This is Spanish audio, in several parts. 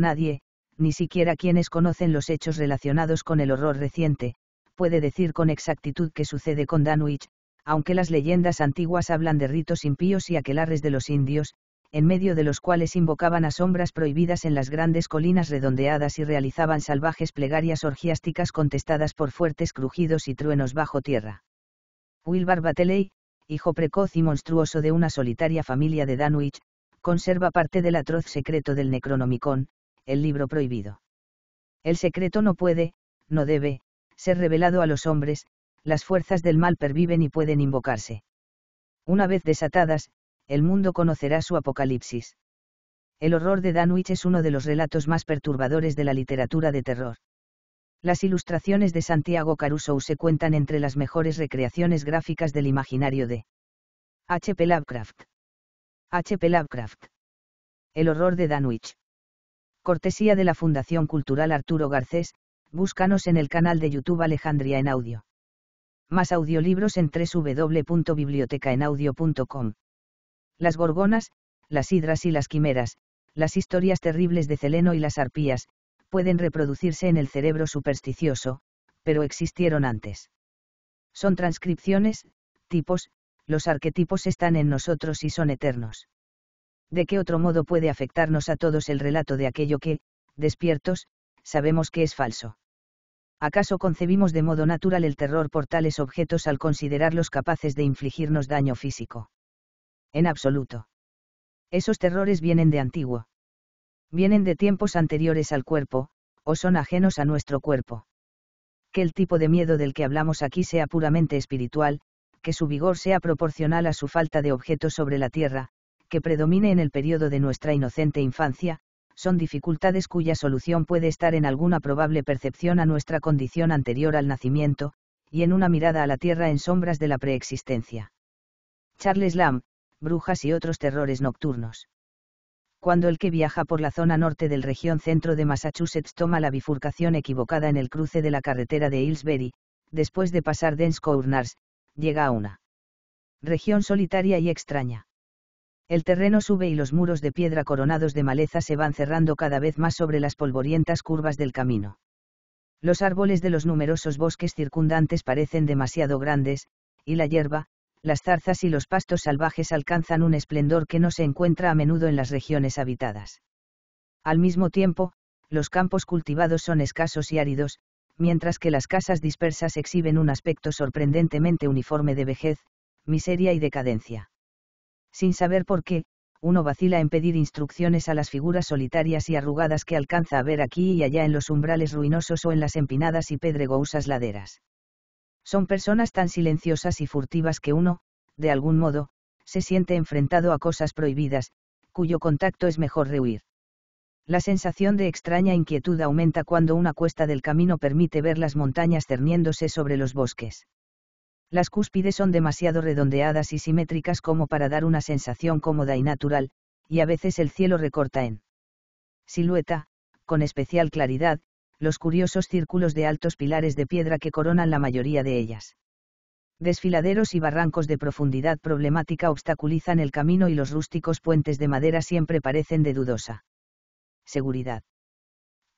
Nadie, ni siquiera quienes conocen los hechos relacionados con el horror reciente, puede decir con exactitud qué sucede con Danwich, aunque las leyendas antiguas hablan de ritos impíos y aquelares de los indios, en medio de los cuales invocaban a sombras prohibidas en las grandes colinas redondeadas y realizaban salvajes plegarias orgiásticas contestadas por fuertes crujidos y truenos bajo tierra. Wilbar Bateley, hijo precoz y monstruoso de una solitaria familia de Danwich, conserva parte del atroz secreto del Necronomicon, el libro prohibido. El secreto no puede, no debe, ser revelado a los hombres, las fuerzas del mal perviven y pueden invocarse. Una vez desatadas, el mundo conocerá su apocalipsis. El horror de Danwich es uno de los relatos más perturbadores de la literatura de terror. Las ilustraciones de Santiago Caruso se cuentan entre las mejores recreaciones gráficas del imaginario de H.P. Lovecraft. H.P. Lovecraft. El horror de Danwich. Cortesía de la Fundación Cultural Arturo Garcés, búscanos en el canal de YouTube Alejandría en Audio. Más audiolibros en www.bibliotecaenaudio.com. Las gorgonas, las hidras y las quimeras, las historias terribles de Celeno y las arpías, pueden reproducirse en el cerebro supersticioso, pero existieron antes. Son transcripciones, tipos, los arquetipos están en nosotros y son eternos. ¿De qué otro modo puede afectarnos a todos el relato de aquello que, despiertos, sabemos que es falso? ¿Acaso concebimos de modo natural el terror por tales objetos al considerarlos capaces de infligirnos daño físico? En absoluto. Esos terrores vienen de antiguo. Vienen de tiempos anteriores al cuerpo, o son ajenos a nuestro cuerpo. Que el tipo de miedo del que hablamos aquí sea puramente espiritual, que su vigor sea proporcional a su falta de objetos sobre la tierra, que predomine en el periodo de nuestra inocente infancia, son dificultades cuya solución puede estar en alguna probable percepción a nuestra condición anterior al nacimiento, y en una mirada a la tierra en sombras de la preexistencia. Charles Lamb, Brujas y otros terrores nocturnos. Cuando el que viaja por la zona norte del región centro de Massachusetts toma la bifurcación equivocada en el cruce de la carretera de Hillsbury, después de pasar Denskournars, llega a una región solitaria y extraña. El terreno sube y los muros de piedra coronados de maleza se van cerrando cada vez más sobre las polvorientas curvas del camino. Los árboles de los numerosos bosques circundantes parecen demasiado grandes, y la hierba, las zarzas y los pastos salvajes alcanzan un esplendor que no se encuentra a menudo en las regiones habitadas. Al mismo tiempo, los campos cultivados son escasos y áridos, mientras que las casas dispersas exhiben un aspecto sorprendentemente uniforme de vejez, miseria y decadencia sin saber por qué, uno vacila en pedir instrucciones a las figuras solitarias y arrugadas que alcanza a ver aquí y allá en los umbrales ruinosos o en las empinadas y pedregosas laderas. Son personas tan silenciosas y furtivas que uno, de algún modo, se siente enfrentado a cosas prohibidas, cuyo contacto es mejor rehuir. La sensación de extraña inquietud aumenta cuando una cuesta del camino permite ver las montañas cerniéndose sobre los bosques. Las cúspides son demasiado redondeadas y simétricas como para dar una sensación cómoda y natural, y a veces el cielo recorta en silueta, con especial claridad, los curiosos círculos de altos pilares de piedra que coronan la mayoría de ellas. Desfiladeros y barrancos de profundidad problemática obstaculizan el camino y los rústicos puentes de madera siempre parecen de dudosa seguridad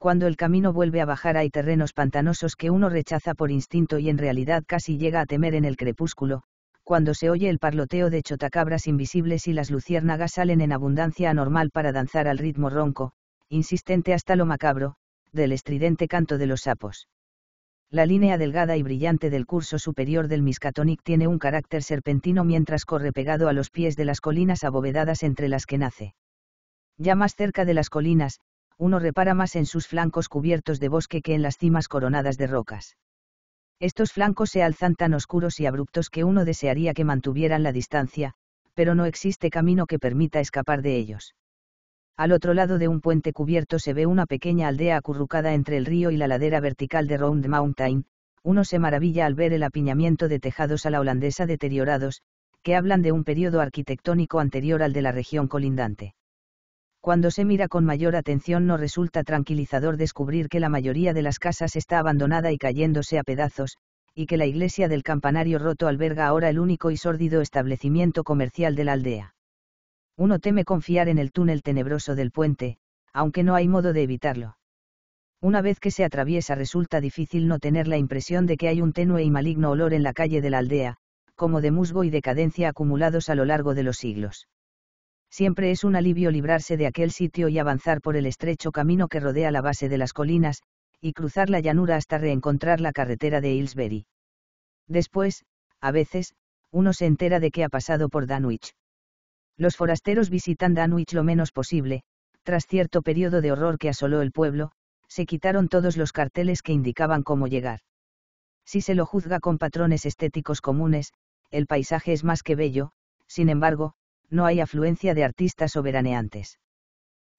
cuando el camino vuelve a bajar hay terrenos pantanosos que uno rechaza por instinto y en realidad casi llega a temer en el crepúsculo, cuando se oye el parloteo de chotacabras invisibles y las luciérnagas salen en abundancia anormal para danzar al ritmo ronco, insistente hasta lo macabro, del estridente canto de los sapos. La línea delgada y brillante del curso superior del Miskatonic tiene un carácter serpentino mientras corre pegado a los pies de las colinas abovedadas entre las que nace. Ya más cerca de las colinas, uno repara más en sus flancos cubiertos de bosque que en las cimas coronadas de rocas. Estos flancos se alzan tan oscuros y abruptos que uno desearía que mantuvieran la distancia, pero no existe camino que permita escapar de ellos. Al otro lado de un puente cubierto se ve una pequeña aldea acurrucada entre el río y la ladera vertical de Round Mountain, uno se maravilla al ver el apiñamiento de tejados a la holandesa deteriorados, que hablan de un periodo arquitectónico anterior al de la región colindante cuando se mira con mayor atención no resulta tranquilizador descubrir que la mayoría de las casas está abandonada y cayéndose a pedazos, y que la iglesia del campanario roto alberga ahora el único y sórdido establecimiento comercial de la aldea. Uno teme confiar en el túnel tenebroso del puente, aunque no hay modo de evitarlo. Una vez que se atraviesa resulta difícil no tener la impresión de que hay un tenue y maligno olor en la calle de la aldea, como de musgo y decadencia acumulados a lo largo de los siglos siempre es un alivio librarse de aquel sitio y avanzar por el estrecho camino que rodea la base de las colinas, y cruzar la llanura hasta reencontrar la carretera de Hillsbury. Después, a veces, uno se entera de que ha pasado por Danwich. Los forasteros visitan Danwich lo menos posible, tras cierto periodo de horror que asoló el pueblo, se quitaron todos los carteles que indicaban cómo llegar. Si se lo juzga con patrones estéticos comunes, el paisaje es más que bello, sin embargo, no hay afluencia de artistas soberaneantes.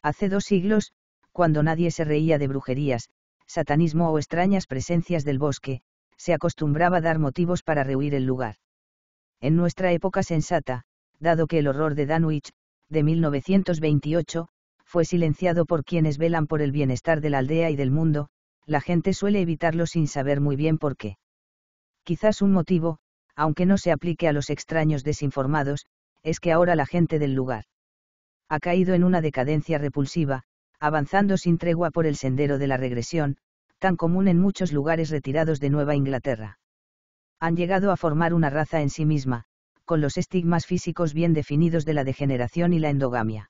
Hace dos siglos, cuando nadie se reía de brujerías, satanismo o extrañas presencias del bosque, se acostumbraba a dar motivos para rehuir el lugar. En nuestra época sensata, dado que el horror de Danwich, de 1928, fue silenciado por quienes velan por el bienestar de la aldea y del mundo, la gente suele evitarlo sin saber muy bien por qué. Quizás un motivo, aunque no se aplique a los extraños desinformados, es que ahora la gente del lugar ha caído en una decadencia repulsiva, avanzando sin tregua por el sendero de la regresión, tan común en muchos lugares retirados de Nueva Inglaterra. Han llegado a formar una raza en sí misma, con los estigmas físicos bien definidos de la degeneración y la endogamia.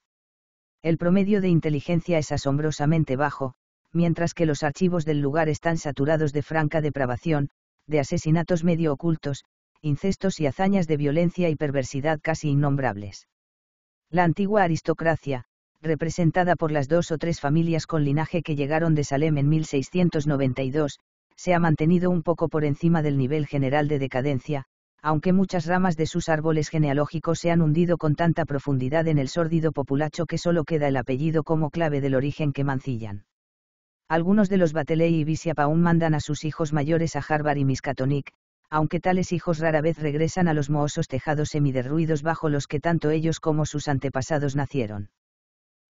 El promedio de inteligencia es asombrosamente bajo, mientras que los archivos del lugar están saturados de franca depravación, de asesinatos medio ocultos, incestos y hazañas de violencia y perversidad casi innombrables. La antigua aristocracia, representada por las dos o tres familias con linaje que llegaron de Salem en 1692, se ha mantenido un poco por encima del nivel general de decadencia, aunque muchas ramas de sus árboles genealógicos se han hundido con tanta profundidad en el sórdido populacho que solo queda el apellido como clave del origen que mancillan. Algunos de los Bateley y Bisiap mandan a sus hijos mayores a Harvard y Miskatonic, aunque tales hijos rara vez regresan a los mohosos tejados semiderruidos bajo los que tanto ellos como sus antepasados nacieron.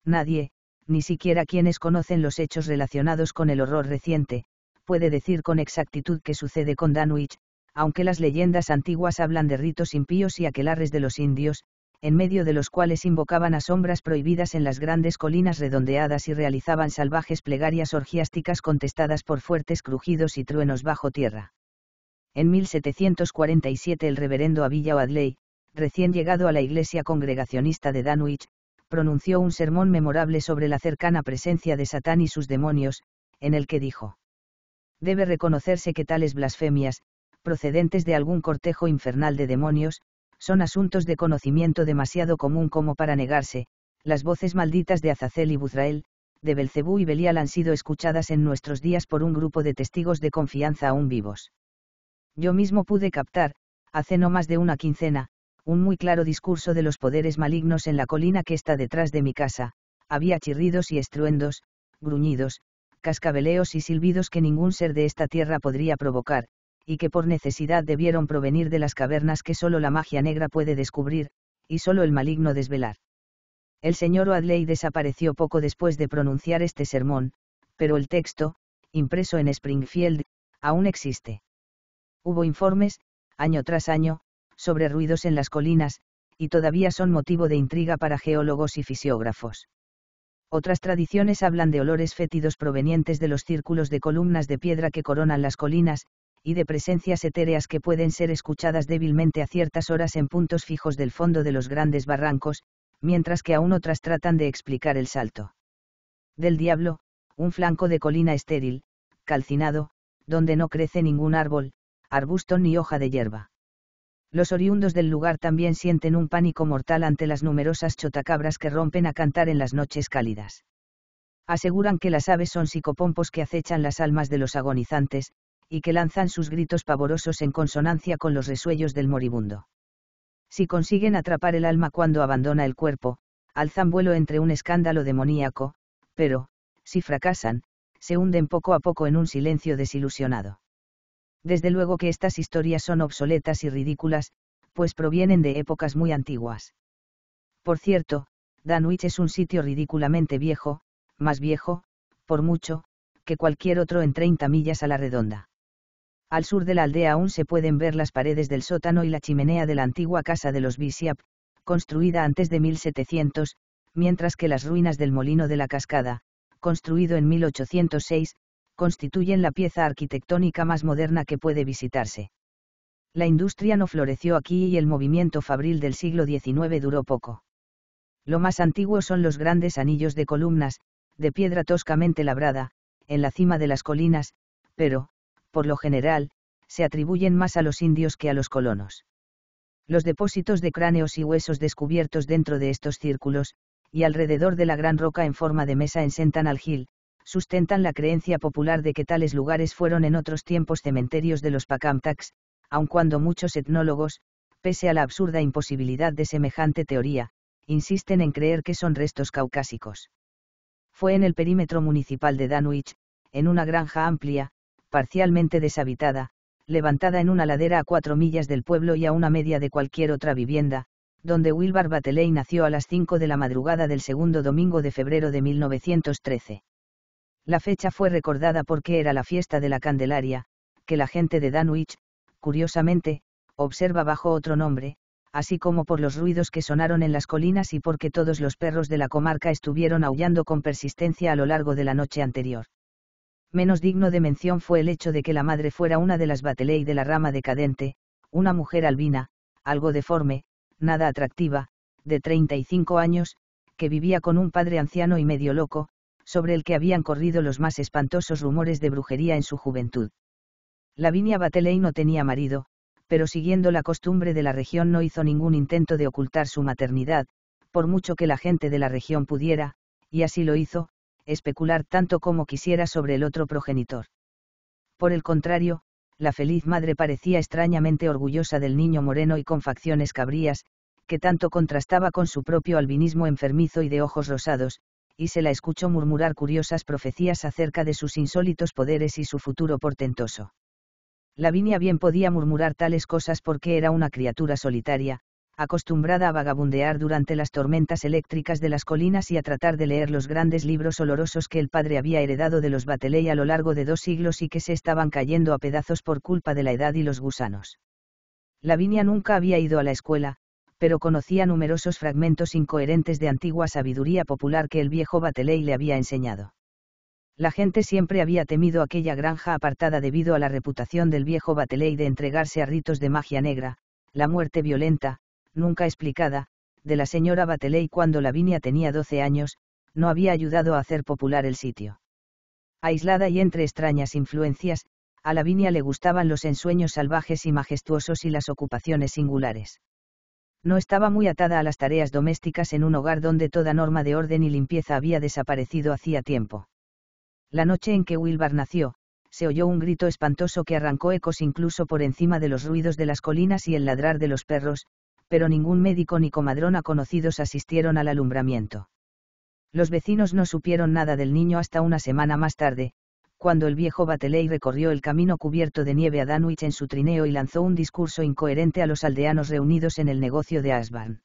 Nadie, ni siquiera quienes conocen los hechos relacionados con el horror reciente, puede decir con exactitud qué sucede con Danwich, aunque las leyendas antiguas hablan de ritos impíos y aquelares de los indios, en medio de los cuales invocaban a sombras prohibidas en las grandes colinas redondeadas y realizaban salvajes plegarias orgiásticas contestadas por fuertes crujidos y truenos bajo tierra en 1747 el reverendo Avilla Adley, recién llegado a la iglesia congregacionista de Danwich, pronunció un sermón memorable sobre la cercana presencia de Satán y sus demonios, en el que dijo. Debe reconocerse que tales blasfemias, procedentes de algún cortejo infernal de demonios, son asuntos de conocimiento demasiado común como para negarse, las voces malditas de Azazel y Buzrael, de Belcebú y Belial han sido escuchadas en nuestros días por un grupo de testigos de confianza aún vivos. Yo mismo pude captar, hace no más de una quincena, un muy claro discurso de los poderes malignos en la colina que está detrás de mi casa, había chirridos y estruendos, gruñidos, cascabeleos y silbidos que ningún ser de esta tierra podría provocar, y que por necesidad debieron provenir de las cavernas que solo la magia negra puede descubrir, y solo el maligno desvelar. El señor Adley desapareció poco después de pronunciar este sermón, pero el texto, impreso en Springfield, aún existe. Hubo informes, año tras año, sobre ruidos en las colinas, y todavía son motivo de intriga para geólogos y fisiógrafos. Otras tradiciones hablan de olores fétidos provenientes de los círculos de columnas de piedra que coronan las colinas, y de presencias etéreas que pueden ser escuchadas débilmente a ciertas horas en puntos fijos del fondo de los grandes barrancos, mientras que aún otras tratan de explicar el salto. Del diablo, un flanco de colina estéril, calcinado, donde no crece ningún árbol, arbusto ni hoja de hierba. Los oriundos del lugar también sienten un pánico mortal ante las numerosas chotacabras que rompen a cantar en las noches cálidas. Aseguran que las aves son psicopompos que acechan las almas de los agonizantes, y que lanzan sus gritos pavorosos en consonancia con los resuellos del moribundo. Si consiguen atrapar el alma cuando abandona el cuerpo, alzan vuelo entre un escándalo demoníaco, pero, si fracasan, se hunden poco a poco en un silencio desilusionado. Desde luego que estas historias son obsoletas y ridículas, pues provienen de épocas muy antiguas. Por cierto, Danwich es un sitio ridículamente viejo, más viejo, por mucho, que cualquier otro en 30 millas a la redonda. Al sur de la aldea aún se pueden ver las paredes del sótano y la chimenea de la antigua casa de los Bishop, construida antes de 1700, mientras que las ruinas del molino de la cascada, construido en 1806, constituyen la pieza arquitectónica más moderna que puede visitarse. La industria no floreció aquí y el movimiento fabril del siglo XIX duró poco. Lo más antiguo son los grandes anillos de columnas, de piedra toscamente labrada, en la cima de las colinas, pero, por lo general, se atribuyen más a los indios que a los colonos. Los depósitos de cráneos y huesos descubiertos dentro de estos círculos, y alrededor de la gran roca en forma de mesa en al gil, sustentan la creencia popular de que tales lugares fueron en otros tiempos cementerios de los Pakamtaks, aun cuando muchos etnólogos, pese a la absurda imposibilidad de semejante teoría, insisten en creer que son restos caucásicos. Fue en el perímetro municipal de Danwich, en una granja amplia, parcialmente deshabitada, levantada en una ladera a cuatro millas del pueblo y a una media de cualquier otra vivienda, donde Wilbur Bateley nació a las cinco de la madrugada del segundo domingo de febrero de 1913. La fecha fue recordada porque era la fiesta de la Candelaria, que la gente de Danwich, curiosamente, observa bajo otro nombre, así como por los ruidos que sonaron en las colinas y porque todos los perros de la comarca estuvieron aullando con persistencia a lo largo de la noche anterior. Menos digno de mención fue el hecho de que la madre fuera una de las Bateley de la rama decadente, una mujer albina, algo deforme, nada atractiva, de 35 años, que vivía con un padre anciano y medio loco, sobre el que habían corrido los más espantosos rumores de brujería en su juventud. Lavinia Bateley no tenía marido, pero siguiendo la costumbre de la región no hizo ningún intento de ocultar su maternidad, por mucho que la gente de la región pudiera, y así lo hizo, especular tanto como quisiera sobre el otro progenitor. Por el contrario, la feliz madre parecía extrañamente orgullosa del niño moreno y con facciones cabrías, que tanto contrastaba con su propio albinismo enfermizo y de ojos rosados, y se la escuchó murmurar curiosas profecías acerca de sus insólitos poderes y su futuro portentoso. Lavinia bien podía murmurar tales cosas porque era una criatura solitaria, acostumbrada a vagabundear durante las tormentas eléctricas de las colinas y a tratar de leer los grandes libros olorosos que el padre había heredado de los Bateley a lo largo de dos siglos y que se estaban cayendo a pedazos por culpa de la edad y los gusanos. Lavinia nunca había ido a la escuela, pero conocía numerosos fragmentos incoherentes de antigua sabiduría popular que el viejo Bateley le había enseñado. La gente siempre había temido aquella granja apartada debido a la reputación del viejo Bateley de entregarse a ritos de magia negra, la muerte violenta, nunca explicada, de la señora Bateley cuando Lavinia tenía 12 años, no había ayudado a hacer popular el sitio. Aislada y entre extrañas influencias, a Lavinia le gustaban los ensueños salvajes y majestuosos y las ocupaciones singulares no estaba muy atada a las tareas domésticas en un hogar donde toda norma de orden y limpieza había desaparecido hacía tiempo. La noche en que Wilbur nació, se oyó un grito espantoso que arrancó ecos incluso por encima de los ruidos de las colinas y el ladrar de los perros, pero ningún médico ni comadrona conocidos asistieron al alumbramiento. Los vecinos no supieron nada del niño hasta una semana más tarde, cuando el viejo Bateley recorrió el camino cubierto de nieve a Danwich en su trineo y lanzó un discurso incoherente a los aldeanos reunidos en el negocio de asban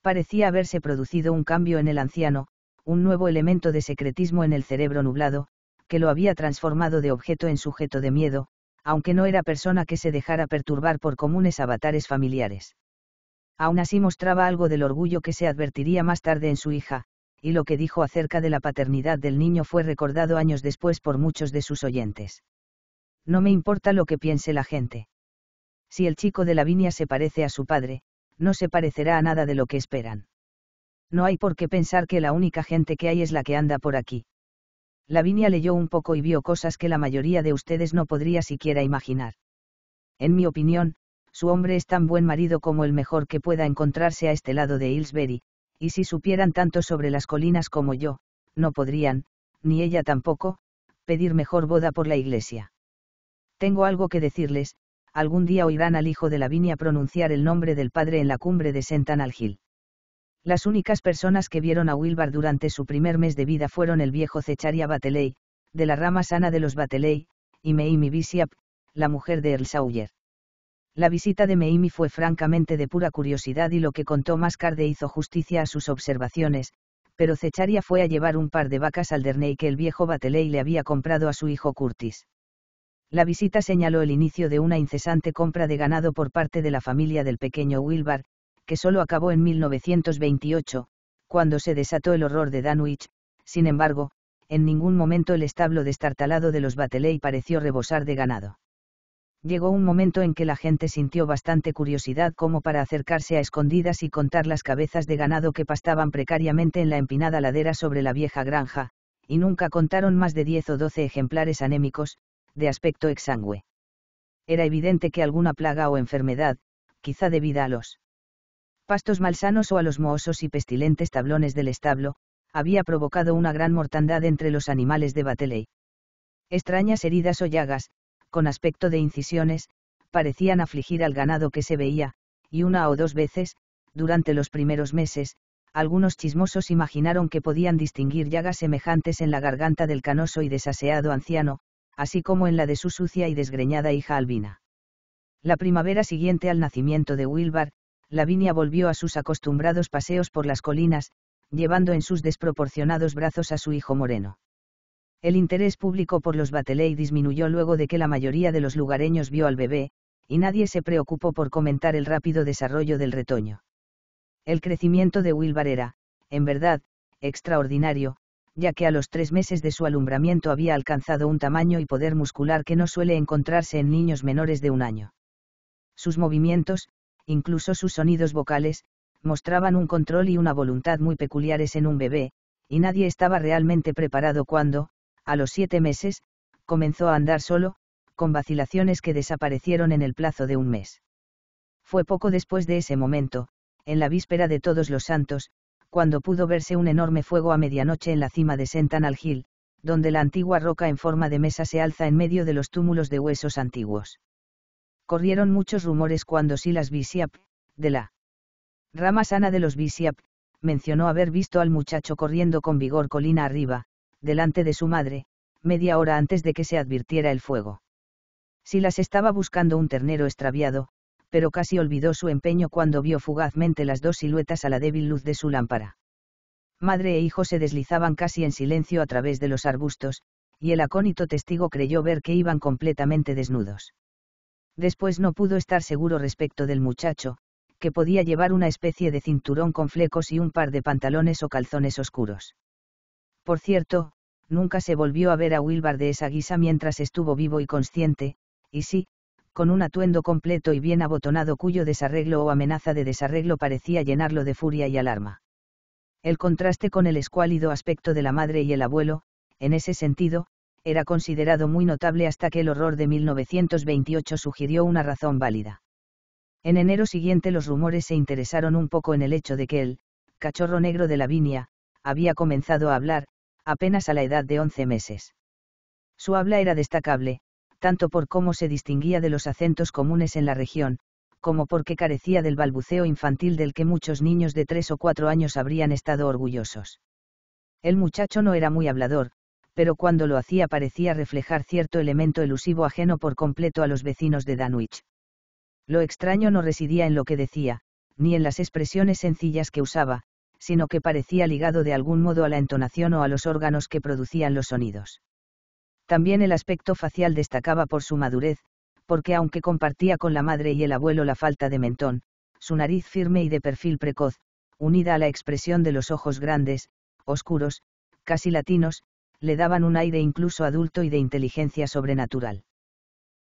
Parecía haberse producido un cambio en el anciano, un nuevo elemento de secretismo en el cerebro nublado, que lo había transformado de objeto en sujeto de miedo, aunque no era persona que se dejara perturbar por comunes avatares familiares. Aún así mostraba algo del orgullo que se advertiría más tarde en su hija, y lo que dijo acerca de la paternidad del niño fue recordado años después por muchos de sus oyentes. No me importa lo que piense la gente. Si el chico de Lavinia se parece a su padre, no se parecerá a nada de lo que esperan. No hay por qué pensar que la única gente que hay es la que anda por aquí. Lavinia leyó un poco y vio cosas que la mayoría de ustedes no podría siquiera imaginar. En mi opinión, su hombre es tan buen marido como el mejor que pueda encontrarse a este lado de Hillsbury, y si supieran tanto sobre las colinas como yo, no podrían, ni ella tampoco, pedir mejor boda por la iglesia. Tengo algo que decirles, algún día oirán al hijo de la viña pronunciar el nombre del padre en la cumbre de Gil. Las únicas personas que vieron a Wilbar durante su primer mes de vida fueron el viejo Cecharia Bateley, de la rama sana de los Bateley, y Meimi Bishop, la mujer de Earl Sawyer. La visita de Meimi fue francamente de pura curiosidad y lo que contó más tarde hizo justicia a sus observaciones, pero Cecharia fue a llevar un par de vacas al Derney que el viejo Bateley le había comprado a su hijo Curtis. La visita señaló el inicio de una incesante compra de ganado por parte de la familia del pequeño Wilbar, que solo acabó en 1928, cuando se desató el horror de Danwich, sin embargo, en ningún momento el establo destartalado de los Bateley pareció rebosar de ganado. Llegó un momento en que la gente sintió bastante curiosidad como para acercarse a escondidas y contar las cabezas de ganado que pastaban precariamente en la empinada ladera sobre la vieja granja, y nunca contaron más de 10 o 12 ejemplares anémicos, de aspecto exangüe. Era evidente que alguna plaga o enfermedad, quizá debida a los pastos malsanos o a los mohosos y pestilentes tablones del establo, había provocado una gran mortandad entre los animales de Bateley. Extrañas heridas o llagas, con aspecto de incisiones, parecían afligir al ganado que se veía, y una o dos veces, durante los primeros meses, algunos chismosos imaginaron que podían distinguir llagas semejantes en la garganta del canoso y desaseado anciano, así como en la de su sucia y desgreñada hija Albina. La primavera siguiente al nacimiento de Wilbar, Lavinia volvió a sus acostumbrados paseos por las colinas, llevando en sus desproporcionados brazos a su hijo moreno. El interés público por los Bateley disminuyó luego de que la mayoría de los lugareños vio al bebé, y nadie se preocupó por comentar el rápido desarrollo del retoño. El crecimiento de Wilbar era, en verdad, extraordinario, ya que a los tres meses de su alumbramiento había alcanzado un tamaño y poder muscular que no suele encontrarse en niños menores de un año. Sus movimientos, incluso sus sonidos vocales, mostraban un control y una voluntad muy peculiares en un bebé, y nadie estaba realmente preparado cuando, a los siete meses, comenzó a andar solo, con vacilaciones que desaparecieron en el plazo de un mes. Fue poco después de ese momento, en la víspera de Todos los Santos, cuando pudo verse un enorme fuego a medianoche en la cima de Sentan al Hill, donde la antigua roca en forma de mesa se alza en medio de los túmulos de huesos antiguos. Corrieron muchos rumores cuando Silas Bishop, de la rama sana de los Bishop, mencionó haber visto al muchacho corriendo con vigor colina arriba, delante de su madre, media hora antes de que se advirtiera el fuego. Si las estaba buscando un ternero extraviado, pero casi olvidó su empeño cuando vio fugazmente las dos siluetas a la débil luz de su lámpara. Madre e hijo se deslizaban casi en silencio a través de los arbustos, y el acónito testigo creyó ver que iban completamente desnudos. Después no pudo estar seguro respecto del muchacho, que podía llevar una especie de cinturón con flecos y un par de pantalones o calzones oscuros. Por cierto, nunca se volvió a ver a Wilbar de esa guisa mientras estuvo vivo y consciente, y sí, con un atuendo completo y bien abotonado cuyo desarreglo o amenaza de desarreglo parecía llenarlo de furia y alarma. El contraste con el escuálido aspecto de la madre y el abuelo, en ese sentido, era considerado muy notable hasta que el horror de 1928 sugirió una razón válida. En enero siguiente los rumores se interesaron un poco en el hecho de que el cachorro negro de la viña, había comenzado a hablar, apenas a la edad de 11 meses. Su habla era destacable, tanto por cómo se distinguía de los acentos comunes en la región, como porque carecía del balbuceo infantil del que muchos niños de tres o cuatro años habrían estado orgullosos. El muchacho no era muy hablador, pero cuando lo hacía parecía reflejar cierto elemento elusivo ajeno por completo a los vecinos de Danwich. Lo extraño no residía en lo que decía, ni en las expresiones sencillas que usaba, sino que parecía ligado de algún modo a la entonación o a los órganos que producían los sonidos. También el aspecto facial destacaba por su madurez, porque aunque compartía con la madre y el abuelo la falta de mentón, su nariz firme y de perfil precoz, unida a la expresión de los ojos grandes, oscuros, casi latinos, le daban un aire incluso adulto y de inteligencia sobrenatural.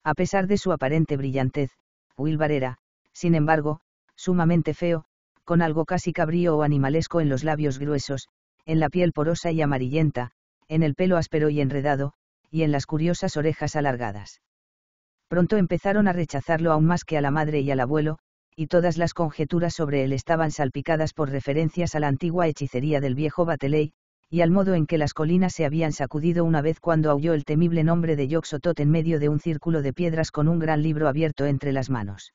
A pesar de su aparente brillantez, Wilbar era, sin embargo, sumamente feo, con algo casi cabrío o animalesco en los labios gruesos, en la piel porosa y amarillenta, en el pelo áspero y enredado, y en las curiosas orejas alargadas. Pronto empezaron a rechazarlo aún más que a la madre y al abuelo, y todas las conjeturas sobre él estaban salpicadas por referencias a la antigua hechicería del viejo Bateley, y al modo en que las colinas se habían sacudido una vez cuando aulló el temible nombre de Yoxotot en medio de un círculo de piedras con un gran libro abierto entre las manos.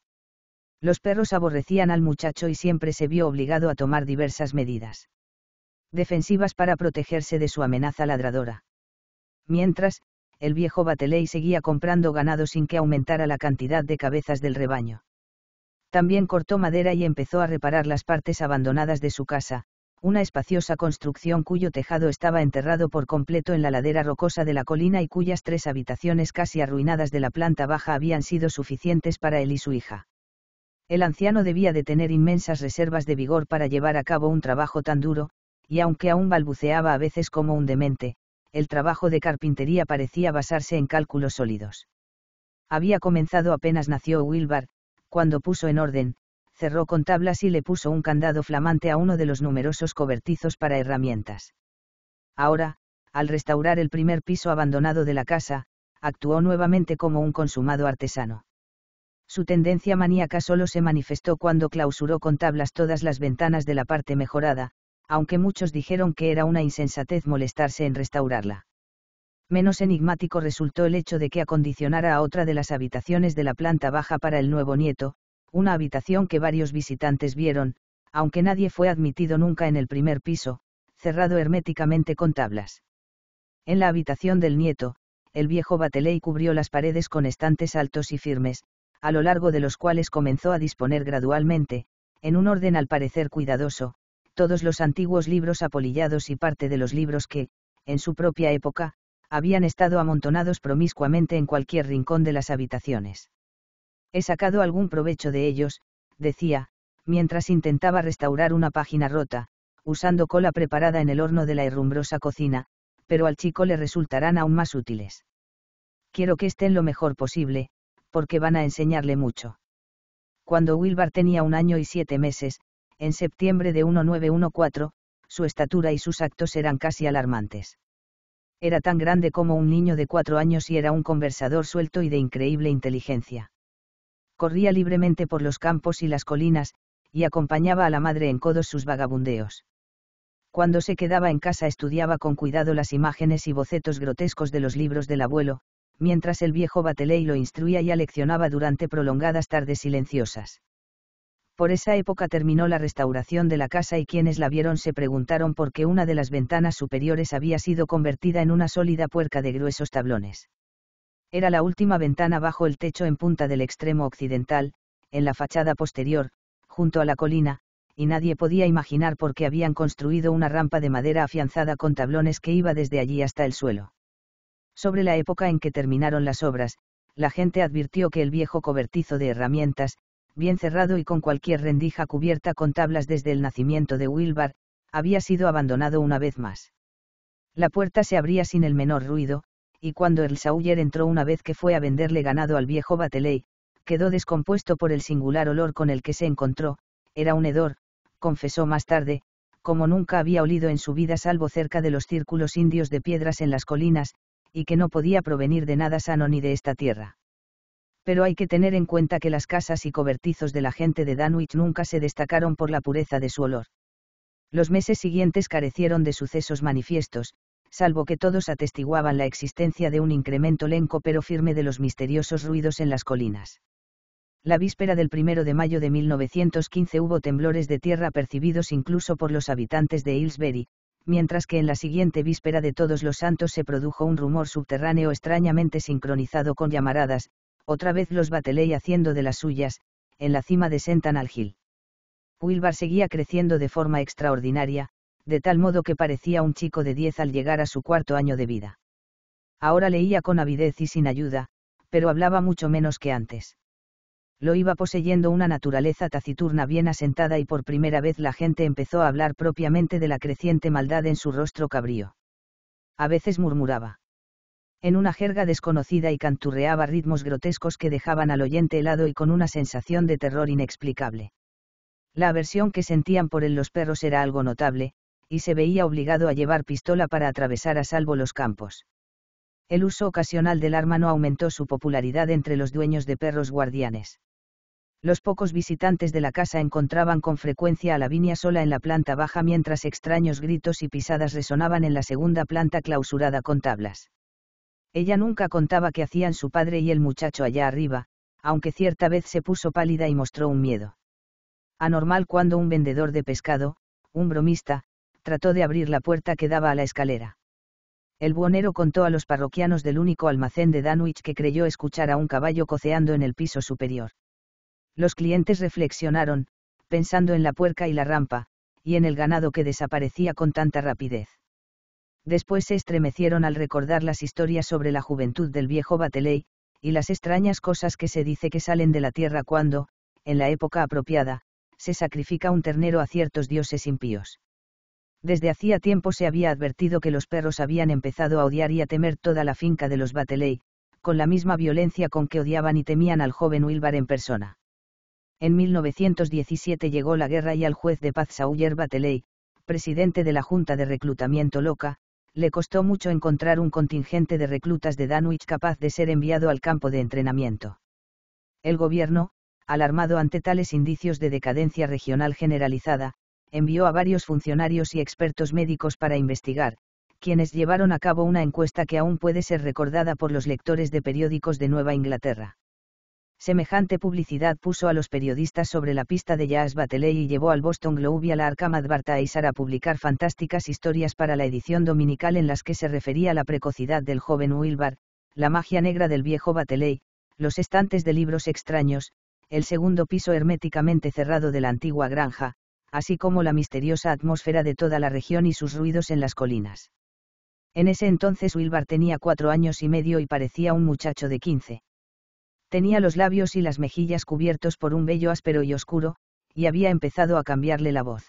Los perros aborrecían al muchacho y siempre se vio obligado a tomar diversas medidas defensivas para protegerse de su amenaza ladradora. Mientras, el viejo Bateley seguía comprando ganado sin que aumentara la cantidad de cabezas del rebaño. También cortó madera y empezó a reparar las partes abandonadas de su casa, una espaciosa construcción cuyo tejado estaba enterrado por completo en la ladera rocosa de la colina y cuyas tres habitaciones casi arruinadas de la planta baja habían sido suficientes para él y su hija. El anciano debía de tener inmensas reservas de vigor para llevar a cabo un trabajo tan duro, y aunque aún balbuceaba a veces como un demente, el trabajo de carpintería parecía basarse en cálculos sólidos. Había comenzado apenas nació Wilbur, cuando puso en orden, cerró con tablas y le puso un candado flamante a uno de los numerosos cobertizos para herramientas. Ahora, al restaurar el primer piso abandonado de la casa, actuó nuevamente como un consumado artesano. Su tendencia maníaca solo se manifestó cuando clausuró con tablas todas las ventanas de la parte mejorada, aunque muchos dijeron que era una insensatez molestarse en restaurarla. Menos enigmático resultó el hecho de que acondicionara a otra de las habitaciones de la planta baja para el nuevo nieto, una habitación que varios visitantes vieron, aunque nadie fue admitido nunca en el primer piso, cerrado herméticamente con tablas. En la habitación del nieto, el viejo Bateley cubrió las paredes con estantes altos y firmes, a lo largo de los cuales comenzó a disponer gradualmente, en un orden al parecer cuidadoso, todos los antiguos libros apolillados y parte de los libros que, en su propia época, habían estado amontonados promiscuamente en cualquier rincón de las habitaciones. He sacado algún provecho de ellos, decía, mientras intentaba restaurar una página rota, usando cola preparada en el horno de la herrumbrosa cocina, pero al chico le resultarán aún más útiles. Quiero que estén lo mejor posible, porque van a enseñarle mucho. Cuando Wilbur tenía un año y siete meses, en septiembre de 1914, su estatura y sus actos eran casi alarmantes. Era tan grande como un niño de cuatro años y era un conversador suelto y de increíble inteligencia. Corría libremente por los campos y las colinas, y acompañaba a la madre en codos sus vagabundeos. Cuando se quedaba en casa estudiaba con cuidado las imágenes y bocetos grotescos de los libros del abuelo, mientras el viejo Bateley lo instruía y aleccionaba durante prolongadas tardes silenciosas. Por esa época terminó la restauración de la casa y quienes la vieron se preguntaron por qué una de las ventanas superiores había sido convertida en una sólida puerca de gruesos tablones. Era la última ventana bajo el techo en punta del extremo occidental, en la fachada posterior, junto a la colina, y nadie podía imaginar por qué habían construido una rampa de madera afianzada con tablones que iba desde allí hasta el suelo. Sobre la época en que terminaron las obras, la gente advirtió que el viejo cobertizo de herramientas, bien cerrado y con cualquier rendija cubierta con tablas desde el nacimiento de Wilbar, había sido abandonado una vez más. La puerta se abría sin el menor ruido, y cuando el Sawyer entró una vez que fue a venderle ganado al viejo Bateley, quedó descompuesto por el singular olor con el que se encontró, era un hedor, confesó más tarde, como nunca había olido en su vida salvo cerca de los círculos indios de piedras en las colinas, y que no podía provenir de nada sano ni de esta tierra. Pero hay que tener en cuenta que las casas y cobertizos de la gente de Danwich nunca se destacaron por la pureza de su olor. Los meses siguientes carecieron de sucesos manifiestos, salvo que todos atestiguaban la existencia de un incremento lenco pero firme de los misteriosos ruidos en las colinas. La víspera del 1 de mayo de 1915 hubo temblores de tierra percibidos incluso por los habitantes de Hillsbury, mientras que en la siguiente víspera de Todos los Santos se produjo un rumor subterráneo extrañamente sincronizado con llamaradas, otra vez los Bateley haciendo de las suyas, en la cima de Sentan al Wilbar seguía creciendo de forma extraordinaria, de tal modo que parecía un chico de diez al llegar a su cuarto año de vida. Ahora leía con avidez y sin ayuda, pero hablaba mucho menos que antes. Lo iba poseyendo una naturaleza taciturna bien asentada y por primera vez la gente empezó a hablar propiamente de la creciente maldad en su rostro cabrío. A veces murmuraba. En una jerga desconocida y canturreaba ritmos grotescos que dejaban al oyente helado y con una sensación de terror inexplicable. La aversión que sentían por él los perros era algo notable, y se veía obligado a llevar pistola para atravesar a salvo los campos. El uso ocasional del arma no aumentó su popularidad entre los dueños de perros guardianes los pocos visitantes de la casa encontraban con frecuencia a la viña sola en la planta baja mientras extraños gritos y pisadas resonaban en la segunda planta clausurada con tablas. Ella nunca contaba qué hacían su padre y el muchacho allá arriba, aunque cierta vez se puso pálida y mostró un miedo. Anormal cuando un vendedor de pescado, un bromista, trató de abrir la puerta que daba a la escalera. El buonero contó a los parroquianos del único almacén de Danwich que creyó escuchar a un caballo coceando en el piso superior. Los clientes reflexionaron, pensando en la puerca y la rampa, y en el ganado que desaparecía con tanta rapidez. Después se estremecieron al recordar las historias sobre la juventud del viejo Bateley, y las extrañas cosas que se dice que salen de la tierra cuando, en la época apropiada, se sacrifica un ternero a ciertos dioses impíos. Desde hacía tiempo se había advertido que los perros habían empezado a odiar y a temer toda la finca de los Bateley, con la misma violencia con que odiaban y temían al joven Wilbar en persona. En 1917 llegó la guerra y al juez de paz Sawyer Bateley, presidente de la Junta de Reclutamiento Loca, le costó mucho encontrar un contingente de reclutas de Danwich capaz de ser enviado al campo de entrenamiento. El gobierno, alarmado ante tales indicios de decadencia regional generalizada, envió a varios funcionarios y expertos médicos para investigar, quienes llevaron a cabo una encuesta que aún puede ser recordada por los lectores de periódicos de Nueva Inglaterra. Semejante publicidad puso a los periodistas sobre la pista de Jazz Bateley y llevó al Boston Globe y a la Arkham Advertiser a publicar fantásticas historias para la edición dominical en las que se refería a la precocidad del joven Wilbar, la magia negra del viejo Bateley, los estantes de libros extraños, el segundo piso herméticamente cerrado de la antigua granja, así como la misteriosa atmósfera de toda la región y sus ruidos en las colinas. En ese entonces Wilbar tenía cuatro años y medio y parecía un muchacho de quince tenía los labios y las mejillas cubiertos por un vello áspero y oscuro, y había empezado a cambiarle la voz.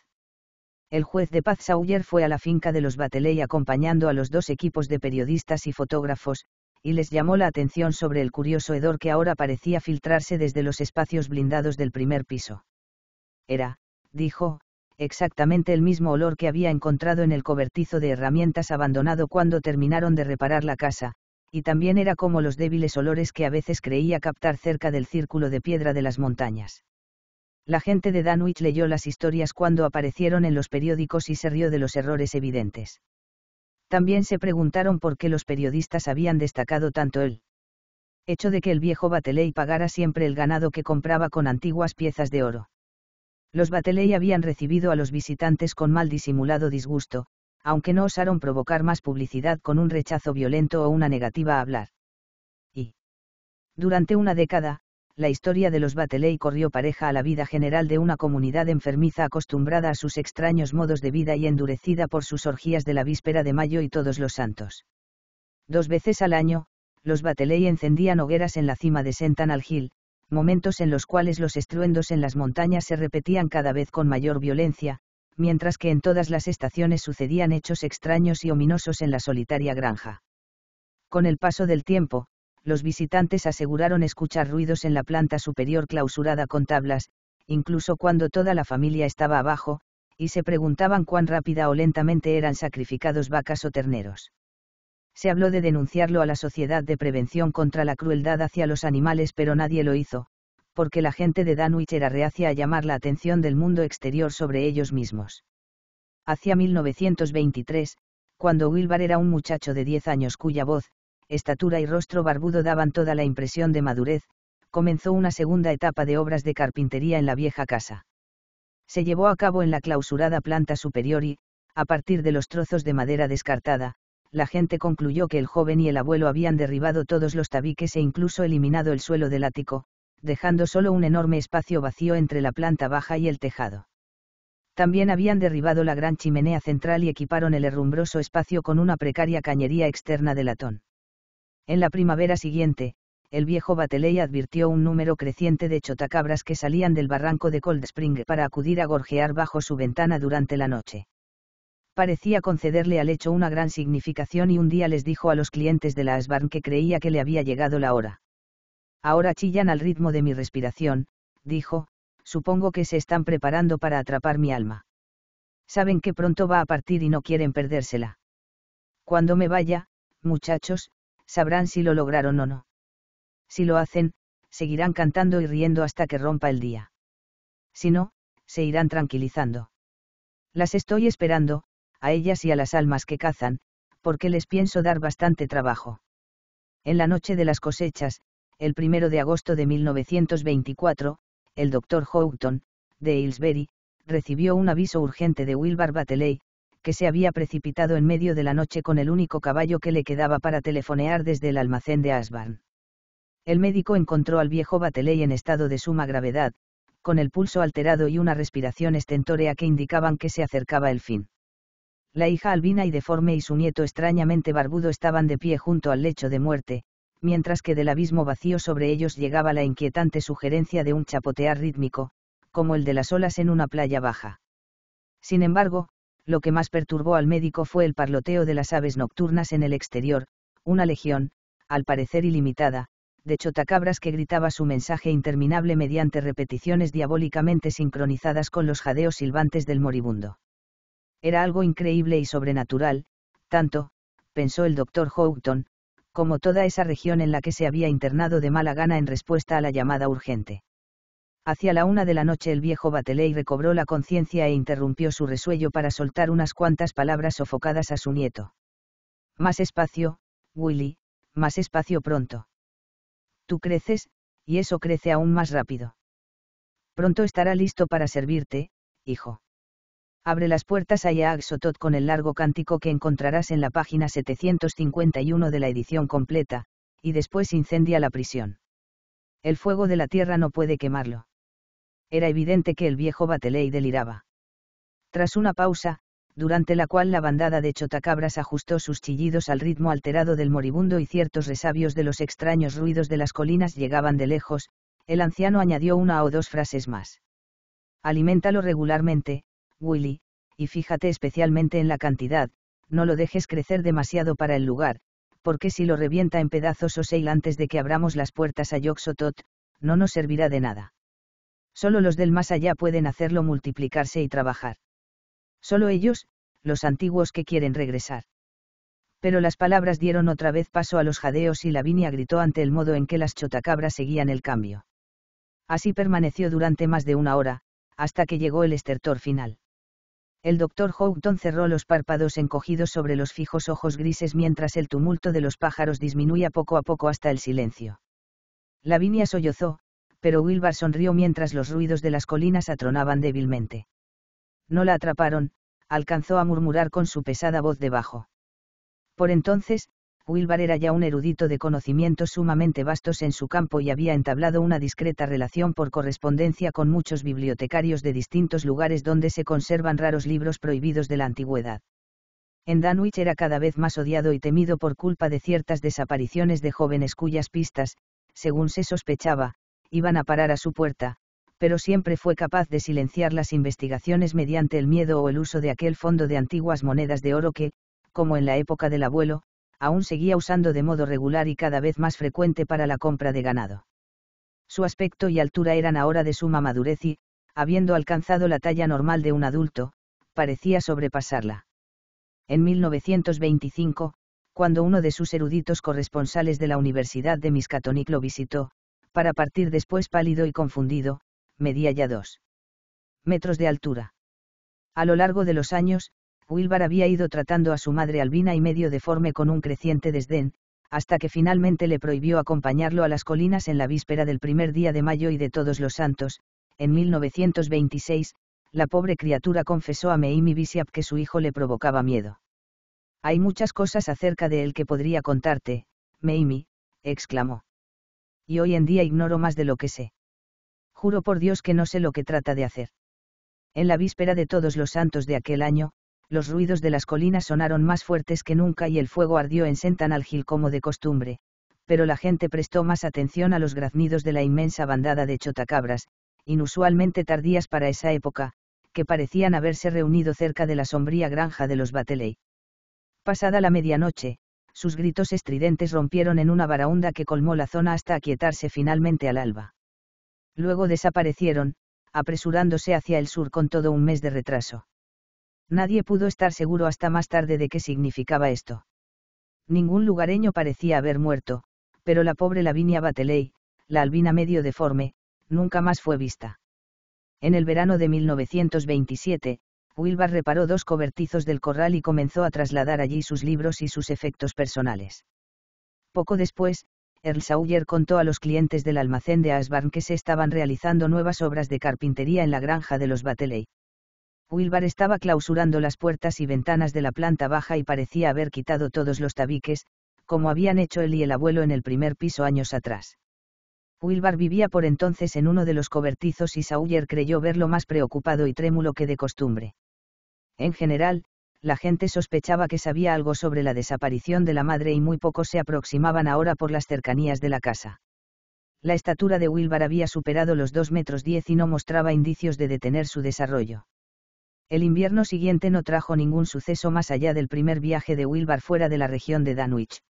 El juez de paz Sawyer fue a la finca de los Bateley acompañando a los dos equipos de periodistas y fotógrafos, y les llamó la atención sobre el curioso hedor que ahora parecía filtrarse desde los espacios blindados del primer piso. Era, dijo, exactamente el mismo olor que había encontrado en el cobertizo de herramientas abandonado cuando terminaron de reparar la casa, y también era como los débiles olores que a veces creía captar cerca del círculo de piedra de las montañas. La gente de Danwich leyó las historias cuando aparecieron en los periódicos y se rió de los errores evidentes. También se preguntaron por qué los periodistas habían destacado tanto el hecho de que el viejo Bateley pagara siempre el ganado que compraba con antiguas piezas de oro. Los Bateley habían recibido a los visitantes con mal disimulado disgusto, aunque no osaron provocar más publicidad con un rechazo violento o una negativa a hablar. Y. Durante una década, la historia de los Bateley corrió pareja a la vida general de una comunidad enfermiza acostumbrada a sus extraños modos de vida y endurecida por sus orgías de la víspera de mayo y todos los santos. Dos veces al año, los Bateley encendían hogueras en la cima de Sentan al Hill, momentos en los cuales los estruendos en las montañas se repetían cada vez con mayor violencia, mientras que en todas las estaciones sucedían hechos extraños y ominosos en la solitaria granja. Con el paso del tiempo, los visitantes aseguraron escuchar ruidos en la planta superior clausurada con tablas, incluso cuando toda la familia estaba abajo, y se preguntaban cuán rápida o lentamente eran sacrificados vacas o terneros. Se habló de denunciarlo a la Sociedad de Prevención contra la Crueldad hacia los Animales, pero nadie lo hizo, porque la gente de Danwich era reacia a llamar la atención del mundo exterior sobre ellos mismos. Hacia 1923, cuando Wilbur era un muchacho de 10 años cuya voz, estatura y rostro barbudo daban toda la impresión de madurez, comenzó una segunda etapa de obras de carpintería en la vieja casa. Se llevó a cabo en la clausurada planta superior y, a partir de los trozos de madera descartada, la gente concluyó que el joven y el abuelo habían derribado todos los tabiques e incluso eliminado el suelo del ático, dejando solo un enorme espacio vacío entre la planta baja y el tejado. También habían derribado la gran chimenea central y equiparon el herrumbroso espacio con una precaria cañería externa de latón. En la primavera siguiente, el viejo Bateley advirtió un número creciente de chotacabras que salían del barranco de Cold Spring para acudir a gorjear bajo su ventana durante la noche. Parecía concederle al hecho una gran significación y un día les dijo a los clientes de la Asbarn que creía que le había llegado la hora. Ahora chillan al ritmo de mi respiración, dijo, supongo que se están preparando para atrapar mi alma. Saben que pronto va a partir y no quieren perdérsela. Cuando me vaya, muchachos, sabrán si lo lograron o no. Si lo hacen, seguirán cantando y riendo hasta que rompa el día. Si no, se irán tranquilizando. Las estoy esperando, a ellas y a las almas que cazan, porque les pienso dar bastante trabajo. En la noche de las cosechas, el 1 de agosto de 1924, el doctor Houghton, de Aylesbury, recibió un aviso urgente de Wilbur Bateley, que se había precipitado en medio de la noche con el único caballo que le quedaba para telefonear desde el almacén de Asburn. El médico encontró al viejo Bateley en estado de suma gravedad, con el pulso alterado y una respiración estentórea que indicaban que se acercaba el fin. La hija albina y deforme y su nieto extrañamente barbudo estaban de pie junto al lecho de muerte, mientras que del abismo vacío sobre ellos llegaba la inquietante sugerencia de un chapotear rítmico, como el de las olas en una playa baja. Sin embargo, lo que más perturbó al médico fue el parloteo de las aves nocturnas en el exterior, una legión, al parecer ilimitada, de chotacabras que gritaba su mensaje interminable mediante repeticiones diabólicamente sincronizadas con los jadeos silbantes del moribundo. Era algo increíble y sobrenatural, tanto, pensó el doctor Houghton, como toda esa región en la que se había internado de mala gana en respuesta a la llamada urgente. Hacia la una de la noche el viejo Bateley recobró la conciencia e interrumpió su resuello para soltar unas cuantas palabras sofocadas a su nieto. Más espacio, Willy, más espacio pronto. Tú creces, y eso crece aún más rápido. Pronto estará listo para servirte, hijo abre las puertas a Yaag Sotot con el largo cántico que encontrarás en la página 751 de la edición completa, y después incendia la prisión. El fuego de la tierra no puede quemarlo. Era evidente que el viejo Bateley deliraba. Tras una pausa, durante la cual la bandada de chotacabras ajustó sus chillidos al ritmo alterado del moribundo y ciertos resabios de los extraños ruidos de las colinas llegaban de lejos, el anciano añadió una o dos frases más. Aliméntalo regularmente, Willy, y fíjate especialmente en la cantidad, no lo dejes crecer demasiado para el lugar, porque si lo revienta en pedazos o seil antes de que abramos las puertas a Yoxotot, no nos servirá de nada. Solo los del más allá pueden hacerlo multiplicarse y trabajar. Solo ellos, los antiguos que quieren regresar. Pero las palabras dieron otra vez paso a los jadeos y Lavinia gritó ante el modo en que las chotacabras seguían el cambio. Así permaneció durante más de una hora, hasta que llegó el estertor final. El doctor Houghton cerró los párpados encogidos sobre los fijos ojos grises mientras el tumulto de los pájaros disminuía poco a poco hasta el silencio. Lavinia sollozó, pero Wilbur sonrió mientras los ruidos de las colinas atronaban débilmente. No la atraparon, alcanzó a murmurar con su pesada voz debajo. Por entonces, Wilbar era ya un erudito de conocimientos sumamente vastos en su campo y había entablado una discreta relación por correspondencia con muchos bibliotecarios de distintos lugares donde se conservan raros libros prohibidos de la antigüedad. En Danwich era cada vez más odiado y temido por culpa de ciertas desapariciones de jóvenes cuyas pistas, según se sospechaba, iban a parar a su puerta, pero siempre fue capaz de silenciar las investigaciones mediante el miedo o el uso de aquel fondo de antiguas monedas de oro que, como en la época del abuelo, aún seguía usando de modo regular y cada vez más frecuente para la compra de ganado. Su aspecto y altura eran ahora de suma madurez y, habiendo alcanzado la talla normal de un adulto, parecía sobrepasarla. En 1925, cuando uno de sus eruditos corresponsales de la Universidad de Miskatonic lo visitó, para partir después pálido y confundido, medía ya dos metros de altura. A lo largo de los años, Wilbar había ido tratando a su madre albina y medio deforme con un creciente desdén, hasta que finalmente le prohibió acompañarlo a las colinas en la víspera del primer día de mayo y de Todos los Santos. En 1926, la pobre criatura confesó a Meimi Bishop que su hijo le provocaba miedo. Hay muchas cosas acerca de él que podría contarte, Meimi, exclamó. Y hoy en día ignoro más de lo que sé. Juro por Dios que no sé lo que trata de hacer. En la víspera de todos los santos de aquel año, los ruidos de las colinas sonaron más fuertes que nunca y el fuego ardió en Sentan como de costumbre, pero la gente prestó más atención a los graznidos de la inmensa bandada de chotacabras, inusualmente tardías para esa época, que parecían haberse reunido cerca de la sombría granja de los Bateley. Pasada la medianoche, sus gritos estridentes rompieron en una varaunda que colmó la zona hasta aquietarse finalmente al alba. Luego desaparecieron, apresurándose hacia el sur con todo un mes de retraso. Nadie pudo estar seguro hasta más tarde de qué significaba esto. Ningún lugareño parecía haber muerto, pero la pobre Lavinia Bateley, la albina medio deforme, nunca más fue vista. En el verano de 1927, Wilbur reparó dos cobertizos del corral y comenzó a trasladar allí sus libros y sus efectos personales. Poco después, Earl Sawyer contó a los clientes del almacén de Asbarn que se estaban realizando nuevas obras de carpintería en la granja de los Bateley. Wilbar estaba clausurando las puertas y ventanas de la planta baja y parecía haber quitado todos los tabiques, como habían hecho él y el abuelo en el primer piso años atrás. Wilbar vivía por entonces en uno de los cobertizos y Sawyer creyó verlo más preocupado y trémulo que de costumbre. En general, la gente sospechaba que sabía algo sobre la desaparición de la madre y muy pocos se aproximaban ahora por las cercanías de la casa. La estatura de Wilbar había superado los 2 metros 10 y no mostraba indicios de detener su desarrollo. El invierno siguiente no trajo ningún suceso más allá del primer viaje de Wilbar fuera de la región de Danwich.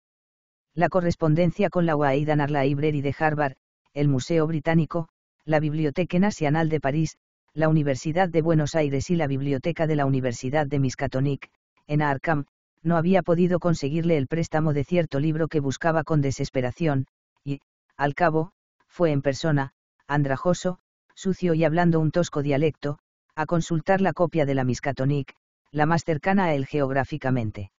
La correspondencia con la la Library de Harvard, el Museo Británico, la Biblioteca Nacional de París, la Universidad de Buenos Aires y la Biblioteca de la Universidad de Miskatonic, en Arkham, no había podido conseguirle el préstamo de cierto libro que buscaba con desesperación, y, al cabo, fue en persona, andrajoso, sucio y hablando un tosco dialecto, a consultar la copia de la Miskatonic, la más cercana a él geográficamente.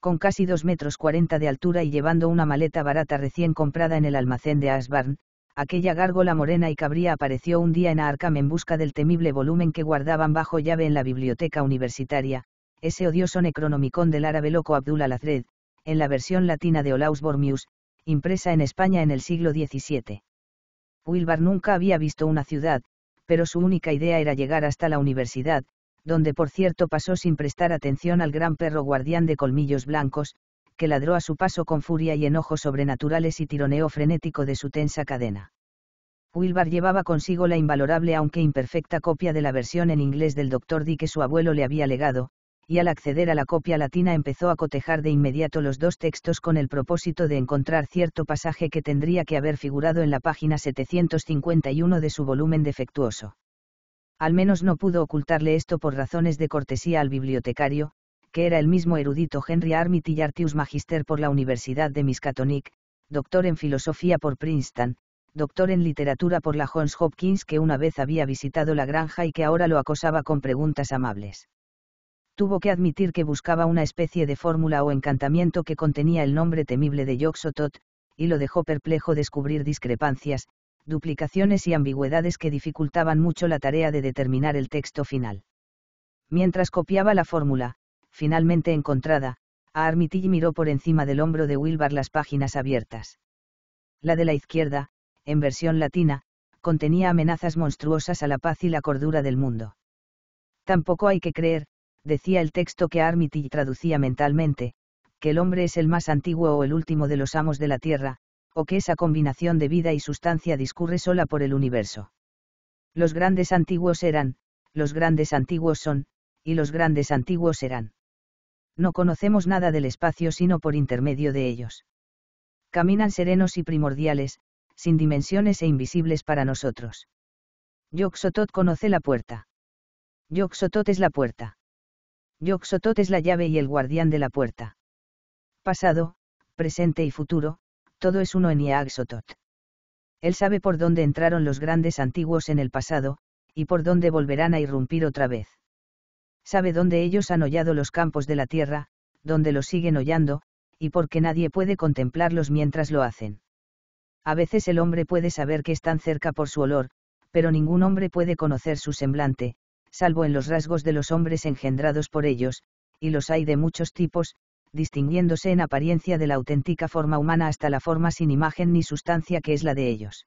Con casi 2 metros 40 de altura y llevando una maleta barata recién comprada en el almacén de Ashburn, aquella gárgola morena y cabría apareció un día en Arkham en busca del temible volumen que guardaban bajo llave en la biblioteca universitaria, ese odioso necronomicón del árabe loco Abdul Lazred, en la versión latina de Olaus Bormius, impresa en España en el siglo XVII. Wilbar nunca había visto una ciudad, pero su única idea era llegar hasta la universidad, donde por cierto pasó sin prestar atención al gran perro guardián de colmillos blancos, que ladró a su paso con furia y enojos sobrenaturales y tironeo frenético de su tensa cadena. Wilbar llevaba consigo la invalorable aunque imperfecta copia de la versión en inglés del Dr. Dee que su abuelo le había legado, y al acceder a la copia latina empezó a cotejar de inmediato los dos textos con el propósito de encontrar cierto pasaje que tendría que haber figurado en la página 751 de su volumen defectuoso. Al menos no pudo ocultarle esto por razones de cortesía al bibliotecario, que era el mismo erudito Henry y Artius Magister por la Universidad de Miskatonic, doctor en filosofía por Princeton, doctor en literatura por la Johns Hopkins que una vez había visitado la granja y que ahora lo acosaba con preguntas amables tuvo que admitir que buscaba una especie de fórmula o encantamiento que contenía el nombre temible de Yoxotot, y lo dejó perplejo descubrir discrepancias, duplicaciones y ambigüedades que dificultaban mucho la tarea de determinar el texto final. Mientras copiaba la fórmula, finalmente encontrada, a Armitage miró por encima del hombro de Wilbar las páginas abiertas. La de la izquierda, en versión latina, contenía amenazas monstruosas a la paz y la cordura del mundo. Tampoco hay que creer, decía el texto que Armitage traducía mentalmente, que el hombre es el más antiguo o el último de los amos de la Tierra, o que esa combinación de vida y sustancia discurre sola por el universo. Los grandes antiguos eran, los grandes antiguos son, y los grandes antiguos serán. No conocemos nada del espacio sino por intermedio de ellos. Caminan serenos y primordiales, sin dimensiones e invisibles para nosotros. Yoxotot conoce la puerta. Yoxotot es la puerta. Yoxotot es la llave y el guardián de la puerta. Pasado, presente y futuro, todo es uno en Iaxotot. Él sabe por dónde entraron los grandes antiguos en el pasado, y por dónde volverán a irrumpir otra vez. Sabe dónde ellos han hollado los campos de la tierra, dónde los siguen hollando, y por qué nadie puede contemplarlos mientras lo hacen. A veces el hombre puede saber que están cerca por su olor, pero ningún hombre puede conocer su semblante, salvo en los rasgos de los hombres engendrados por ellos, y los hay de muchos tipos, distinguiéndose en apariencia de la auténtica forma humana hasta la forma sin imagen ni sustancia que es la de ellos.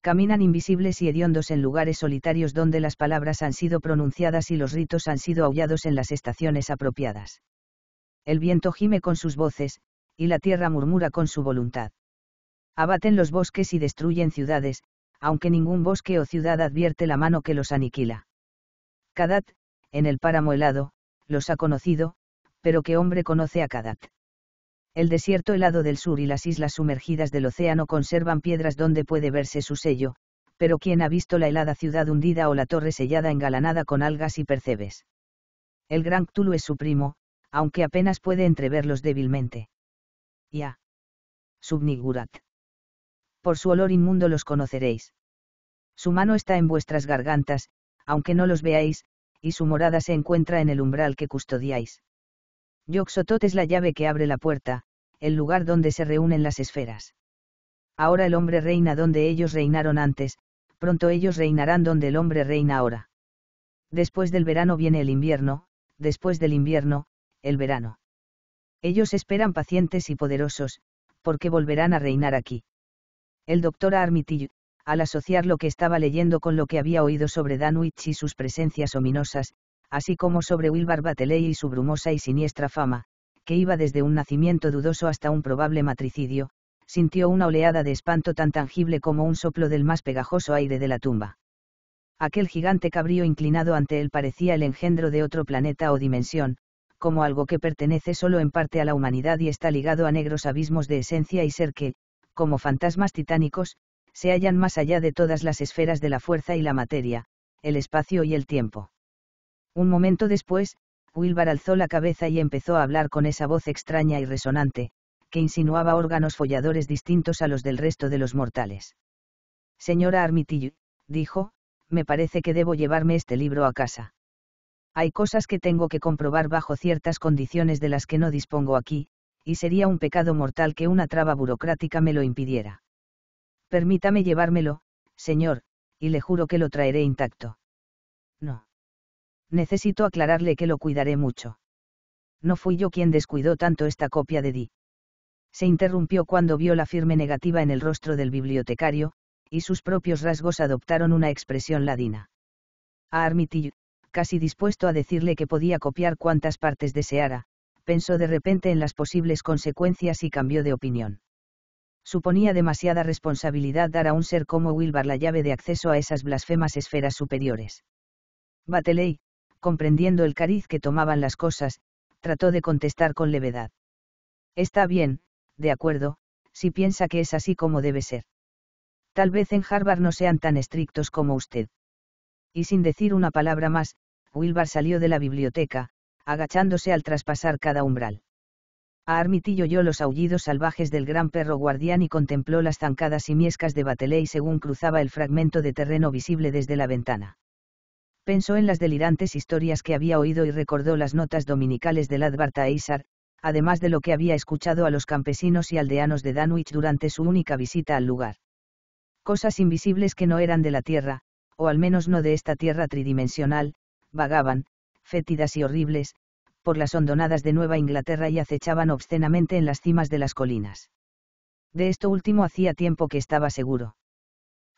Caminan invisibles y hediondos en lugares solitarios donde las palabras han sido pronunciadas y los ritos han sido aullados en las estaciones apropiadas. El viento gime con sus voces, y la tierra murmura con su voluntad. Abaten los bosques y destruyen ciudades, aunque ningún bosque o ciudad advierte la mano que los aniquila. Kadat, en el páramo helado, los ha conocido, pero ¿qué hombre conoce a Kadat? El desierto helado del sur y las islas sumergidas del océano conservan piedras donde puede verse su sello, pero ¿quién ha visto la helada ciudad hundida o la torre sellada engalanada con algas y percebes? El gran Cthulhu es su primo, aunque apenas puede entreverlos débilmente. Ya. Subnigurat. Por su olor inmundo los conoceréis. Su mano está en vuestras gargantas, aunque no los veáis, y su morada se encuentra en el umbral que custodiáis. Yoxotot es la llave que abre la puerta, el lugar donde se reúnen las esferas. Ahora el hombre reina donde ellos reinaron antes, pronto ellos reinarán donde el hombre reina ahora. Después del verano viene el invierno, después del invierno, el verano. Ellos esperan pacientes y poderosos, porque volverán a reinar aquí. El doctor Armitillo al asociar lo que estaba leyendo con lo que había oído sobre Danwich y sus presencias ominosas, así como sobre Wilbar Bateley y su brumosa y siniestra fama, que iba desde un nacimiento dudoso hasta un probable matricidio, sintió una oleada de espanto tan tangible como un soplo del más pegajoso aire de la tumba. Aquel gigante cabrío inclinado ante él parecía el engendro de otro planeta o dimensión, como algo que pertenece solo en parte a la humanidad y está ligado a negros abismos de esencia y ser que, como fantasmas titánicos, se hallan más allá de todas las esferas de la fuerza y la materia, el espacio y el tiempo. Un momento después, Wilbar alzó la cabeza y empezó a hablar con esa voz extraña y resonante, que insinuaba órganos folladores distintos a los del resto de los mortales. Señora Armitillo, dijo, me parece que debo llevarme este libro a casa. Hay cosas que tengo que comprobar bajo ciertas condiciones de las que no dispongo aquí, y sería un pecado mortal que una traba burocrática me lo impidiera. Permítame llevármelo, señor, y le juro que lo traeré intacto. No. Necesito aclararle que lo cuidaré mucho. No fui yo quien descuidó tanto esta copia de Di. Se interrumpió cuando vio la firme negativa en el rostro del bibliotecario, y sus propios rasgos adoptaron una expresión ladina. A Armitage, casi dispuesto a decirle que podía copiar cuantas partes deseara, pensó de repente en las posibles consecuencias y cambió de opinión suponía demasiada responsabilidad dar a un ser como Wilbar la llave de acceso a esas blasfemas esferas superiores. Bateley, comprendiendo el cariz que tomaban las cosas, trató de contestar con levedad. Está bien, de acuerdo, si piensa que es así como debe ser. Tal vez en Harvard no sean tan estrictos como usted. Y sin decir una palabra más, Wilbar salió de la biblioteca, agachándose al traspasar cada umbral. A Armitillo oyó los aullidos salvajes del gran perro guardián y contempló las zancadas y miescas de Bateley según cruzaba el fragmento de terreno visible desde la ventana. Pensó en las delirantes historias que había oído y recordó las notas dominicales del Advarta Eisar, además de lo que había escuchado a los campesinos y aldeanos de Danwich durante su única visita al lugar. Cosas invisibles que no eran de la tierra, o al menos no de esta tierra tridimensional, vagaban, fétidas y horribles, por las hondonadas de Nueva Inglaterra y acechaban obscenamente en las cimas de las colinas. De esto último hacía tiempo que estaba seguro.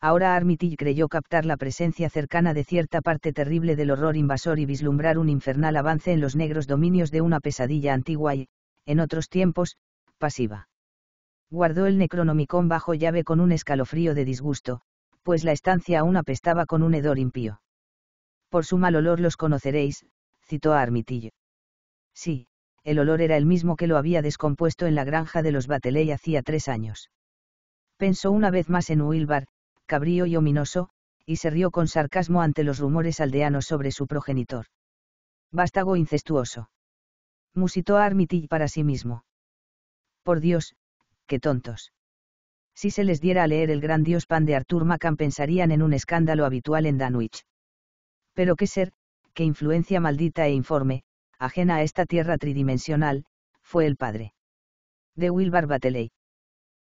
Ahora Armitage creyó captar la presencia cercana de cierta parte terrible del horror invasor y vislumbrar un infernal avance en los negros dominios de una pesadilla antigua y, en otros tiempos, pasiva. Guardó el Necronomicon bajo llave con un escalofrío de disgusto, pues la estancia aún apestaba con un hedor impío. Por su mal olor los conoceréis, citó a Sí, el olor era el mismo que lo había descompuesto en la granja de los Bateley hacía tres años. Pensó una vez más en Wilbar, cabrío y ominoso, y se rió con sarcasmo ante los rumores aldeanos sobre su progenitor. Vástago incestuoso. Musitó a Armitage para sí mismo. Por Dios, qué tontos. Si se les diera a leer el gran dios pan de Arthur Macan pensarían en un escándalo habitual en Danwich. Pero qué ser, qué influencia maldita e informe, ajena a esta tierra tridimensional, fue el padre. De Wilbur Bateley.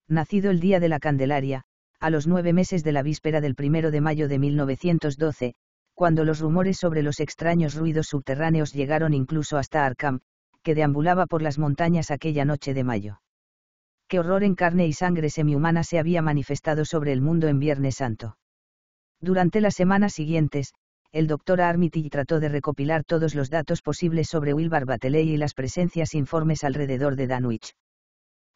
Nacido el día de la Candelaria, a los nueve meses de la víspera del primero de mayo de 1912, cuando los rumores sobre los extraños ruidos subterráneos llegaron incluso hasta Arkham, que deambulaba por las montañas aquella noche de mayo. Qué horror en carne y sangre semihumana se había manifestado sobre el mundo en Viernes Santo. Durante las semanas siguientes, el doctor Armitage trató de recopilar todos los datos posibles sobre Wilbar Bateley y las presencias informes alrededor de Danwich.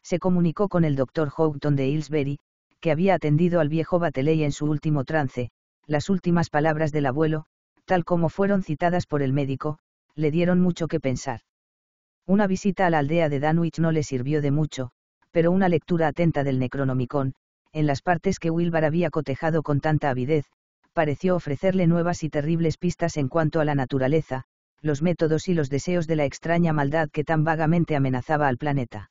Se comunicó con el doctor Houghton de Hillsbury, que había atendido al viejo Bateley en su último trance, las últimas palabras del abuelo, tal como fueron citadas por el médico, le dieron mucho que pensar. Una visita a la aldea de Danwich no le sirvió de mucho, pero una lectura atenta del Necronomicon, en las partes que Wilbar había cotejado con tanta avidez, pareció ofrecerle nuevas y terribles pistas en cuanto a la naturaleza, los métodos y los deseos de la extraña maldad que tan vagamente amenazaba al planeta.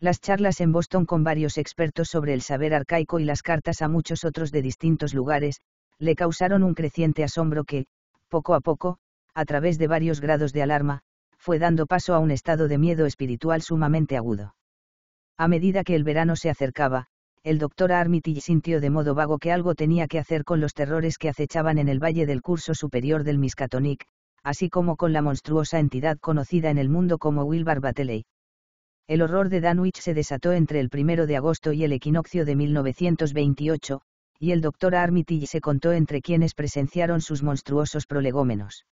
Las charlas en Boston con varios expertos sobre el saber arcaico y las cartas a muchos otros de distintos lugares, le causaron un creciente asombro que, poco a poco, a través de varios grados de alarma, fue dando paso a un estado de miedo espiritual sumamente agudo. A medida que el verano se acercaba, el doctor Armitage sintió de modo vago que algo tenía que hacer con los terrores que acechaban en el valle del curso superior del Miskatonic, así como con la monstruosa entidad conocida en el mundo como Wilbur Bateley. El horror de Danwich se desató entre el 1 de agosto y el equinoccio de 1928, y el doctor Armitage se contó entre quienes presenciaron sus monstruosos prolegómenos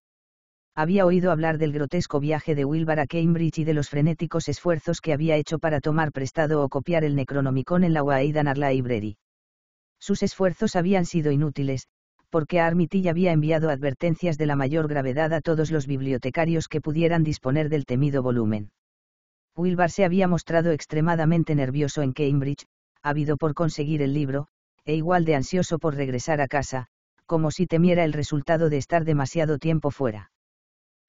había oído hablar del grotesco viaje de Wilbur a Cambridge y de los frenéticos esfuerzos que había hecho para tomar prestado o copiar el Necronomicon en la Waidanar Library. Sus esfuerzos habían sido inútiles, porque Armitage había enviado advertencias de la mayor gravedad a todos los bibliotecarios que pudieran disponer del temido volumen. Wilbar se había mostrado extremadamente nervioso en Cambridge, ávido por conseguir el libro, e igual de ansioso por regresar a casa, como si temiera el resultado de estar demasiado tiempo fuera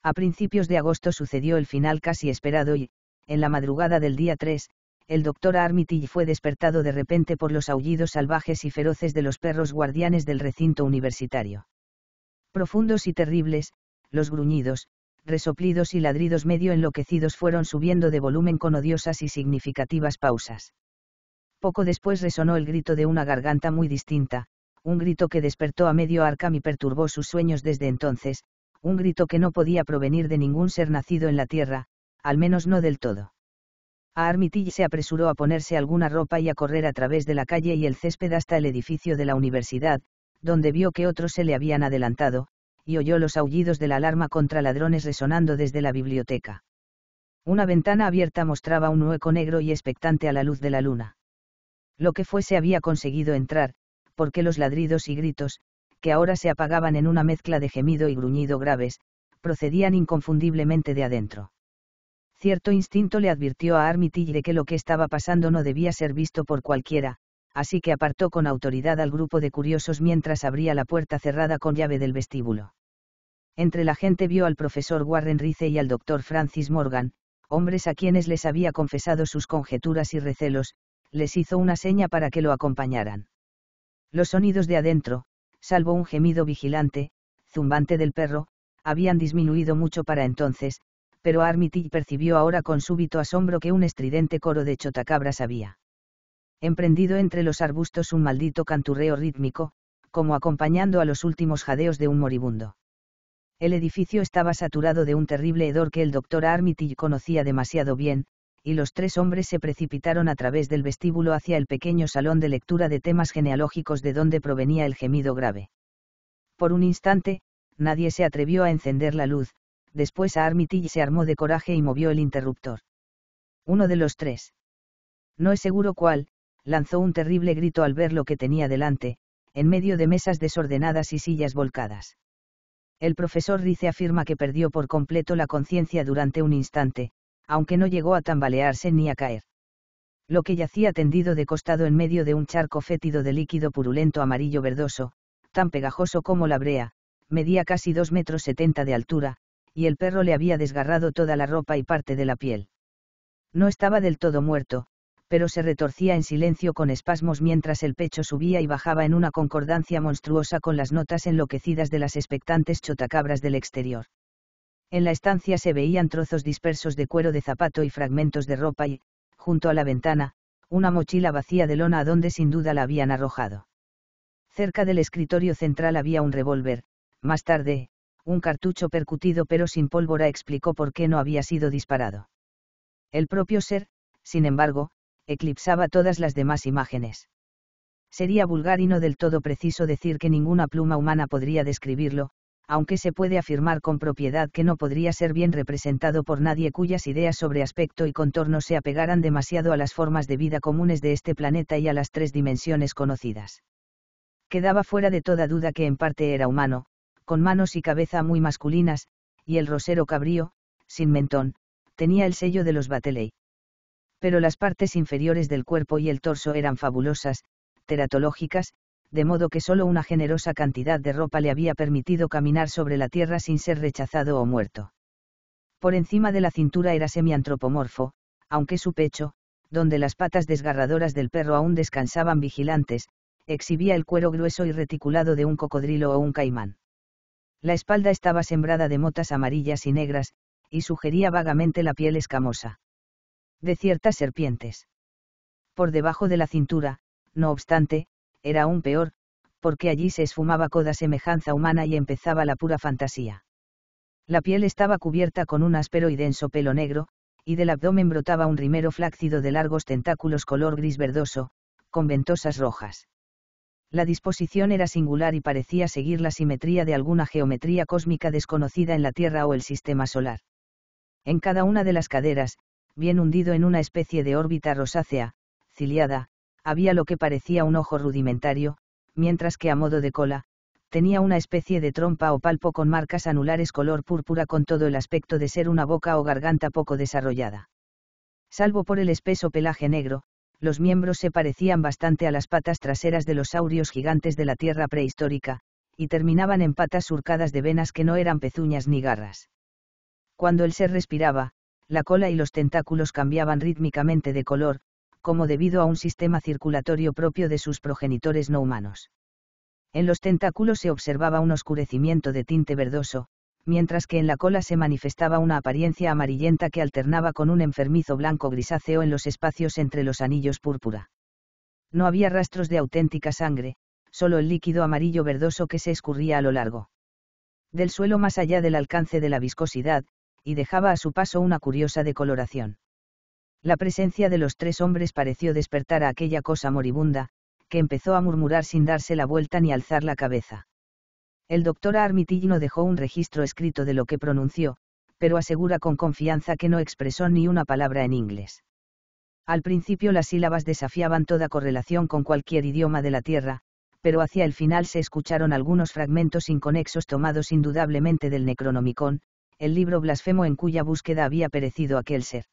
a principios de agosto sucedió el final casi esperado y, en la madrugada del día 3, el doctor Armitage fue despertado de repente por los aullidos salvajes y feroces de los perros guardianes del recinto universitario. Profundos y terribles, los gruñidos, resoplidos y ladridos medio enloquecidos fueron subiendo de volumen con odiosas y significativas pausas. Poco después resonó el grito de una garganta muy distinta, un grito que despertó a medio Arkham y perturbó sus sueños desde entonces, un grito que no podía provenir de ningún ser nacido en la tierra, al menos no del todo. A Armitage se apresuró a ponerse alguna ropa y a correr a través de la calle y el césped hasta el edificio de la universidad, donde vio que otros se le habían adelantado, y oyó los aullidos de la alarma contra ladrones resonando desde la biblioteca. Una ventana abierta mostraba un hueco negro y expectante a la luz de la luna. Lo que fuese había conseguido entrar, porque los ladridos y gritos, ahora se apagaban en una mezcla de gemido y gruñido graves, procedían inconfundiblemente de adentro. Cierto instinto le advirtió a Armitage que lo que estaba pasando no debía ser visto por cualquiera, así que apartó con autoridad al grupo de curiosos mientras abría la puerta cerrada con llave del vestíbulo. Entre la gente vio al profesor Warren Rice y al doctor Francis Morgan, hombres a quienes les había confesado sus conjeturas y recelos, les hizo una seña para que lo acompañaran. Los sonidos de adentro, salvo un gemido vigilante, zumbante del perro, habían disminuido mucho para entonces, pero Armitage percibió ahora con súbito asombro que un estridente coro de chotacabras había emprendido entre los arbustos un maldito canturreo rítmico, como acompañando a los últimos jadeos de un moribundo. El edificio estaba saturado de un terrible hedor que el doctor Armitage conocía demasiado bien, y los tres hombres se precipitaron a través del vestíbulo hacia el pequeño salón de lectura de temas genealógicos de donde provenía el gemido grave. Por un instante, nadie se atrevió a encender la luz, después a Armitage se armó de coraje y movió el interruptor. Uno de los tres. No es seguro cuál, lanzó un terrible grito al ver lo que tenía delante, en medio de mesas desordenadas y sillas volcadas. El profesor Rice afirma que perdió por completo la conciencia durante un instante, aunque no llegó a tambalearse ni a caer. Lo que yacía tendido de costado en medio de un charco fétido de líquido purulento amarillo verdoso, tan pegajoso como la brea, medía casi dos metros setenta de altura, y el perro le había desgarrado toda la ropa y parte de la piel. No estaba del todo muerto, pero se retorcía en silencio con espasmos mientras el pecho subía y bajaba en una concordancia monstruosa con las notas enloquecidas de las expectantes chotacabras del exterior. En la estancia se veían trozos dispersos de cuero de zapato y fragmentos de ropa y, junto a la ventana, una mochila vacía de lona a donde sin duda la habían arrojado. Cerca del escritorio central había un revólver, más tarde, un cartucho percutido pero sin pólvora explicó por qué no había sido disparado. El propio ser, sin embargo, eclipsaba todas las demás imágenes. Sería vulgar y no del todo preciso decir que ninguna pluma humana podría describirlo, aunque se puede afirmar con propiedad que no podría ser bien representado por nadie cuyas ideas sobre aspecto y contorno se apegaran demasiado a las formas de vida comunes de este planeta y a las tres dimensiones conocidas. Quedaba fuera de toda duda que en parte era humano, con manos y cabeza muy masculinas, y el rosero cabrío, sin mentón, tenía el sello de los Bateley. Pero las partes inferiores del cuerpo y el torso eran fabulosas, teratológicas, de modo que solo una generosa cantidad de ropa le había permitido caminar sobre la tierra sin ser rechazado o muerto. Por encima de la cintura era semiantropomorfo, aunque su pecho, donde las patas desgarradoras del perro aún descansaban vigilantes, exhibía el cuero grueso y reticulado de un cocodrilo o un caimán. La espalda estaba sembrada de motas amarillas y negras, y sugería vagamente la piel escamosa. De ciertas serpientes. Por debajo de la cintura, no obstante, era aún peor, porque allí se esfumaba coda semejanza humana y empezaba la pura fantasía. La piel estaba cubierta con un áspero y denso pelo negro, y del abdomen brotaba un rimero flácido de largos tentáculos color gris verdoso, con ventosas rojas. La disposición era singular y parecía seguir la simetría de alguna geometría cósmica desconocida en la Tierra o el sistema solar. En cada una de las caderas, bien hundido en una especie de órbita rosácea, ciliada, había lo que parecía un ojo rudimentario, mientras que a modo de cola, tenía una especie de trompa o palpo con marcas anulares color púrpura con todo el aspecto de ser una boca o garganta poco desarrollada. Salvo por el espeso pelaje negro, los miembros se parecían bastante a las patas traseras de los saurios gigantes de la tierra prehistórica, y terminaban en patas surcadas de venas que no eran pezuñas ni garras. Cuando el ser respiraba, la cola y los tentáculos cambiaban rítmicamente de color, como debido a un sistema circulatorio propio de sus progenitores no humanos. En los tentáculos se observaba un oscurecimiento de tinte verdoso, mientras que en la cola se manifestaba una apariencia amarillenta que alternaba con un enfermizo blanco grisáceo en los espacios entre los anillos púrpura. No había rastros de auténtica sangre, solo el líquido amarillo verdoso que se escurría a lo largo del suelo más allá del alcance de la viscosidad, y dejaba a su paso una curiosa decoloración. La presencia de los tres hombres pareció despertar a aquella cosa moribunda, que empezó a murmurar sin darse la vuelta ni alzar la cabeza. El doctor Armitillo dejó un registro escrito de lo que pronunció, pero asegura con confianza que no expresó ni una palabra en inglés. Al principio las sílabas desafiaban toda correlación con cualquier idioma de la Tierra, pero hacia el final se escucharon algunos fragmentos inconexos tomados indudablemente del Necronomicon, el libro blasfemo en cuya búsqueda había perecido aquel ser.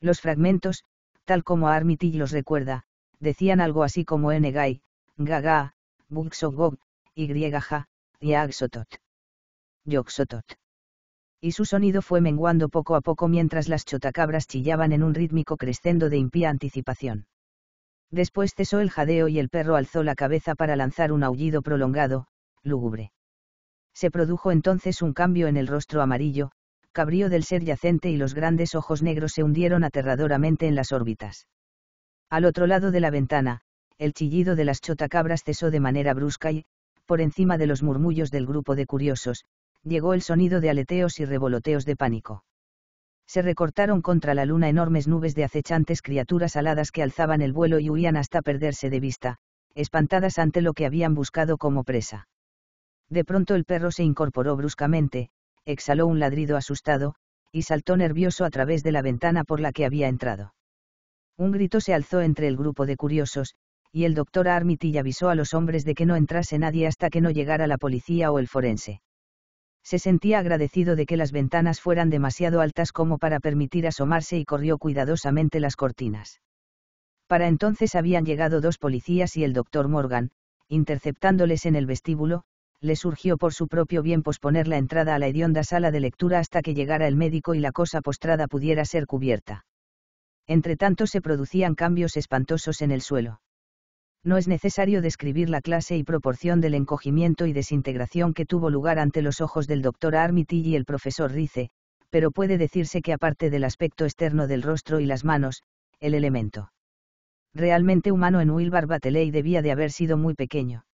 Los fragmentos, tal como Armitage los recuerda, decían algo así como Enegai, Gaga, g Ygaja, Yagsotot. Yoxotot. Y su sonido fue menguando poco a poco mientras las chotacabras chillaban en un rítmico crescendo de impía anticipación. Después cesó el jadeo y el perro alzó la cabeza para lanzar un aullido prolongado, lúgubre. Se produjo entonces un cambio en el rostro amarillo, cabrío del ser yacente y los grandes ojos negros se hundieron aterradoramente en las órbitas. Al otro lado de la ventana, el chillido de las chotacabras cesó de manera brusca y, por encima de los murmullos del grupo de curiosos, llegó el sonido de aleteos y revoloteos de pánico. Se recortaron contra la luna enormes nubes de acechantes criaturas aladas que alzaban el vuelo y huían hasta perderse de vista, espantadas ante lo que habían buscado como presa. De pronto el perro se incorporó bruscamente, exhaló un ladrido asustado, y saltó nervioso a través de la ventana por la que había entrado. Un grito se alzó entre el grupo de curiosos, y el doctor Armitage avisó a los hombres de que no entrase nadie hasta que no llegara la policía o el forense. Se sentía agradecido de que las ventanas fueran demasiado altas como para permitir asomarse y corrió cuidadosamente las cortinas. Para entonces habían llegado dos policías y el doctor Morgan, interceptándoles en el vestíbulo, le surgió por su propio bien posponer la entrada a la hedionda sala de lectura hasta que llegara el médico y la cosa postrada pudiera ser cubierta. Entretanto se producían cambios espantosos en el suelo. No es necesario describir la clase y proporción del encogimiento y desintegración que tuvo lugar ante los ojos del doctor Armitage y el profesor Rice, pero puede decirse que aparte del aspecto externo del rostro y las manos, el elemento realmente humano en Wilbur Bateley debía de haber sido muy pequeño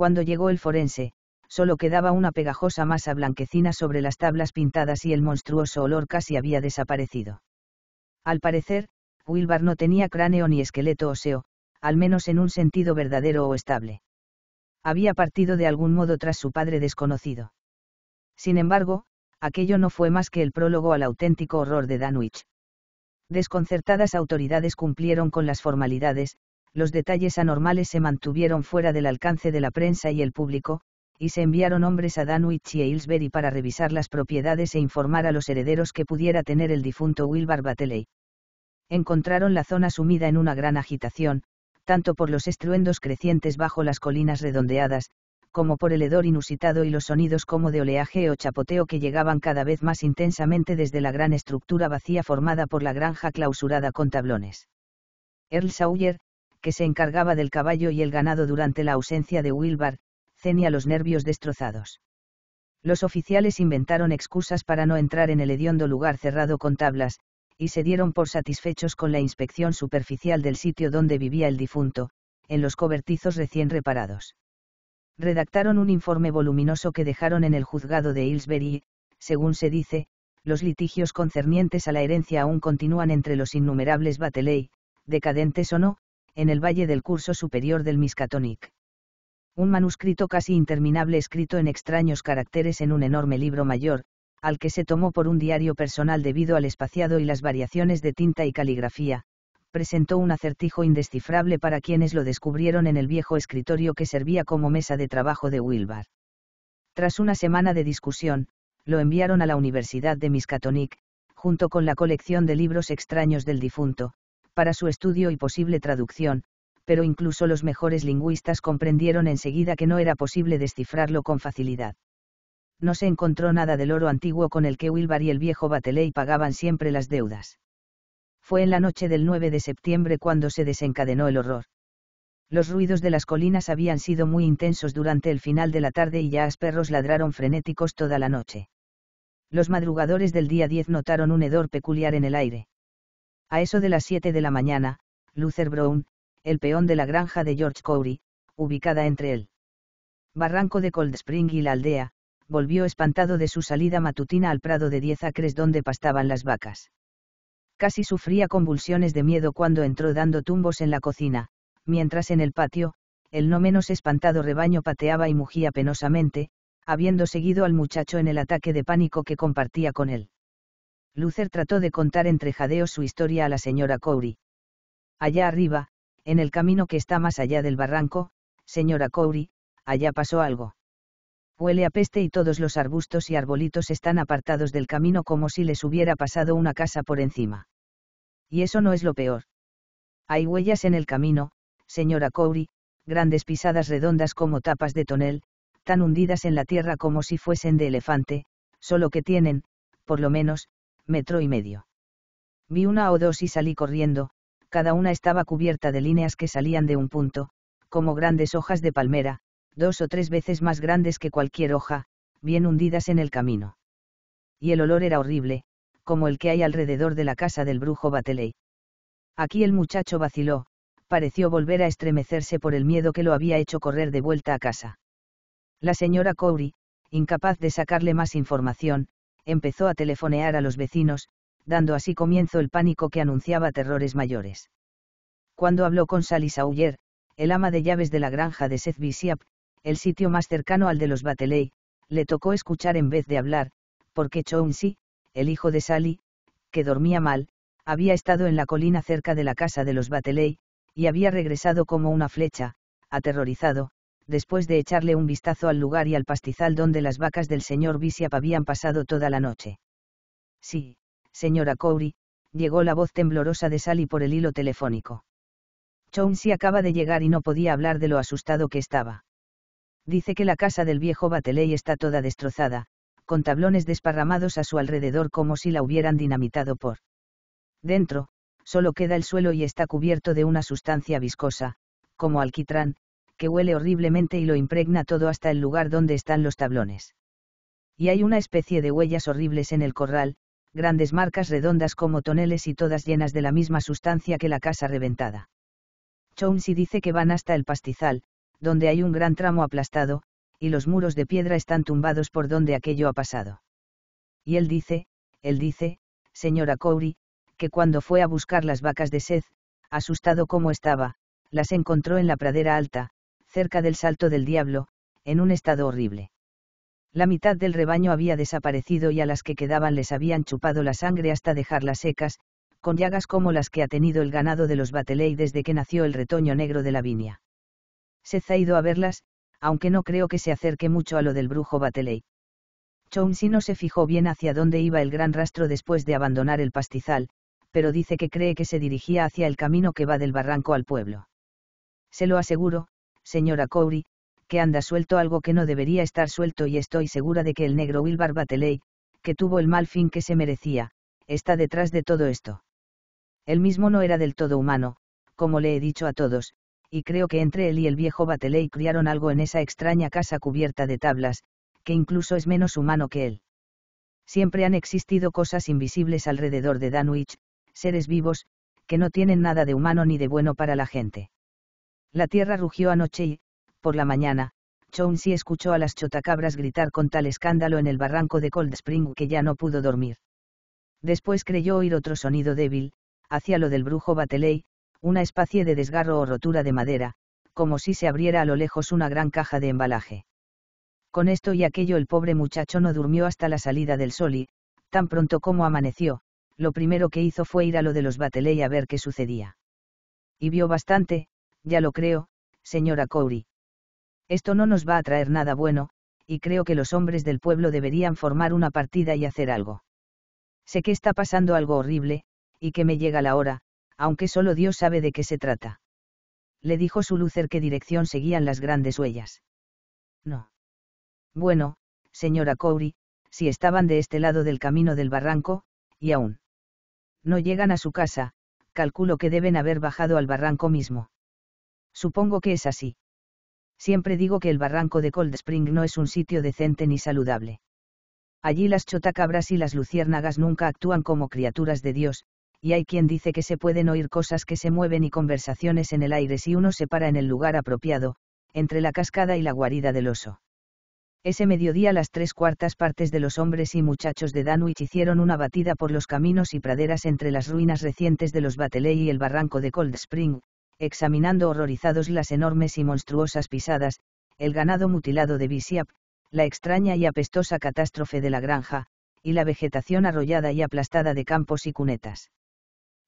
cuando llegó el forense, solo quedaba una pegajosa masa blanquecina sobre las tablas pintadas y el monstruoso olor casi había desaparecido. Al parecer, Wilbur no tenía cráneo ni esqueleto óseo, al menos en un sentido verdadero o estable. Había partido de algún modo tras su padre desconocido. Sin embargo, aquello no fue más que el prólogo al auténtico horror de Danwich. Desconcertadas autoridades cumplieron con las formalidades, los detalles anormales se mantuvieron fuera del alcance de la prensa y el público, y se enviaron hombres a Danwich y Aylesbury para revisar las propiedades e informar a los herederos que pudiera tener el difunto Wilbar Bateley. Encontraron la zona sumida en una gran agitación, tanto por los estruendos crecientes bajo las colinas redondeadas, como por el hedor inusitado y los sonidos como de oleaje o chapoteo que llegaban cada vez más intensamente desde la gran estructura vacía formada por la granja clausurada con tablones. Earl Sawyer, que se encargaba del caballo y el ganado durante la ausencia de Wilbur, cenia los nervios destrozados. Los oficiales inventaron excusas para no entrar en el hediondo lugar cerrado con tablas, y se dieron por satisfechos con la inspección superficial del sitio donde vivía el difunto, en los cobertizos recién reparados. Redactaron un informe voluminoso que dejaron en el juzgado de Hillsbury según se dice, los litigios concernientes a la herencia aún continúan entre los innumerables Bateley, decadentes o no, en el valle del curso superior del Miskatonic. Un manuscrito casi interminable escrito en extraños caracteres en un enorme libro mayor, al que se tomó por un diario personal debido al espaciado y las variaciones de tinta y caligrafía, presentó un acertijo indescifrable para quienes lo descubrieron en el viejo escritorio que servía como mesa de trabajo de Wilbar. Tras una semana de discusión, lo enviaron a la Universidad de Miskatonic, junto con la colección de libros extraños del difunto, para su estudio y posible traducción, pero incluso los mejores lingüistas comprendieron enseguida que no era posible descifrarlo con facilidad. No se encontró nada del oro antiguo con el que Wilbar y el viejo Bateley pagaban siempre las deudas. Fue en la noche del 9 de septiembre cuando se desencadenó el horror. Los ruidos de las colinas habían sido muy intensos durante el final de la tarde y ya los perros ladraron frenéticos toda la noche. Los madrugadores del día 10 notaron un hedor peculiar en el aire. A eso de las 7 de la mañana, Luther Brown, el peón de la granja de George Cowrie, ubicada entre el barranco de Cold Spring y la aldea, volvió espantado de su salida matutina al prado de diez acres donde pastaban las vacas. Casi sufría convulsiones de miedo cuando entró dando tumbos en la cocina, mientras en el patio, el no menos espantado rebaño pateaba y mugía penosamente, habiendo seguido al muchacho en el ataque de pánico que compartía con él. Luther trató de contar entre jadeos su historia a la señora Cowrie. Allá arriba, en el camino que está más allá del barranco, señora Cowrie, allá pasó algo. Huele a peste y todos los arbustos y arbolitos están apartados del camino como si les hubiera pasado una casa por encima. Y eso no es lo peor. Hay huellas en el camino, señora Cowrie, grandes pisadas redondas como tapas de tonel, tan hundidas en la tierra como si fuesen de elefante, solo que tienen, por lo menos, metro y medio. Vi una o dos y salí corriendo, cada una estaba cubierta de líneas que salían de un punto, como grandes hojas de palmera, dos o tres veces más grandes que cualquier hoja, bien hundidas en el camino. Y el olor era horrible, como el que hay alrededor de la casa del brujo Bateley. Aquí el muchacho vaciló, pareció volver a estremecerse por el miedo que lo había hecho correr de vuelta a casa. La señora Cowry, incapaz de sacarle más información, empezó a telefonear a los vecinos, dando así comienzo el pánico que anunciaba terrores mayores. Cuando habló con Sally Sawyer, el ama de llaves de la granja de Seth Bishop, el sitio más cercano al de los Bateley, le tocó escuchar en vez de hablar, porque Chauncey, el hijo de Sally, que dormía mal, había estado en la colina cerca de la casa de los Bateley, y había regresado como una flecha, aterrorizado, después de echarle un vistazo al lugar y al pastizal donde las vacas del señor Bishop habían pasado toda la noche. Sí, señora Cowry, llegó la voz temblorosa de Sally por el hilo telefónico. si acaba de llegar y no podía hablar de lo asustado que estaba. Dice que la casa del viejo Bateley está toda destrozada, con tablones desparramados a su alrededor como si la hubieran dinamitado por. Dentro, solo queda el suelo y está cubierto de una sustancia viscosa, como alquitrán, que huele horriblemente y lo impregna todo hasta el lugar donde están los tablones. Y hay una especie de huellas horribles en el corral, grandes marcas redondas como toneles y todas llenas de la misma sustancia que la casa reventada. Chauncey dice que van hasta el pastizal, donde hay un gran tramo aplastado, y los muros de piedra están tumbados por donde aquello ha pasado. Y él dice, él dice, señora Cowry, que cuando fue a buscar las vacas de sed, asustado como estaba, las encontró en la pradera alta, cerca del Salto del Diablo, en un estado horrible. La mitad del rebaño había desaparecido y a las que quedaban les habían chupado la sangre hasta dejarlas secas, con llagas como las que ha tenido el ganado de los Bateley desde que nació el retoño negro de la viña. Se ha ido a verlas, aunque no creo que se acerque mucho a lo del brujo Bateley. si no se fijó bien hacia dónde iba el gran rastro después de abandonar el pastizal, pero dice que cree que se dirigía hacia el camino que va del barranco al pueblo. Se lo aseguro, señora Cowrie, que anda suelto algo que no debería estar suelto y estoy segura de que el negro Wilbur Bateley, que tuvo el mal fin que se merecía, está detrás de todo esto. Él mismo no era del todo humano, como le he dicho a todos, y creo que entre él y el viejo Bateley criaron algo en esa extraña casa cubierta de tablas, que incluso es menos humano que él. Siempre han existido cosas invisibles alrededor de Danwich, seres vivos, que no tienen nada de humano ni de bueno para la gente. La tierra rugió anoche y, por la mañana, Chauncey escuchó a las chotacabras gritar con tal escándalo en el barranco de Cold Spring que ya no pudo dormir. Después creyó oír otro sonido débil, hacia lo del brujo Bateley, una especie de desgarro o rotura de madera, como si se abriera a lo lejos una gran caja de embalaje. Con esto y aquello el pobre muchacho no durmió hasta la salida del sol y, tan pronto como amaneció, lo primero que hizo fue ir a lo de los Bateley a ver qué sucedía. Y vio bastante, ya lo creo, señora Cowry. Esto no nos va a traer nada bueno, y creo que los hombres del pueblo deberían formar una partida y hacer algo. Sé que está pasando algo horrible, y que me llega la hora, aunque solo Dios sabe de qué se trata. Le dijo su lucer qué dirección seguían las grandes huellas. No. Bueno, señora Cowry, si estaban de este lado del camino del barranco, y aún no llegan a su casa, calculo que deben haber bajado al barranco mismo. Supongo que es así. Siempre digo que el barranco de Cold Spring no es un sitio decente ni saludable. Allí las chotacabras y las luciérnagas nunca actúan como criaturas de Dios, y hay quien dice que se pueden oír cosas que se mueven y conversaciones en el aire si uno se para en el lugar apropiado, entre la cascada y la guarida del oso. Ese mediodía las tres cuartas partes de los hombres y muchachos de Danwich hicieron una batida por los caminos y praderas entre las ruinas recientes de los Bateley y el barranco de Cold Spring, examinando horrorizados las enormes y monstruosas pisadas, el ganado mutilado de Visiap, la extraña y apestosa catástrofe de la granja, y la vegetación arrollada y aplastada de campos y cunetas.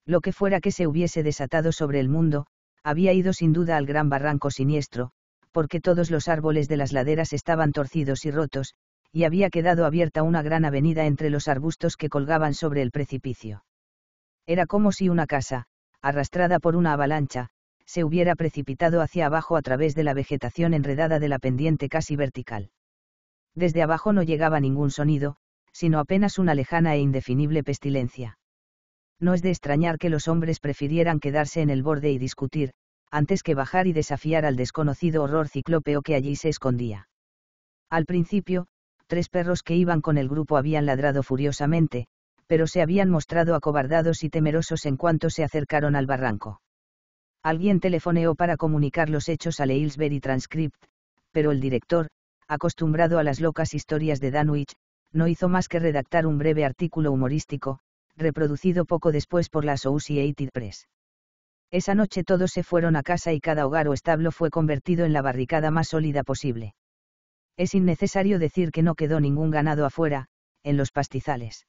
Lo que fuera que se hubiese desatado sobre el mundo, había ido sin duda al gran barranco siniestro, porque todos los árboles de las laderas estaban torcidos y rotos, y había quedado abierta una gran avenida entre los arbustos que colgaban sobre el precipicio. Era como si una casa, arrastrada por una avalancha, se hubiera precipitado hacia abajo a través de la vegetación enredada de la pendiente casi vertical. Desde abajo no llegaba ningún sonido, sino apenas una lejana e indefinible pestilencia. No es de extrañar que los hombres prefirieran quedarse en el borde y discutir, antes que bajar y desafiar al desconocido horror ciclópeo que allí se escondía. Al principio, tres perros que iban con el grupo habían ladrado furiosamente, pero se habían mostrado acobardados y temerosos en cuanto se acercaron al barranco. Alguien telefoneó para comunicar los hechos a Aylesbury Transcript, pero el director, acostumbrado a las locas historias de Danwich, no hizo más que redactar un breve artículo humorístico, reproducido poco después por la Associated Press. Esa noche todos se fueron a casa y cada hogar o establo fue convertido en la barricada más sólida posible. Es innecesario decir que no quedó ningún ganado afuera, en los pastizales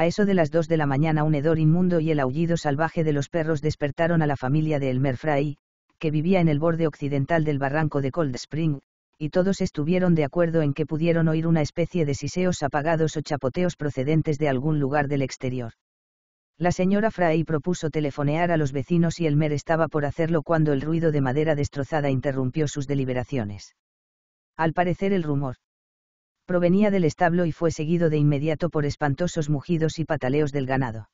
a eso de las dos de la mañana un hedor inmundo y el aullido salvaje de los perros despertaron a la familia de Elmer Fry, que vivía en el borde occidental del barranco de Cold Spring, y todos estuvieron de acuerdo en que pudieron oír una especie de siseos apagados o chapoteos procedentes de algún lugar del exterior. La señora Fray propuso telefonear a los vecinos y Elmer estaba por hacerlo cuando el ruido de madera destrozada interrumpió sus deliberaciones. Al parecer el rumor provenía del establo y fue seguido de inmediato por espantosos mugidos y pataleos del ganado.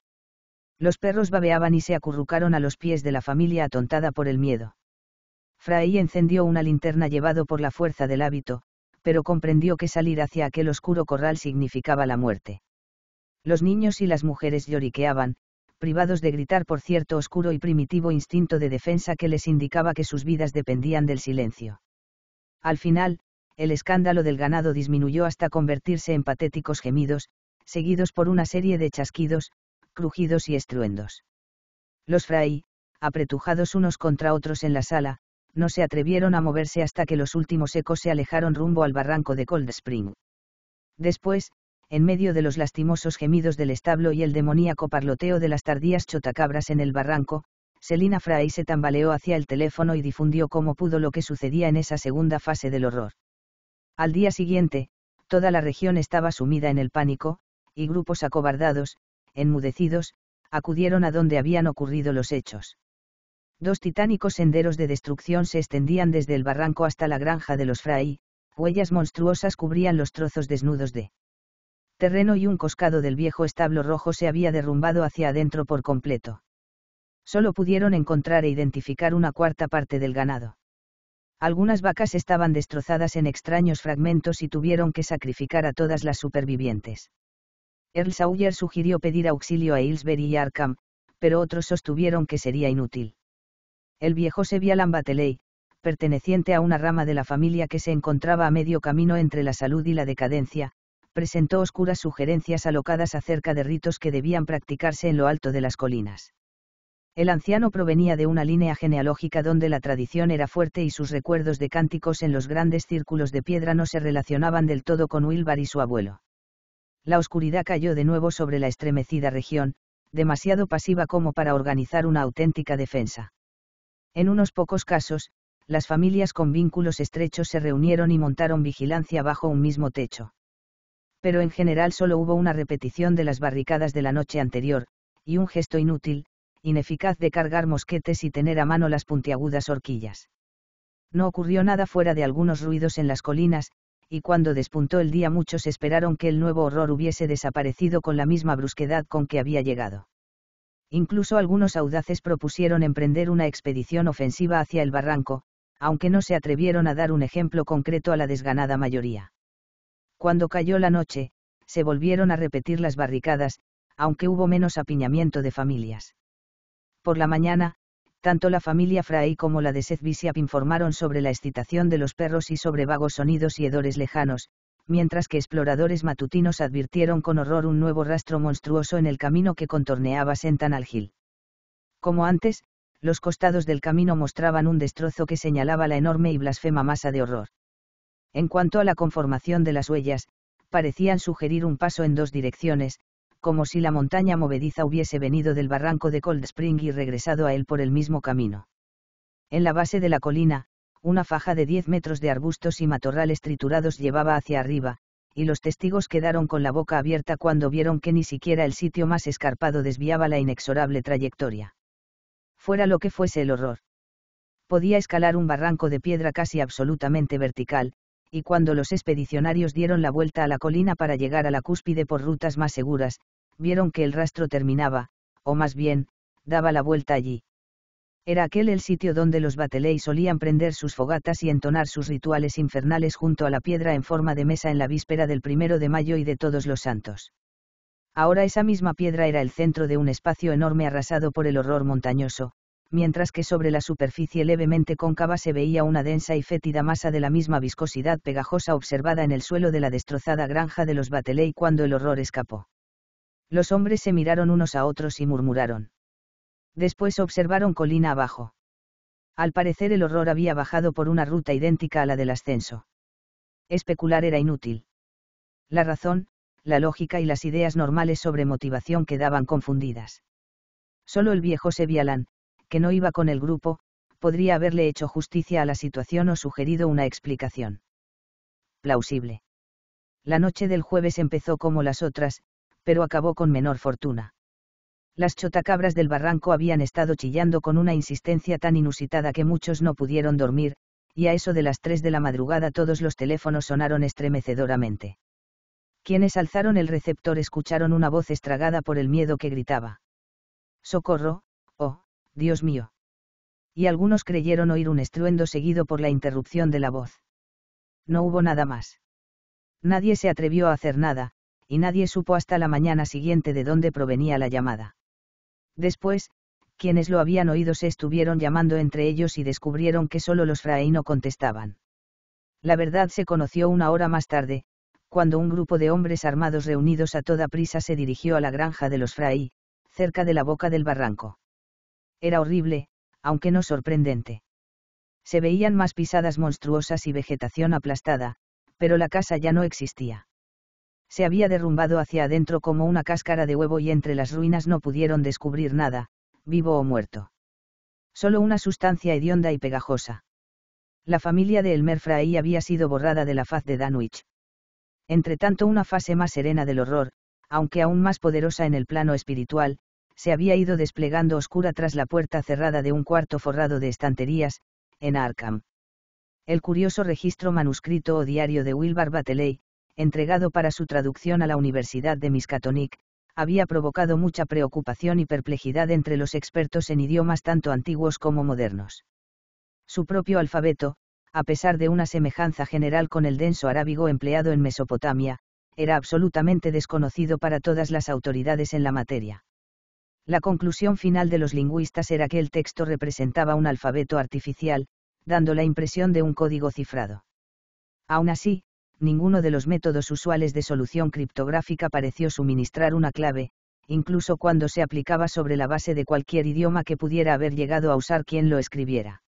Los perros babeaban y se acurrucaron a los pies de la familia atontada por el miedo. Fray encendió una linterna llevado por la fuerza del hábito, pero comprendió que salir hacia aquel oscuro corral significaba la muerte. Los niños y las mujeres lloriqueaban, privados de gritar por cierto oscuro y primitivo instinto de defensa que les indicaba que sus vidas dependían del silencio. Al final, el escándalo del ganado disminuyó hasta convertirse en patéticos gemidos, seguidos por una serie de chasquidos, crujidos y estruendos. Los fray, apretujados unos contra otros en la sala, no se atrevieron a moverse hasta que los últimos ecos se alejaron rumbo al barranco de Cold Spring. Después, en medio de los lastimosos gemidos del establo y el demoníaco parloteo de las tardías chotacabras en el barranco, Selina Fray se tambaleó hacia el teléfono y difundió como pudo lo que sucedía en esa segunda fase del horror. Al día siguiente, toda la región estaba sumida en el pánico, y grupos acobardados, enmudecidos, acudieron a donde habían ocurrido los hechos. Dos titánicos senderos de destrucción se extendían desde el barranco hasta la granja de los Fray, huellas monstruosas cubrían los trozos desnudos de terreno y un coscado del viejo establo rojo se había derrumbado hacia adentro por completo. Solo pudieron encontrar e identificar una cuarta parte del ganado. Algunas vacas estaban destrozadas en extraños fragmentos y tuvieron que sacrificar a todas las supervivientes. Earl Sawyer sugirió pedir auxilio a Aylesbury y Arkham, pero otros sostuvieron que sería inútil. El viejo Sevialan Bateley, perteneciente a una rama de la familia que se encontraba a medio camino entre la salud y la decadencia, presentó oscuras sugerencias alocadas acerca de ritos que debían practicarse en lo alto de las colinas. El anciano provenía de una línea genealógica donde la tradición era fuerte y sus recuerdos de cánticos en los grandes círculos de piedra no se relacionaban del todo con Wilbar y su abuelo. La oscuridad cayó de nuevo sobre la estremecida región, demasiado pasiva como para organizar una auténtica defensa. En unos pocos casos, las familias con vínculos estrechos se reunieron y montaron vigilancia bajo un mismo techo. Pero en general solo hubo una repetición de las barricadas de la noche anterior, y un gesto inútil, ineficaz de cargar mosquetes y tener a mano las puntiagudas horquillas. No ocurrió nada fuera de algunos ruidos en las colinas, y cuando despuntó el día muchos esperaron que el nuevo horror hubiese desaparecido con la misma brusquedad con que había llegado. Incluso algunos audaces propusieron emprender una expedición ofensiva hacia el barranco, aunque no se atrevieron a dar un ejemplo concreto a la desganada mayoría. Cuando cayó la noche, se volvieron a repetir las barricadas, aunque hubo menos apiñamiento de familias. Por la mañana, tanto la familia Fray como la de Seth informaron sobre la excitación de los perros y sobre vagos sonidos y hedores lejanos, mientras que exploradores matutinos advirtieron con horror un nuevo rastro monstruoso en el camino que contorneaba Sentanal Gil. Como antes, los costados del camino mostraban un destrozo que señalaba la enorme y blasfema masa de horror. En cuanto a la conformación de las huellas, parecían sugerir un paso en dos direcciones, como si la montaña movediza hubiese venido del barranco de Cold Spring y regresado a él por el mismo camino. En la base de la colina, una faja de 10 metros de arbustos y matorrales triturados llevaba hacia arriba, y los testigos quedaron con la boca abierta cuando vieron que ni siquiera el sitio más escarpado desviaba la inexorable trayectoria. Fuera lo que fuese el horror. Podía escalar un barranco de piedra casi absolutamente vertical, y cuando los expedicionarios dieron la vuelta a la colina para llegar a la cúspide por rutas más seguras, vieron que el rastro terminaba, o más bien, daba la vuelta allí. Era aquel el sitio donde los Bateley solían prender sus fogatas y entonar sus rituales infernales junto a la piedra en forma de mesa en la víspera del primero de mayo y de todos los santos. Ahora esa misma piedra era el centro de un espacio enorme arrasado por el horror montañoso, mientras que sobre la superficie levemente cóncava se veía una densa y fétida masa de la misma viscosidad pegajosa observada en el suelo de la destrozada granja de los Bateley cuando el horror escapó. Los hombres se miraron unos a otros y murmuraron. Después observaron colina abajo. Al parecer el horror había bajado por una ruta idéntica a la del ascenso. Especular era inútil. La razón, la lógica y las ideas normales sobre motivación quedaban confundidas. Solo el viejo Sevialán, que no iba con el grupo, podría haberle hecho justicia a la situación o sugerido una explicación. Plausible. La noche del jueves empezó como las otras, pero acabó con menor fortuna. Las chotacabras del barranco habían estado chillando con una insistencia tan inusitada que muchos no pudieron dormir, y a eso de las tres de la madrugada todos los teléfonos sonaron estremecedoramente. Quienes alzaron el receptor escucharon una voz estragada por el miedo que gritaba. Socorro, oh, Dios mío. Y algunos creyeron oír un estruendo seguido por la interrupción de la voz. No hubo nada más. Nadie se atrevió a hacer nada, y nadie supo hasta la mañana siguiente de dónde provenía la llamada. Después, quienes lo habían oído se estuvieron llamando entre ellos y descubrieron que solo los fraí no contestaban. La verdad se conoció una hora más tarde, cuando un grupo de hombres armados reunidos a toda prisa se dirigió a la granja de los Fraí, cerca de la boca del barranco. Era horrible, aunque no sorprendente. Se veían más pisadas monstruosas y vegetación aplastada, pero la casa ya no existía se había derrumbado hacia adentro como una cáscara de huevo y entre las ruinas no pudieron descubrir nada, vivo o muerto. Solo una sustancia hedionda y pegajosa. La familia de Elmer Fray había sido borrada de la faz de Danwich. Entretanto, una fase más serena del horror, aunque aún más poderosa en el plano espiritual, se había ido desplegando oscura tras la puerta cerrada de un cuarto forrado de estanterías, en Arkham. El curioso registro manuscrito o diario de Wilbur Bateley, entregado para su traducción a la Universidad de Miskatonic, había provocado mucha preocupación y perplejidad entre los expertos en idiomas tanto antiguos como modernos. Su propio alfabeto, a pesar de una semejanza general con el denso arábigo empleado en Mesopotamia, era absolutamente desconocido para todas las autoridades en la materia. La conclusión final de los lingüistas era que el texto representaba un alfabeto artificial, dando la impresión de un código cifrado. Aún así, ninguno de los métodos usuales de solución criptográfica pareció suministrar una clave, incluso cuando se aplicaba sobre la base de cualquier idioma que pudiera haber llegado a usar quien lo escribiera.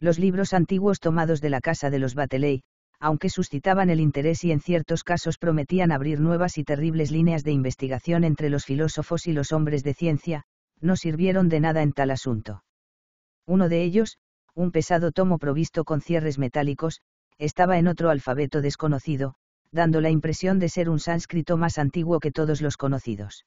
Los libros antiguos tomados de la casa de los Bateley, aunque suscitaban el interés y en ciertos casos prometían abrir nuevas y terribles líneas de investigación entre los filósofos y los hombres de ciencia, no sirvieron de nada en tal asunto. Uno de ellos, un pesado tomo provisto con cierres metálicos, estaba en otro alfabeto desconocido, dando la impresión de ser un sánscrito más antiguo que todos los conocidos.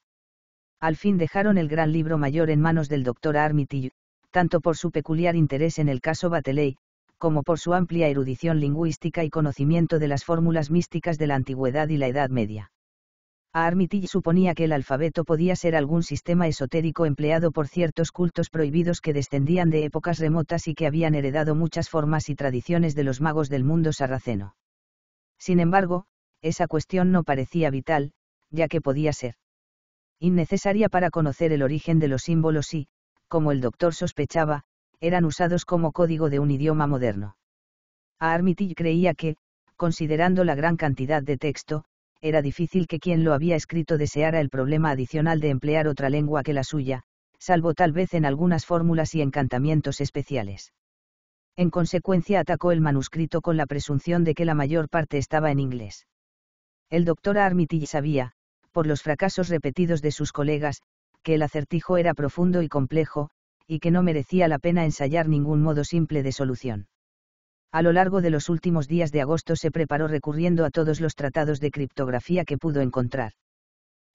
Al fin dejaron el gran libro mayor en manos del doctor Armitage, tanto por su peculiar interés en el caso Bateley, como por su amplia erudición lingüística y conocimiento de las fórmulas místicas de la antigüedad y la Edad Media. A suponía que el alfabeto podía ser algún sistema esotérico empleado por ciertos cultos prohibidos que descendían de épocas remotas y que habían heredado muchas formas y tradiciones de los magos del mundo sarraceno. Sin embargo, esa cuestión no parecía vital, ya que podía ser innecesaria para conocer el origen de los símbolos y, como el doctor sospechaba, eran usados como código de un idioma moderno. A Armitage creía que, considerando la gran cantidad de texto, era difícil que quien lo había escrito deseara el problema adicional de emplear otra lengua que la suya, salvo tal vez en algunas fórmulas y encantamientos especiales. En consecuencia atacó el manuscrito con la presunción de que la mayor parte estaba en inglés. El doctor Armitage sabía, por los fracasos repetidos de sus colegas, que el acertijo era profundo y complejo, y que no merecía la pena ensayar ningún modo simple de solución. A lo largo de los últimos días de agosto se preparó recurriendo a todos los tratados de criptografía que pudo encontrar.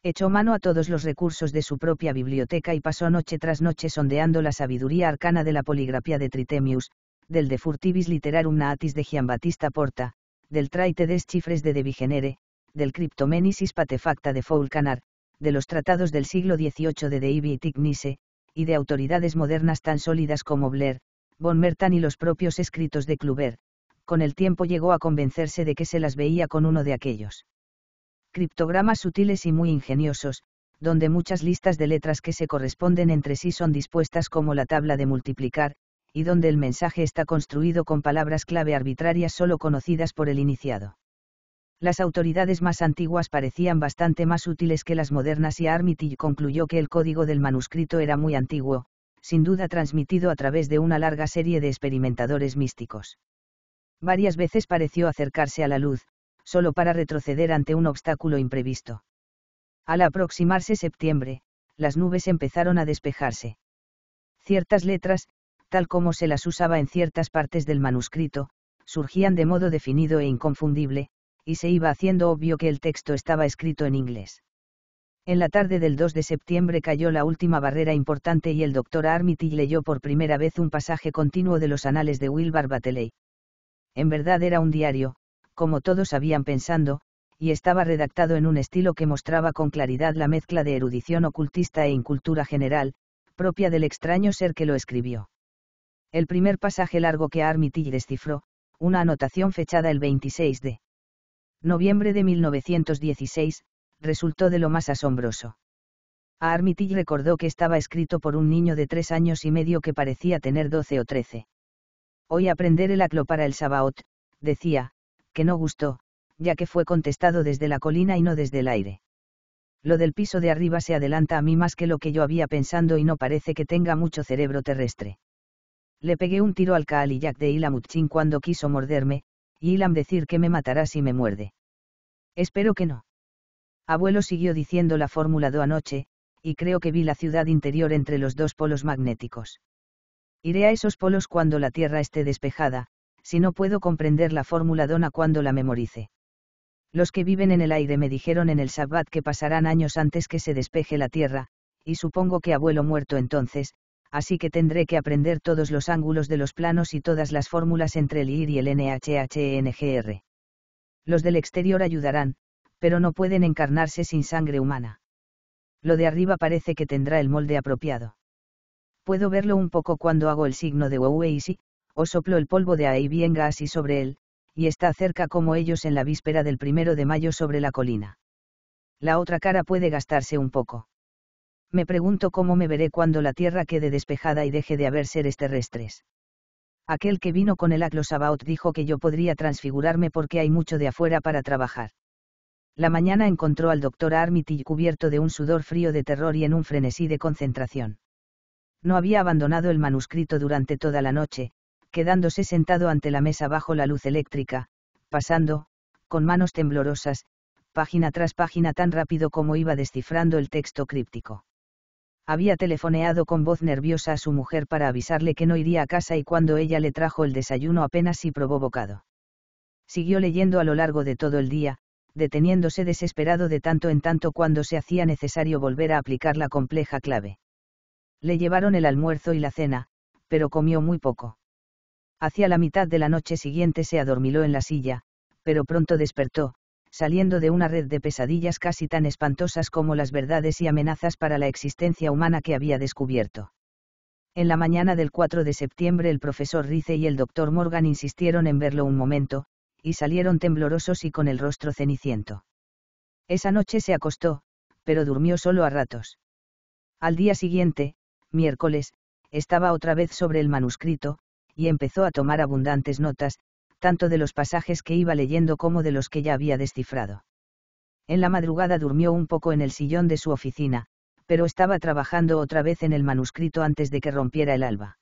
Echó mano a todos los recursos de su propia biblioteca y pasó noche tras noche sondeando la sabiduría arcana de la poligrafía de Tritemius, del de Furtivis Literarum Natis de Giambattista Porta, del Traite des Chifres de De Vigenere, del Cryptomenisis Patefacta de Foulcanar, de los tratados del siglo XVIII de David y Tignise, y de autoridades modernas tan sólidas como Blair, von Mertan y los propios escritos de Kluber, con el tiempo llegó a convencerse de que se las veía con uno de aquellos. Criptogramas sutiles y muy ingeniosos, donde muchas listas de letras que se corresponden entre sí son dispuestas como la tabla de multiplicar, y donde el mensaje está construido con palabras clave arbitrarias solo conocidas por el iniciado. Las autoridades más antiguas parecían bastante más útiles que las modernas y Armitage concluyó que el código del manuscrito era muy antiguo, sin duda transmitido a través de una larga serie de experimentadores místicos. Varias veces pareció acercarse a la luz, solo para retroceder ante un obstáculo imprevisto. Al aproximarse septiembre, las nubes empezaron a despejarse. Ciertas letras, tal como se las usaba en ciertas partes del manuscrito, surgían de modo definido e inconfundible, y se iba haciendo obvio que el texto estaba escrito en inglés. En la tarde del 2 de septiembre cayó la última barrera importante y el doctor Armitage leyó por primera vez un pasaje continuo de los anales de Wilbur Bateley. En verdad era un diario, como todos habían pensado, y estaba redactado en un estilo que mostraba con claridad la mezcla de erudición ocultista e incultura general, propia del extraño ser que lo escribió. El primer pasaje largo que Armitage descifró, una anotación fechada el 26 de noviembre de 1916, resultó de lo más asombroso. A Armitage recordó que estaba escrito por un niño de tres años y medio que parecía tener doce o trece. Hoy aprender el aclo para el Sabaot, decía, que no gustó, ya que fue contestado desde la colina y no desde el aire. Lo del piso de arriba se adelanta a mí más que lo que yo había pensando y no parece que tenga mucho cerebro terrestre. Le pegué un tiro al Kali y Jack de Ilam cuando quiso morderme, y Ilam decir que me matará si me muerde. Espero que no. Abuelo siguió diciendo la fórmula do anoche, y creo que vi la ciudad interior entre los dos polos magnéticos. Iré a esos polos cuando la Tierra esté despejada, si no puedo comprender la fórmula dona cuando la memorice. Los que viven en el aire me dijeron en el Sabbat que pasarán años antes que se despeje la Tierra, y supongo que abuelo muerto entonces, así que tendré que aprender todos los ángulos de los planos y todas las fórmulas entre el IR y el NHNGR. E los del exterior ayudarán, pero no pueden encarnarse sin sangre humana. Lo de arriba parece que tendrá el molde apropiado. Puedo verlo un poco cuando hago el signo de Waueisi, o soplo el polvo de ahí así sobre él, y está cerca como ellos en la víspera del primero de mayo sobre la colina. La otra cara puede gastarse un poco. Me pregunto cómo me veré cuando la tierra quede despejada y deje de haber seres terrestres. Aquel que vino con el Aclos dijo que yo podría transfigurarme porque hay mucho de afuera para trabajar la mañana encontró al doctor Armitage cubierto de un sudor frío de terror y en un frenesí de concentración. No había abandonado el manuscrito durante toda la noche, quedándose sentado ante la mesa bajo la luz eléctrica, pasando, con manos temblorosas, página tras página tan rápido como iba descifrando el texto críptico. Había telefoneado con voz nerviosa a su mujer para avisarle que no iría a casa y cuando ella le trajo el desayuno apenas si probó bocado. Siguió leyendo a lo largo de todo el día, deteniéndose desesperado de tanto en tanto cuando se hacía necesario volver a aplicar la compleja clave. Le llevaron el almuerzo y la cena, pero comió muy poco. Hacia la mitad de la noche siguiente se adormiló en la silla, pero pronto despertó, saliendo de una red de pesadillas casi tan espantosas como las verdades y amenazas para la existencia humana que había descubierto. En la mañana del 4 de septiembre el profesor Rice y el doctor Morgan insistieron en verlo un momento, y salieron temblorosos y con el rostro ceniciento. Esa noche se acostó, pero durmió solo a ratos. Al día siguiente, miércoles, estaba otra vez sobre el manuscrito, y empezó a tomar abundantes notas, tanto de los pasajes que iba leyendo como de los que ya había descifrado. En la madrugada durmió un poco en el sillón de su oficina, pero estaba trabajando otra vez en el manuscrito antes de que rompiera el alba.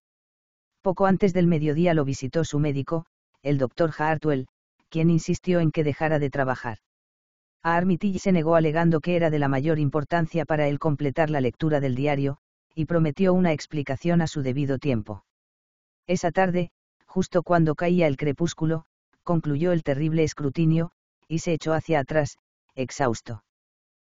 Poco antes del mediodía lo visitó su médico, el doctor Hartwell, quien insistió en que dejara de trabajar. A Armitage se negó alegando que era de la mayor importancia para él completar la lectura del diario, y prometió una explicación a su debido tiempo. Esa tarde, justo cuando caía el crepúsculo, concluyó el terrible escrutinio, y se echó hacia atrás, exhausto.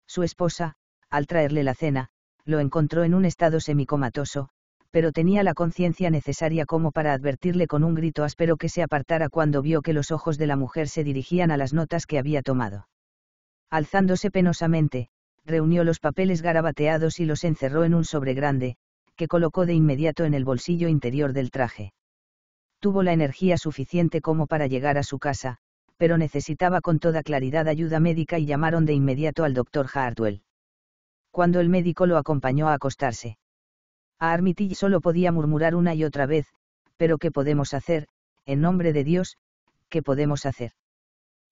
Su esposa, al traerle la cena, lo encontró en un estado semicomatoso, pero tenía la conciencia necesaria como para advertirle con un grito áspero que se apartara cuando vio que los ojos de la mujer se dirigían a las notas que había tomado. Alzándose penosamente, reunió los papeles garabateados y los encerró en un sobre grande, que colocó de inmediato en el bolsillo interior del traje. Tuvo la energía suficiente como para llegar a su casa, pero necesitaba con toda claridad ayuda médica y llamaron de inmediato al doctor Hartwell. Cuando el médico lo acompañó a acostarse a Armitage solo podía murmurar una y otra vez, pero ¿qué podemos hacer, en nombre de Dios, qué podemos hacer?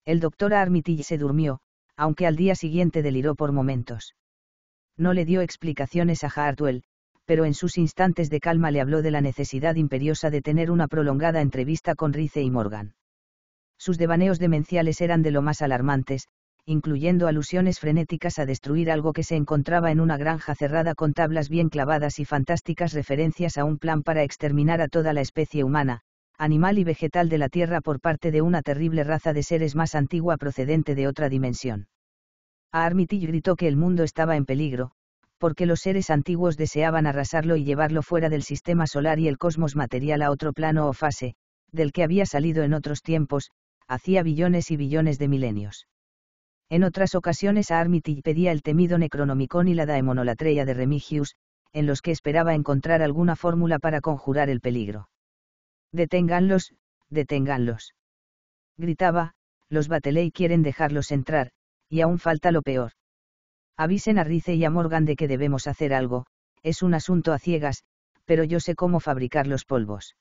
El doctor Armitage se durmió, aunque al día siguiente deliró por momentos. No le dio explicaciones a Hartwell, pero en sus instantes de calma le habló de la necesidad imperiosa de tener una prolongada entrevista con Rice y Morgan. Sus devaneos demenciales eran de lo más alarmantes, incluyendo alusiones frenéticas a destruir algo que se encontraba en una granja cerrada con tablas bien clavadas y fantásticas referencias a un plan para exterminar a toda la especie humana, animal y vegetal de la Tierra por parte de una terrible raza de seres más antigua procedente de otra dimensión. A Armitage gritó que el mundo estaba en peligro, porque los seres antiguos deseaban arrasarlo y llevarlo fuera del sistema solar y el cosmos material a otro plano o fase, del que había salido en otros tiempos, hacía billones y billones de milenios. En otras ocasiones a Armitage pedía el temido Necronomicon y la Daemonolatreia de Remigius, en los que esperaba encontrar alguna fórmula para conjurar el peligro. Deténganlos, deténganlos. Gritaba, los Bateley quieren dejarlos entrar, y aún falta lo peor. Avisen a Rice y a Morgan de que debemos hacer algo, es un asunto a ciegas, pero yo sé cómo fabricar los polvos.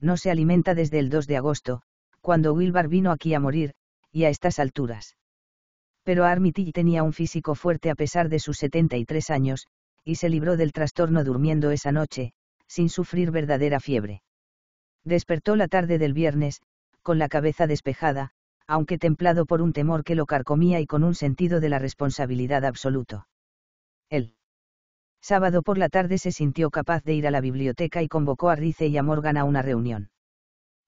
No se alimenta desde el 2 de agosto, cuando Wilbar vino aquí a morir, y a estas alturas pero Armitage tenía un físico fuerte a pesar de sus 73 años, y se libró del trastorno durmiendo esa noche, sin sufrir verdadera fiebre. Despertó la tarde del viernes, con la cabeza despejada, aunque templado por un temor que lo carcomía y con un sentido de la responsabilidad absoluto. El sábado por la tarde se sintió capaz de ir a la biblioteca y convocó a Rice y a Morgan a una reunión.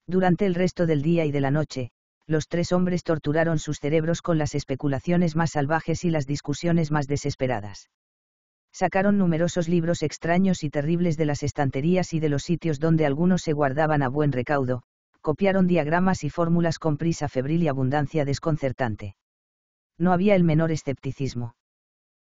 Durante el resto del día y de la noche, los tres hombres torturaron sus cerebros con las especulaciones más salvajes y las discusiones más desesperadas. Sacaron numerosos libros extraños y terribles de las estanterías y de los sitios donde algunos se guardaban a buen recaudo, copiaron diagramas y fórmulas con prisa febril y abundancia desconcertante. No había el menor escepticismo.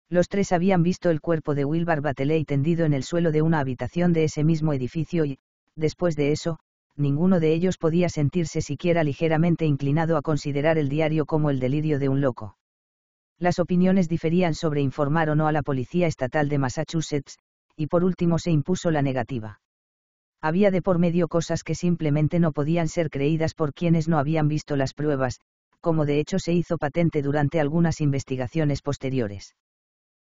Los tres habían visto el cuerpo de Wilbur Bateley tendido en el suelo de una habitación de ese mismo edificio y, después de eso, ninguno de ellos podía sentirse siquiera ligeramente inclinado a considerar el diario como el delirio de un loco. Las opiniones diferían sobre informar o no a la Policía Estatal de Massachusetts, y por último se impuso la negativa. Había de por medio cosas que simplemente no podían ser creídas por quienes no habían visto las pruebas, como de hecho se hizo patente durante algunas investigaciones posteriores.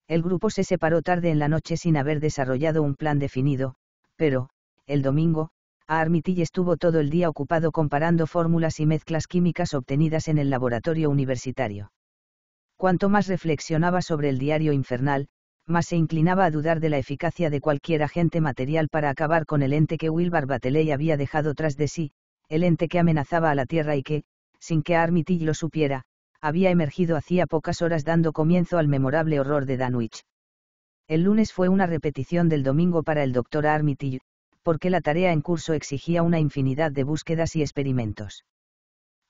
El grupo se separó tarde en la noche sin haber desarrollado un plan definido, pero, el domingo, Armitage estuvo todo el día ocupado comparando fórmulas y mezclas químicas obtenidas en el laboratorio universitario. Cuanto más reflexionaba sobre el diario infernal, más se inclinaba a dudar de la eficacia de cualquier agente material para acabar con el ente que Wilbur Bateley había dejado tras de sí, el ente que amenazaba a la Tierra y que, sin que Armitage lo supiera, había emergido hacía pocas horas dando comienzo al memorable horror de Danwich. El lunes fue una repetición del domingo para el doctor Armitage, porque la tarea en curso exigía una infinidad de búsquedas y experimentos.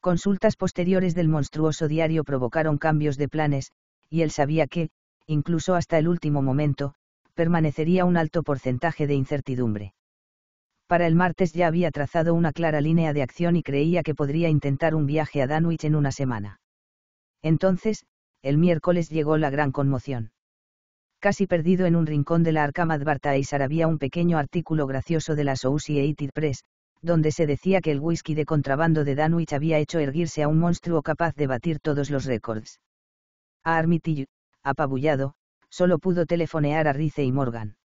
Consultas posteriores del monstruoso diario provocaron cambios de planes, y él sabía que, incluso hasta el último momento, permanecería un alto porcentaje de incertidumbre. Para el martes ya había trazado una clara línea de acción y creía que podría intentar un viaje a Danwich en una semana. Entonces, el miércoles llegó la gran conmoción casi perdido en un rincón de la Arkham Advertiser había un pequeño artículo gracioso de la Associated Press, donde se decía que el whisky de contrabando de Danwich había hecho erguirse a un monstruo capaz de batir todos los récords. A Armitage, apabullado, solo pudo telefonear a Rice y Morgan.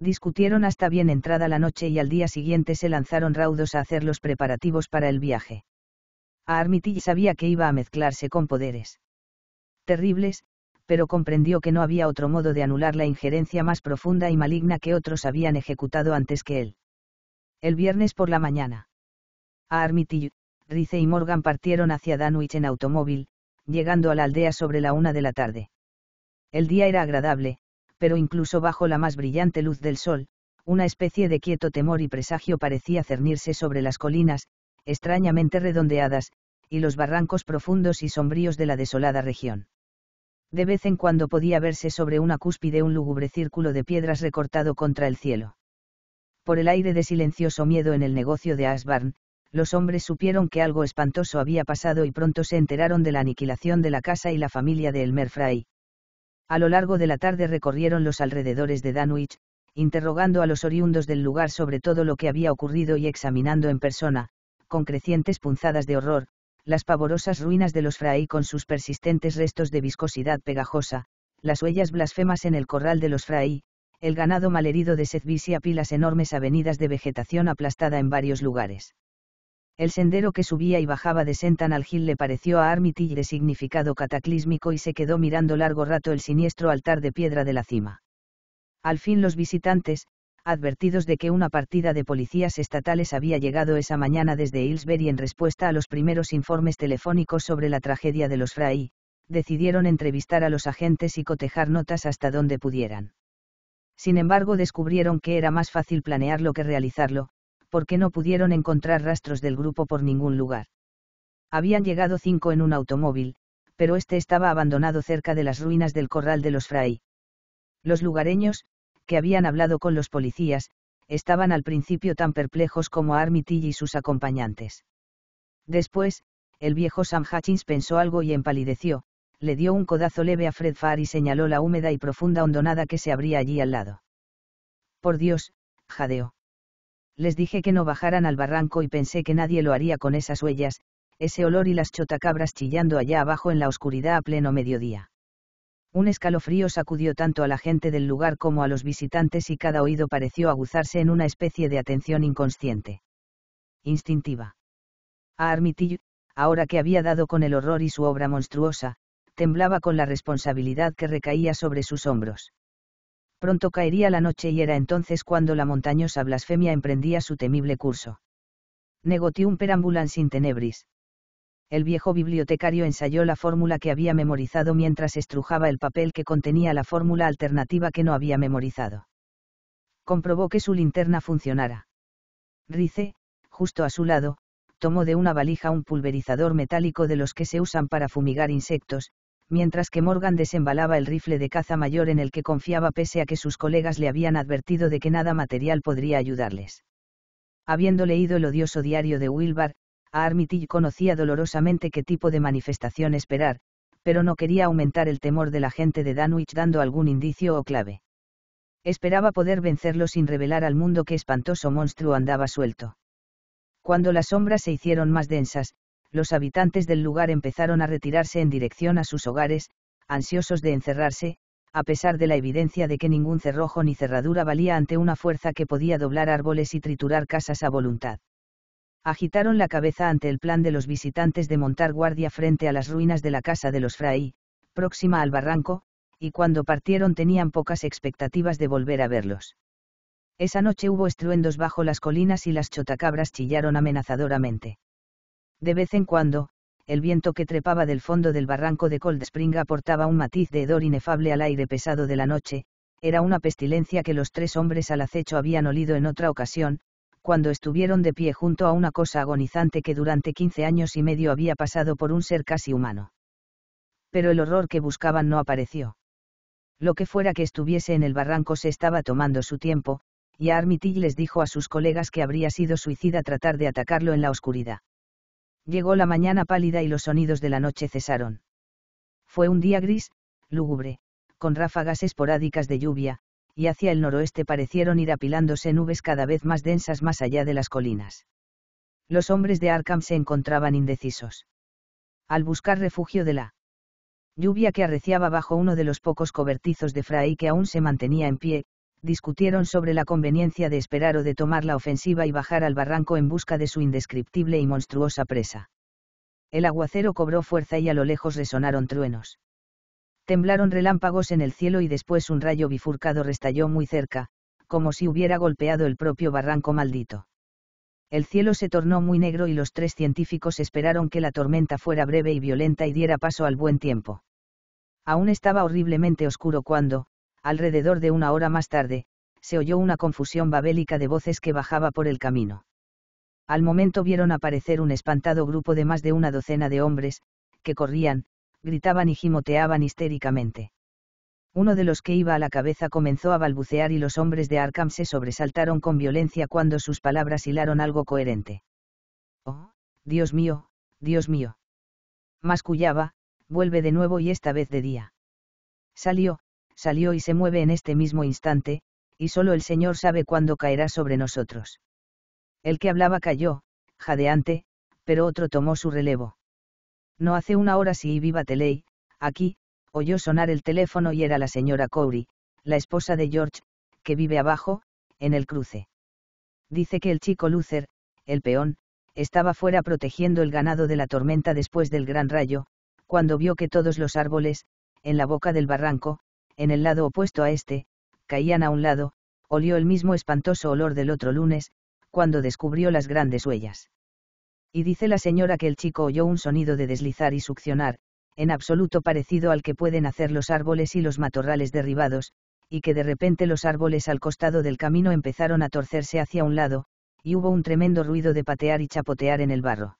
Discutieron hasta bien entrada la noche y al día siguiente se lanzaron raudos a hacer los preparativos para el viaje. A Armitage sabía que iba a mezclarse con poderes terribles, pero comprendió que no había otro modo de anular la injerencia más profunda y maligna que otros habían ejecutado antes que él. El viernes por la mañana. A Armitage, Rice y Morgan partieron hacia Danwich en automóvil, llegando a la aldea sobre la una de la tarde. El día era agradable, pero incluso bajo la más brillante luz del sol, una especie de quieto temor y presagio parecía cernirse sobre las colinas, extrañamente redondeadas, y los barrancos profundos y sombríos de la desolada región. De vez en cuando podía verse sobre una cúspide un lúgubre círculo de piedras recortado contra el cielo. Por el aire de silencioso miedo en el negocio de Ashburn, los hombres supieron que algo espantoso había pasado y pronto se enteraron de la aniquilación de la casa y la familia de Elmer Fry. A lo largo de la tarde recorrieron los alrededores de Danwich, interrogando a los oriundos del lugar sobre todo lo que había ocurrido y examinando en persona, con crecientes punzadas de horror, las pavorosas ruinas de los Fray con sus persistentes restos de viscosidad pegajosa, las huellas blasfemas en el corral de los Fray, el ganado malherido de Sedvisia y las enormes avenidas de vegetación aplastada en varios lugares. El sendero que subía y bajaba de Sentan al Gil le pareció a Armitage de significado cataclísmico y se quedó mirando largo rato el siniestro altar de piedra de la cima. Al fin los visitantes, advertidos de que una partida de policías estatales había llegado esa mañana desde Hillsbury en respuesta a los primeros informes telefónicos sobre la tragedia de los Fray, decidieron entrevistar a los agentes y cotejar notas hasta donde pudieran. Sin embargo, descubrieron que era más fácil planearlo que realizarlo, porque no pudieron encontrar rastros del grupo por ningún lugar. Habían llegado cinco en un automóvil, pero este estaba abandonado cerca de las ruinas del corral de los Fray. Los lugareños, que habían hablado con los policías, estaban al principio tan perplejos como Armitage y sus acompañantes. Después, el viejo Sam Hutchins pensó algo y empalideció, le dio un codazo leve a Fred Farr y señaló la húmeda y profunda hondonada que se abría allí al lado. Por Dios, jadeó. Les dije que no bajaran al barranco y pensé que nadie lo haría con esas huellas, ese olor y las chotacabras chillando allá abajo en la oscuridad a pleno mediodía. Un escalofrío sacudió tanto a la gente del lugar como a los visitantes y cada oído pareció aguzarse en una especie de atención inconsciente. Instintiva. A Armitillo, ahora que había dado con el horror y su obra monstruosa, temblaba con la responsabilidad que recaía sobre sus hombros. Pronto caería la noche y era entonces cuando la montañosa blasfemia emprendía su temible curso. un perambulan sin tenebris el viejo bibliotecario ensayó la fórmula que había memorizado mientras estrujaba el papel que contenía la fórmula alternativa que no había memorizado. Comprobó que su linterna funcionara. Rice, justo a su lado, tomó de una valija un pulverizador metálico de los que se usan para fumigar insectos, mientras que Morgan desembalaba el rifle de caza mayor en el que confiaba pese a que sus colegas le habían advertido de que nada material podría ayudarles. Habiendo leído el odioso diario de Wilbar, a Armitage conocía dolorosamente qué tipo de manifestación esperar, pero no quería aumentar el temor de la gente de Danwich dando algún indicio o clave. Esperaba poder vencerlo sin revelar al mundo qué espantoso monstruo andaba suelto. Cuando las sombras se hicieron más densas, los habitantes del lugar empezaron a retirarse en dirección a sus hogares, ansiosos de encerrarse, a pesar de la evidencia de que ningún cerrojo ni cerradura valía ante una fuerza que podía doblar árboles y triturar casas a voluntad agitaron la cabeza ante el plan de los visitantes de montar guardia frente a las ruinas de la casa de los Fray, próxima al barranco, y cuando partieron tenían pocas expectativas de volver a verlos. Esa noche hubo estruendos bajo las colinas y las chotacabras chillaron amenazadoramente. De vez en cuando, el viento que trepaba del fondo del barranco de Cold Spring aportaba un matiz de hedor inefable al aire pesado de la noche, era una pestilencia que los tres hombres al acecho habían olido en otra ocasión, cuando estuvieron de pie junto a una cosa agonizante que durante quince años y medio había pasado por un ser casi humano. Pero el horror que buscaban no apareció. Lo que fuera que estuviese en el barranco se estaba tomando su tiempo, y Armitage les dijo a sus colegas que habría sido suicida tratar de atacarlo en la oscuridad. Llegó la mañana pálida y los sonidos de la noche cesaron. Fue un día gris, lúgubre, con ráfagas esporádicas de lluvia, y hacia el noroeste parecieron ir apilándose nubes cada vez más densas más allá de las colinas. Los hombres de Arkham se encontraban indecisos. Al buscar refugio de la lluvia que arreciaba bajo uno de los pocos cobertizos de Fray que aún se mantenía en pie, discutieron sobre la conveniencia de esperar o de tomar la ofensiva y bajar al barranco en busca de su indescriptible y monstruosa presa. El aguacero cobró fuerza y a lo lejos resonaron truenos. Temblaron relámpagos en el cielo y después un rayo bifurcado restalló muy cerca, como si hubiera golpeado el propio barranco maldito. El cielo se tornó muy negro y los tres científicos esperaron que la tormenta fuera breve y violenta y diera paso al buen tiempo. Aún estaba horriblemente oscuro cuando, alrededor de una hora más tarde, se oyó una confusión babélica de voces que bajaba por el camino. Al momento vieron aparecer un espantado grupo de más de una docena de hombres, que corrían, gritaban y gimoteaban histéricamente. Uno de los que iba a la cabeza comenzó a balbucear y los hombres de Arkham se sobresaltaron con violencia cuando sus palabras hilaron algo coherente. Oh, Dios mío, Dios mío. Mascullaba, vuelve de nuevo y esta vez de día. Salió, salió y se mueve en este mismo instante, y solo el Señor sabe cuándo caerá sobre nosotros. El que hablaba cayó, jadeante, pero otro tomó su relevo. No hace una hora sí y viva Teley, aquí, oyó sonar el teléfono y era la señora Cowrie, la esposa de George, que vive abajo, en el cruce. Dice que el chico Luther, el peón, estaba fuera protegiendo el ganado de la tormenta después del gran rayo, cuando vio que todos los árboles, en la boca del barranco, en el lado opuesto a este, caían a un lado, olió el mismo espantoso olor del otro lunes, cuando descubrió las grandes huellas y dice la señora que el chico oyó un sonido de deslizar y succionar, en absoluto parecido al que pueden hacer los árboles y los matorrales derribados, y que de repente los árboles al costado del camino empezaron a torcerse hacia un lado, y hubo un tremendo ruido de patear y chapotear en el barro.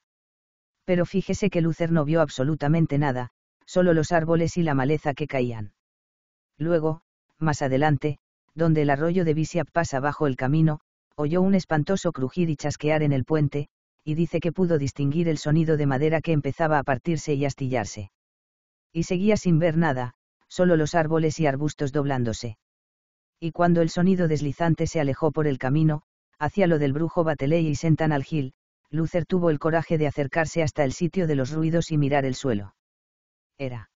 Pero fíjese que Lucer no vio absolutamente nada, solo los árboles y la maleza que caían. Luego, más adelante, donde el arroyo de Visiap pasa bajo el camino, oyó un espantoso crujir y chasquear en el puente, y dice que pudo distinguir el sonido de madera que empezaba a partirse y astillarse. Y seguía sin ver nada, solo los árboles y arbustos doblándose. Y cuando el sonido deslizante se alejó por el camino, hacia lo del brujo Bateley y Sentan al Gil, Luther tuvo el coraje de acercarse hasta el sitio de los ruidos y mirar el suelo. Era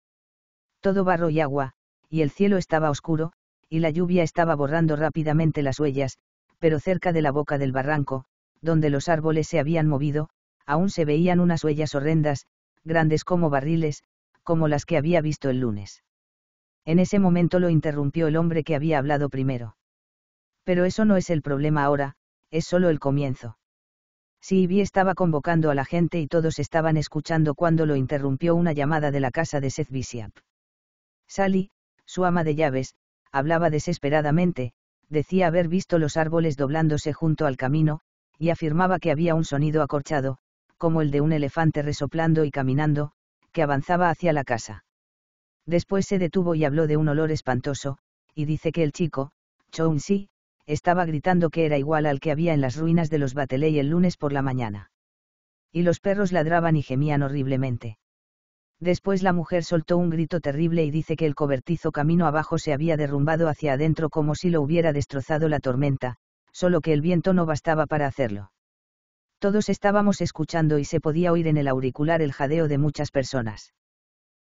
todo barro y agua, y el cielo estaba oscuro, y la lluvia estaba borrando rápidamente las huellas, pero cerca de la boca del barranco, donde los árboles se habían movido, aún se veían unas huellas horrendas, grandes como barriles, como las que había visto el lunes. En ese momento lo interrumpió el hombre que había hablado primero. Pero eso no es el problema ahora, es solo el comienzo. Siby estaba convocando a la gente y todos estaban escuchando cuando lo interrumpió una llamada de la casa de Seth Bishop. Sally, su ama de llaves, hablaba desesperadamente, decía haber visto los árboles doblándose junto al camino, y afirmaba que había un sonido acorchado, como el de un elefante resoplando y caminando, que avanzaba hacia la casa. Después se detuvo y habló de un olor espantoso, y dice que el chico, Si, estaba gritando que era igual al que había en las ruinas de los Bateley el lunes por la mañana. Y los perros ladraban y gemían horriblemente. Después la mujer soltó un grito terrible y dice que el cobertizo camino abajo se había derrumbado hacia adentro como si lo hubiera destrozado la tormenta, solo que el viento no bastaba para hacerlo. Todos estábamos escuchando y se podía oír en el auricular el jadeo de muchas personas.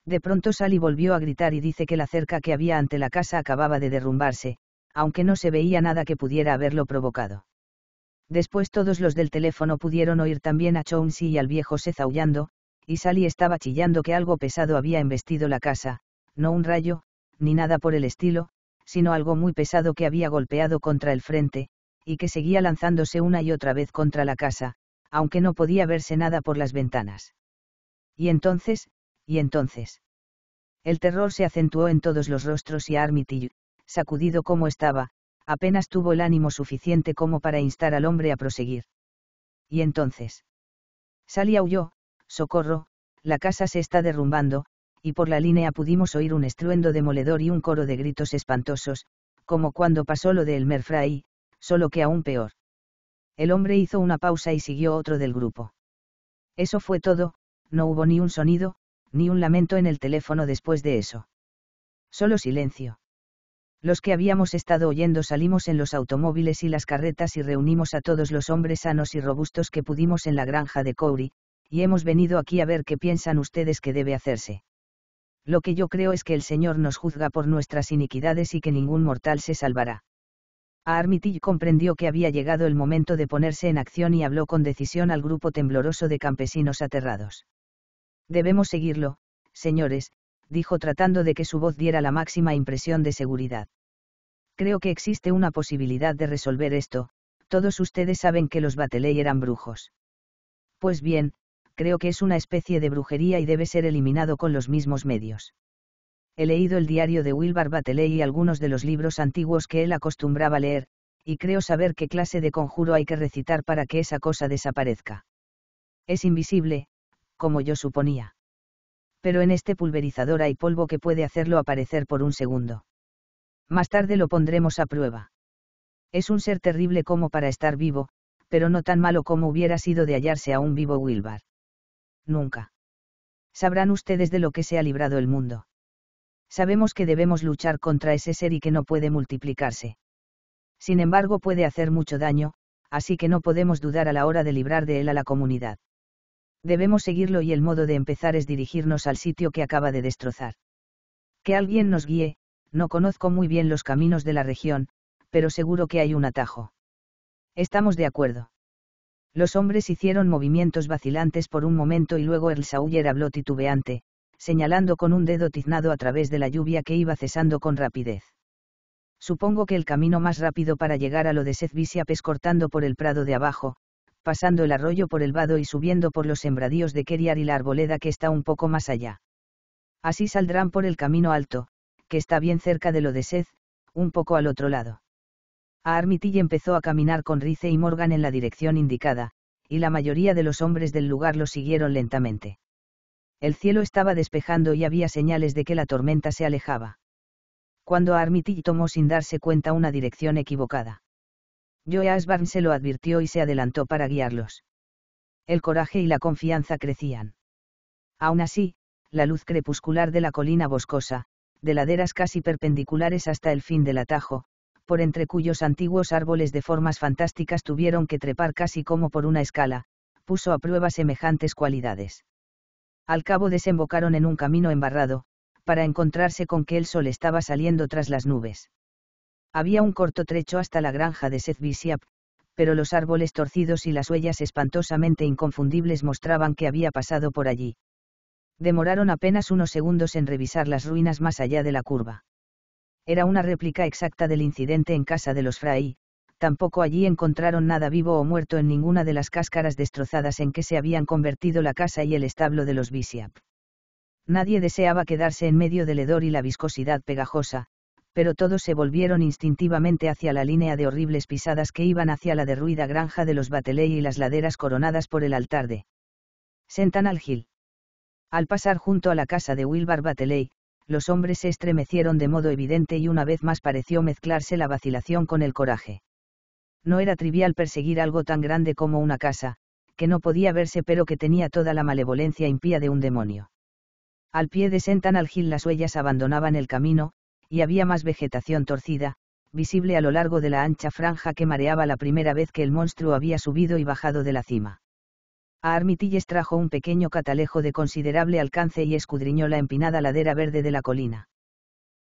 De pronto Sally volvió a gritar y dice que la cerca que había ante la casa acababa de derrumbarse, aunque no se veía nada que pudiera haberlo provocado. Después todos los del teléfono pudieron oír también a Chauncey y al viejo Seth aullando, y Sally estaba chillando que algo pesado había embestido la casa, no un rayo, ni nada por el estilo, sino algo muy pesado que había golpeado contra el frente, y que seguía lanzándose una y otra vez contra la casa, aunque no podía verse nada por las ventanas. Y entonces, y entonces. El terror se acentuó en todos los rostros y Armitage, sacudido como estaba, apenas tuvo el ánimo suficiente como para instar al hombre a proseguir. Y entonces. Salía huyó, socorro, la casa se está derrumbando, y por la línea pudimos oír un estruendo demoledor y un coro de gritos espantosos, como cuando pasó lo de Elmer solo que aún peor. El hombre hizo una pausa y siguió otro del grupo. Eso fue todo, no hubo ni un sonido, ni un lamento en el teléfono después de eso. Solo silencio. Los que habíamos estado oyendo salimos en los automóviles y las carretas y reunimos a todos los hombres sanos y robustos que pudimos en la granja de Couri, y hemos venido aquí a ver qué piensan ustedes que debe hacerse. Lo que yo creo es que el Señor nos juzga por nuestras iniquidades y que ningún mortal se salvará. A Armitage comprendió que había llegado el momento de ponerse en acción y habló con decisión al grupo tembloroso de campesinos aterrados. Debemos seguirlo, señores, dijo tratando de que su voz diera la máxima impresión de seguridad. Creo que existe una posibilidad de resolver esto, todos ustedes saben que los Bateley eran brujos. Pues bien, creo que es una especie de brujería y debe ser eliminado con los mismos medios he leído el diario de Wilbur Bateley y algunos de los libros antiguos que él acostumbraba leer, y creo saber qué clase de conjuro hay que recitar para que esa cosa desaparezca. Es invisible, como yo suponía. Pero en este pulverizador hay polvo que puede hacerlo aparecer por un segundo. Más tarde lo pondremos a prueba. Es un ser terrible como para estar vivo, pero no tan malo como hubiera sido de hallarse a un vivo Wilbur. Nunca. Sabrán ustedes de lo que se ha librado el mundo. Sabemos que debemos luchar contra ese ser y que no puede multiplicarse. Sin embargo, puede hacer mucho daño, así que no podemos dudar a la hora de librar de él a la comunidad. Debemos seguirlo y el modo de empezar es dirigirnos al sitio que acaba de destrozar. Que alguien nos guíe, no conozco muy bien los caminos de la región, pero seguro que hay un atajo. Estamos de acuerdo. Los hombres hicieron movimientos vacilantes por un momento y luego el Sawyer habló titubeante, señalando con un dedo tiznado a través de la lluvia que iba cesando con rapidez. Supongo que el camino más rápido para llegar a lo de Sedvisiap es cortando por el prado de abajo, pasando el arroyo por el vado y subiendo por los sembradíos de Keriar y la arboleda que está un poco más allá. Así saldrán por el camino alto, que está bien cerca de lo de Sed, un poco al otro lado. A Armitage empezó a caminar con Rice y Morgan en la dirección indicada, y la mayoría de los hombres del lugar lo siguieron lentamente. El cielo estaba despejando y había señales de que la tormenta se alejaba. Cuando Armitage tomó sin darse cuenta una dirección equivocada. Joe Asburn se lo advirtió y se adelantó para guiarlos. El coraje y la confianza crecían. Aún así, la luz crepuscular de la colina boscosa, de laderas casi perpendiculares hasta el fin del atajo, por entre cuyos antiguos árboles de formas fantásticas tuvieron que trepar casi como por una escala, puso a prueba semejantes cualidades al cabo desembocaron en un camino embarrado, para encontrarse con que el sol estaba saliendo tras las nubes. Había un corto trecho hasta la granja de Seth pero los árboles torcidos y las huellas espantosamente inconfundibles mostraban que había pasado por allí. Demoraron apenas unos segundos en revisar las ruinas más allá de la curva. Era una réplica exacta del incidente en casa de los Fray, tampoco allí encontraron nada vivo o muerto en ninguna de las cáscaras destrozadas en que se habían convertido la casa y el establo de los Visiap. Nadie deseaba quedarse en medio del hedor y la viscosidad pegajosa, pero todos se volvieron instintivamente hacia la línea de horribles pisadas que iban hacia la derruida granja de los Bateley y las laderas coronadas por el altar de Sentan al Gil. Al pasar junto a la casa de Wilbur Bateley, los hombres se estremecieron de modo evidente y una vez más pareció mezclarse la vacilación con el coraje no era trivial perseguir algo tan grande como una casa, que no podía verse pero que tenía toda la malevolencia impía de un demonio. Al pie de Sentan las huellas abandonaban el camino, y había más vegetación torcida, visible a lo largo de la ancha franja que mareaba la primera vez que el monstruo había subido y bajado de la cima. A Armitilles trajo un pequeño catalejo de considerable alcance y escudriñó la empinada ladera verde de la colina.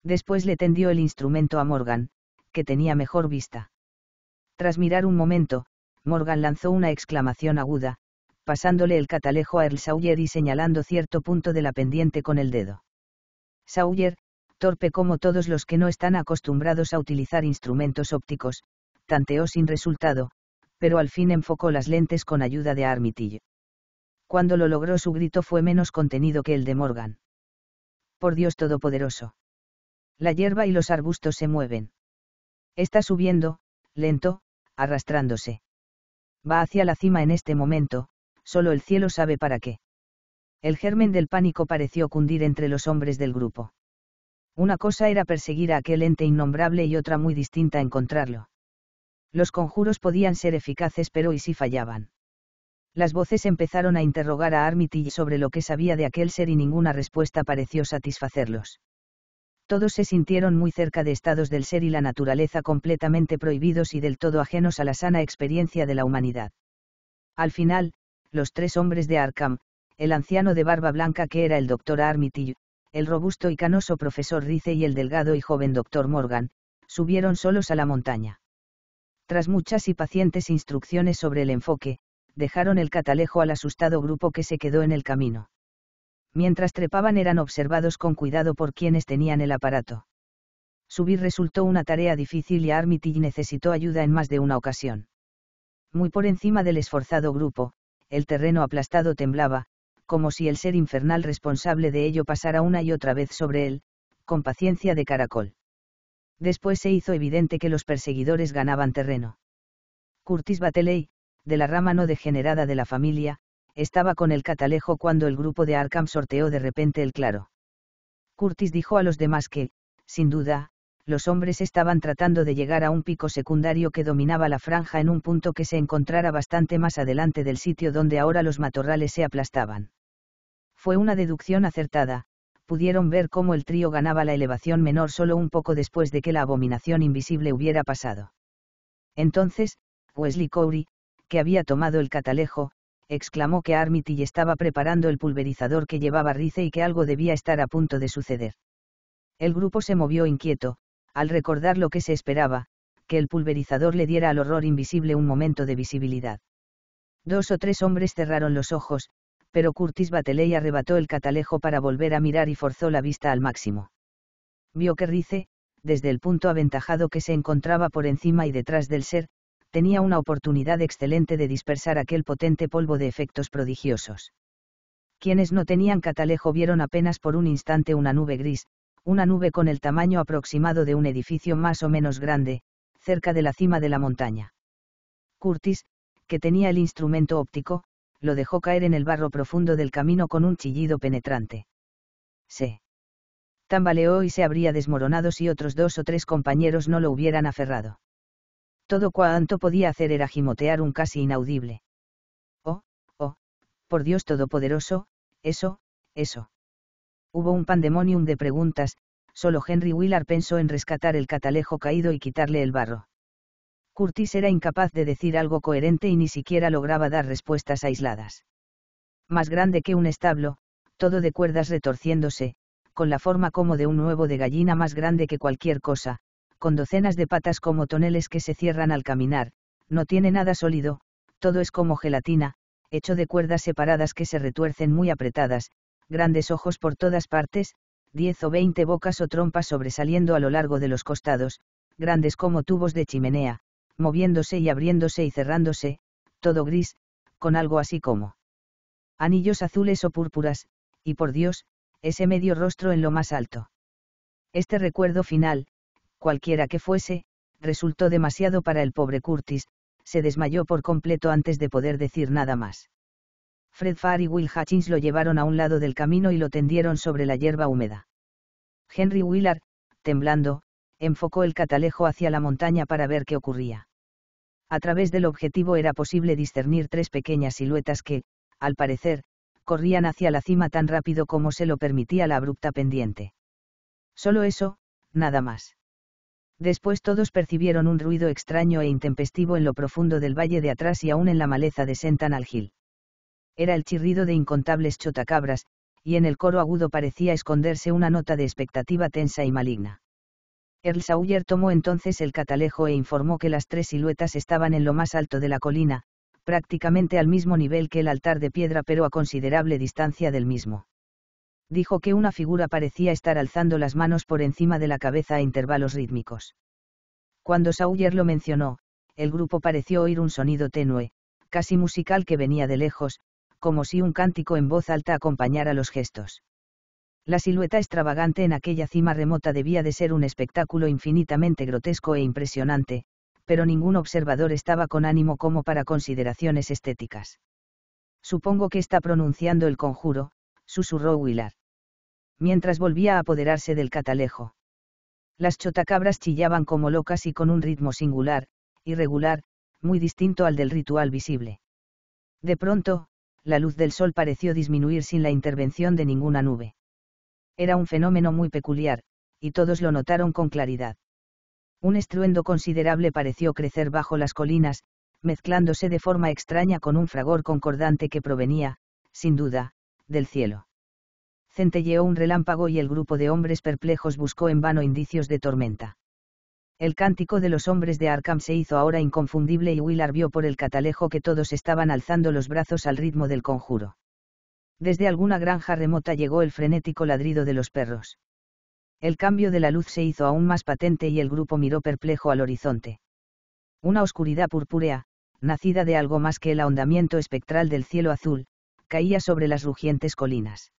Después le tendió el instrumento a Morgan, que tenía mejor vista. Tras mirar un momento, Morgan lanzó una exclamación aguda, pasándole el catalejo a Earl Sawyer y señalando cierto punto de la pendiente con el dedo. Sawyer, torpe como todos los que no están acostumbrados a utilizar instrumentos ópticos, tanteó sin resultado, pero al fin enfocó las lentes con ayuda de Armitage. Cuando lo logró su grito fue menos contenido que el de Morgan. Por Dios Todopoderoso. La hierba y los arbustos se mueven. Está subiendo, lento, arrastrándose. Va hacia la cima en este momento, solo el cielo sabe para qué. El germen del pánico pareció cundir entre los hombres del grupo. Una cosa era perseguir a aquel ente innombrable y otra muy distinta encontrarlo. Los conjuros podían ser eficaces pero y si fallaban. Las voces empezaron a interrogar a Armitage sobre lo que sabía de aquel ser y ninguna respuesta pareció satisfacerlos todos se sintieron muy cerca de estados del ser y la naturaleza completamente prohibidos y del todo ajenos a la sana experiencia de la humanidad. Al final, los tres hombres de Arkham, el anciano de barba blanca que era el doctor Armitage, el robusto y canoso profesor Rice y el delgado y joven doctor Morgan, subieron solos a la montaña. Tras muchas y pacientes instrucciones sobre el enfoque, dejaron el catalejo al asustado grupo que se quedó en el camino mientras trepaban eran observados con cuidado por quienes tenían el aparato. Subir resultó una tarea difícil y Armitage necesitó ayuda en más de una ocasión. Muy por encima del esforzado grupo, el terreno aplastado temblaba, como si el ser infernal responsable de ello pasara una y otra vez sobre él, con paciencia de caracol. Después se hizo evidente que los perseguidores ganaban terreno. Curtis Bateley, de la rama no degenerada de la familia, estaba con el catalejo cuando el grupo de Arkham sorteó de repente el claro. Curtis dijo a los demás que, sin duda, los hombres estaban tratando de llegar a un pico secundario que dominaba la franja en un punto que se encontrara bastante más adelante del sitio donde ahora los matorrales se aplastaban. Fue una deducción acertada, pudieron ver cómo el trío ganaba la elevación menor solo un poco después de que la abominación invisible hubiera pasado. Entonces, Wesley Cowrie, que había tomado el catalejo, exclamó que Armitage estaba preparando el pulverizador que llevaba Rice y que algo debía estar a punto de suceder. El grupo se movió inquieto, al recordar lo que se esperaba, que el pulverizador le diera al horror invisible un momento de visibilidad. Dos o tres hombres cerraron los ojos, pero Curtis Bateley arrebató el catalejo para volver a mirar y forzó la vista al máximo. Vio que Rice, desde el punto aventajado que se encontraba por encima y detrás del ser, tenía una oportunidad excelente de dispersar aquel potente polvo de efectos prodigiosos. Quienes no tenían catalejo vieron apenas por un instante una nube gris, una nube con el tamaño aproximado de un edificio más o menos grande, cerca de la cima de la montaña. Curtis, que tenía el instrumento óptico, lo dejó caer en el barro profundo del camino con un chillido penetrante. Se tambaleó y se habría desmoronado si otros dos o tres compañeros no lo hubieran aferrado. Todo cuanto podía hacer era gimotear un casi inaudible. Oh, oh, por Dios Todopoderoso, eso, eso. Hubo un pandemonium de preguntas, solo Henry Willard pensó en rescatar el catalejo caído y quitarle el barro. Curtis era incapaz de decir algo coherente y ni siquiera lograba dar respuestas aisladas. Más grande que un establo, todo de cuerdas retorciéndose, con la forma como de un huevo de gallina más grande que cualquier cosa, con docenas de patas como toneles que se cierran al caminar, no tiene nada sólido, todo es como gelatina, hecho de cuerdas separadas que se retuercen muy apretadas, grandes ojos por todas partes, diez o veinte bocas o trompas sobresaliendo a lo largo de los costados, grandes como tubos de chimenea, moviéndose y abriéndose y cerrándose, todo gris, con algo así como anillos azules o púrpuras, y por Dios, ese medio rostro en lo más alto. Este recuerdo final, cualquiera que fuese, resultó demasiado para el pobre Curtis, se desmayó por completo antes de poder decir nada más. Fred Farr y Will Hutchins lo llevaron a un lado del camino y lo tendieron sobre la hierba húmeda. Henry Willard, temblando, enfocó el catalejo hacia la montaña para ver qué ocurría. A través del objetivo era posible discernir tres pequeñas siluetas que, al parecer, corrían hacia la cima tan rápido como se lo permitía la abrupta pendiente. Solo eso, nada más. Después todos percibieron un ruido extraño e intempestivo en lo profundo del valle de atrás y aún en la maleza de Sentan al Gil. Era el chirrido de incontables chotacabras, y en el coro agudo parecía esconderse una nota de expectativa tensa y maligna. Earl Sawyer tomó entonces el catalejo e informó que las tres siluetas estaban en lo más alto de la colina, prácticamente al mismo nivel que el altar de piedra pero a considerable distancia del mismo dijo que una figura parecía estar alzando las manos por encima de la cabeza a intervalos rítmicos. Cuando Sawyer lo mencionó, el grupo pareció oír un sonido tenue, casi musical que venía de lejos, como si un cántico en voz alta acompañara los gestos. La silueta extravagante en aquella cima remota debía de ser un espectáculo infinitamente grotesco e impresionante, pero ningún observador estaba con ánimo como para consideraciones estéticas. Supongo que está pronunciando el conjuro, susurró Willard mientras volvía a apoderarse del catalejo. Las chotacabras chillaban como locas y con un ritmo singular, irregular, muy distinto al del ritual visible. De pronto, la luz del sol pareció disminuir sin la intervención de ninguna nube. Era un fenómeno muy peculiar, y todos lo notaron con claridad. Un estruendo considerable pareció crecer bajo las colinas, mezclándose de forma extraña con un fragor concordante que provenía, sin duda, del cielo centelleó un relámpago y el grupo de hombres perplejos buscó en vano indicios de tormenta. El cántico de los hombres de Arkham se hizo ahora inconfundible y Willard vio por el catalejo que todos estaban alzando los brazos al ritmo del conjuro. Desde alguna granja remota llegó el frenético ladrido de los perros. El cambio de la luz se hizo aún más patente y el grupo miró perplejo al horizonte. Una oscuridad purpúrea, nacida de algo más que el ahondamiento espectral del cielo azul, caía sobre las rugientes colinas.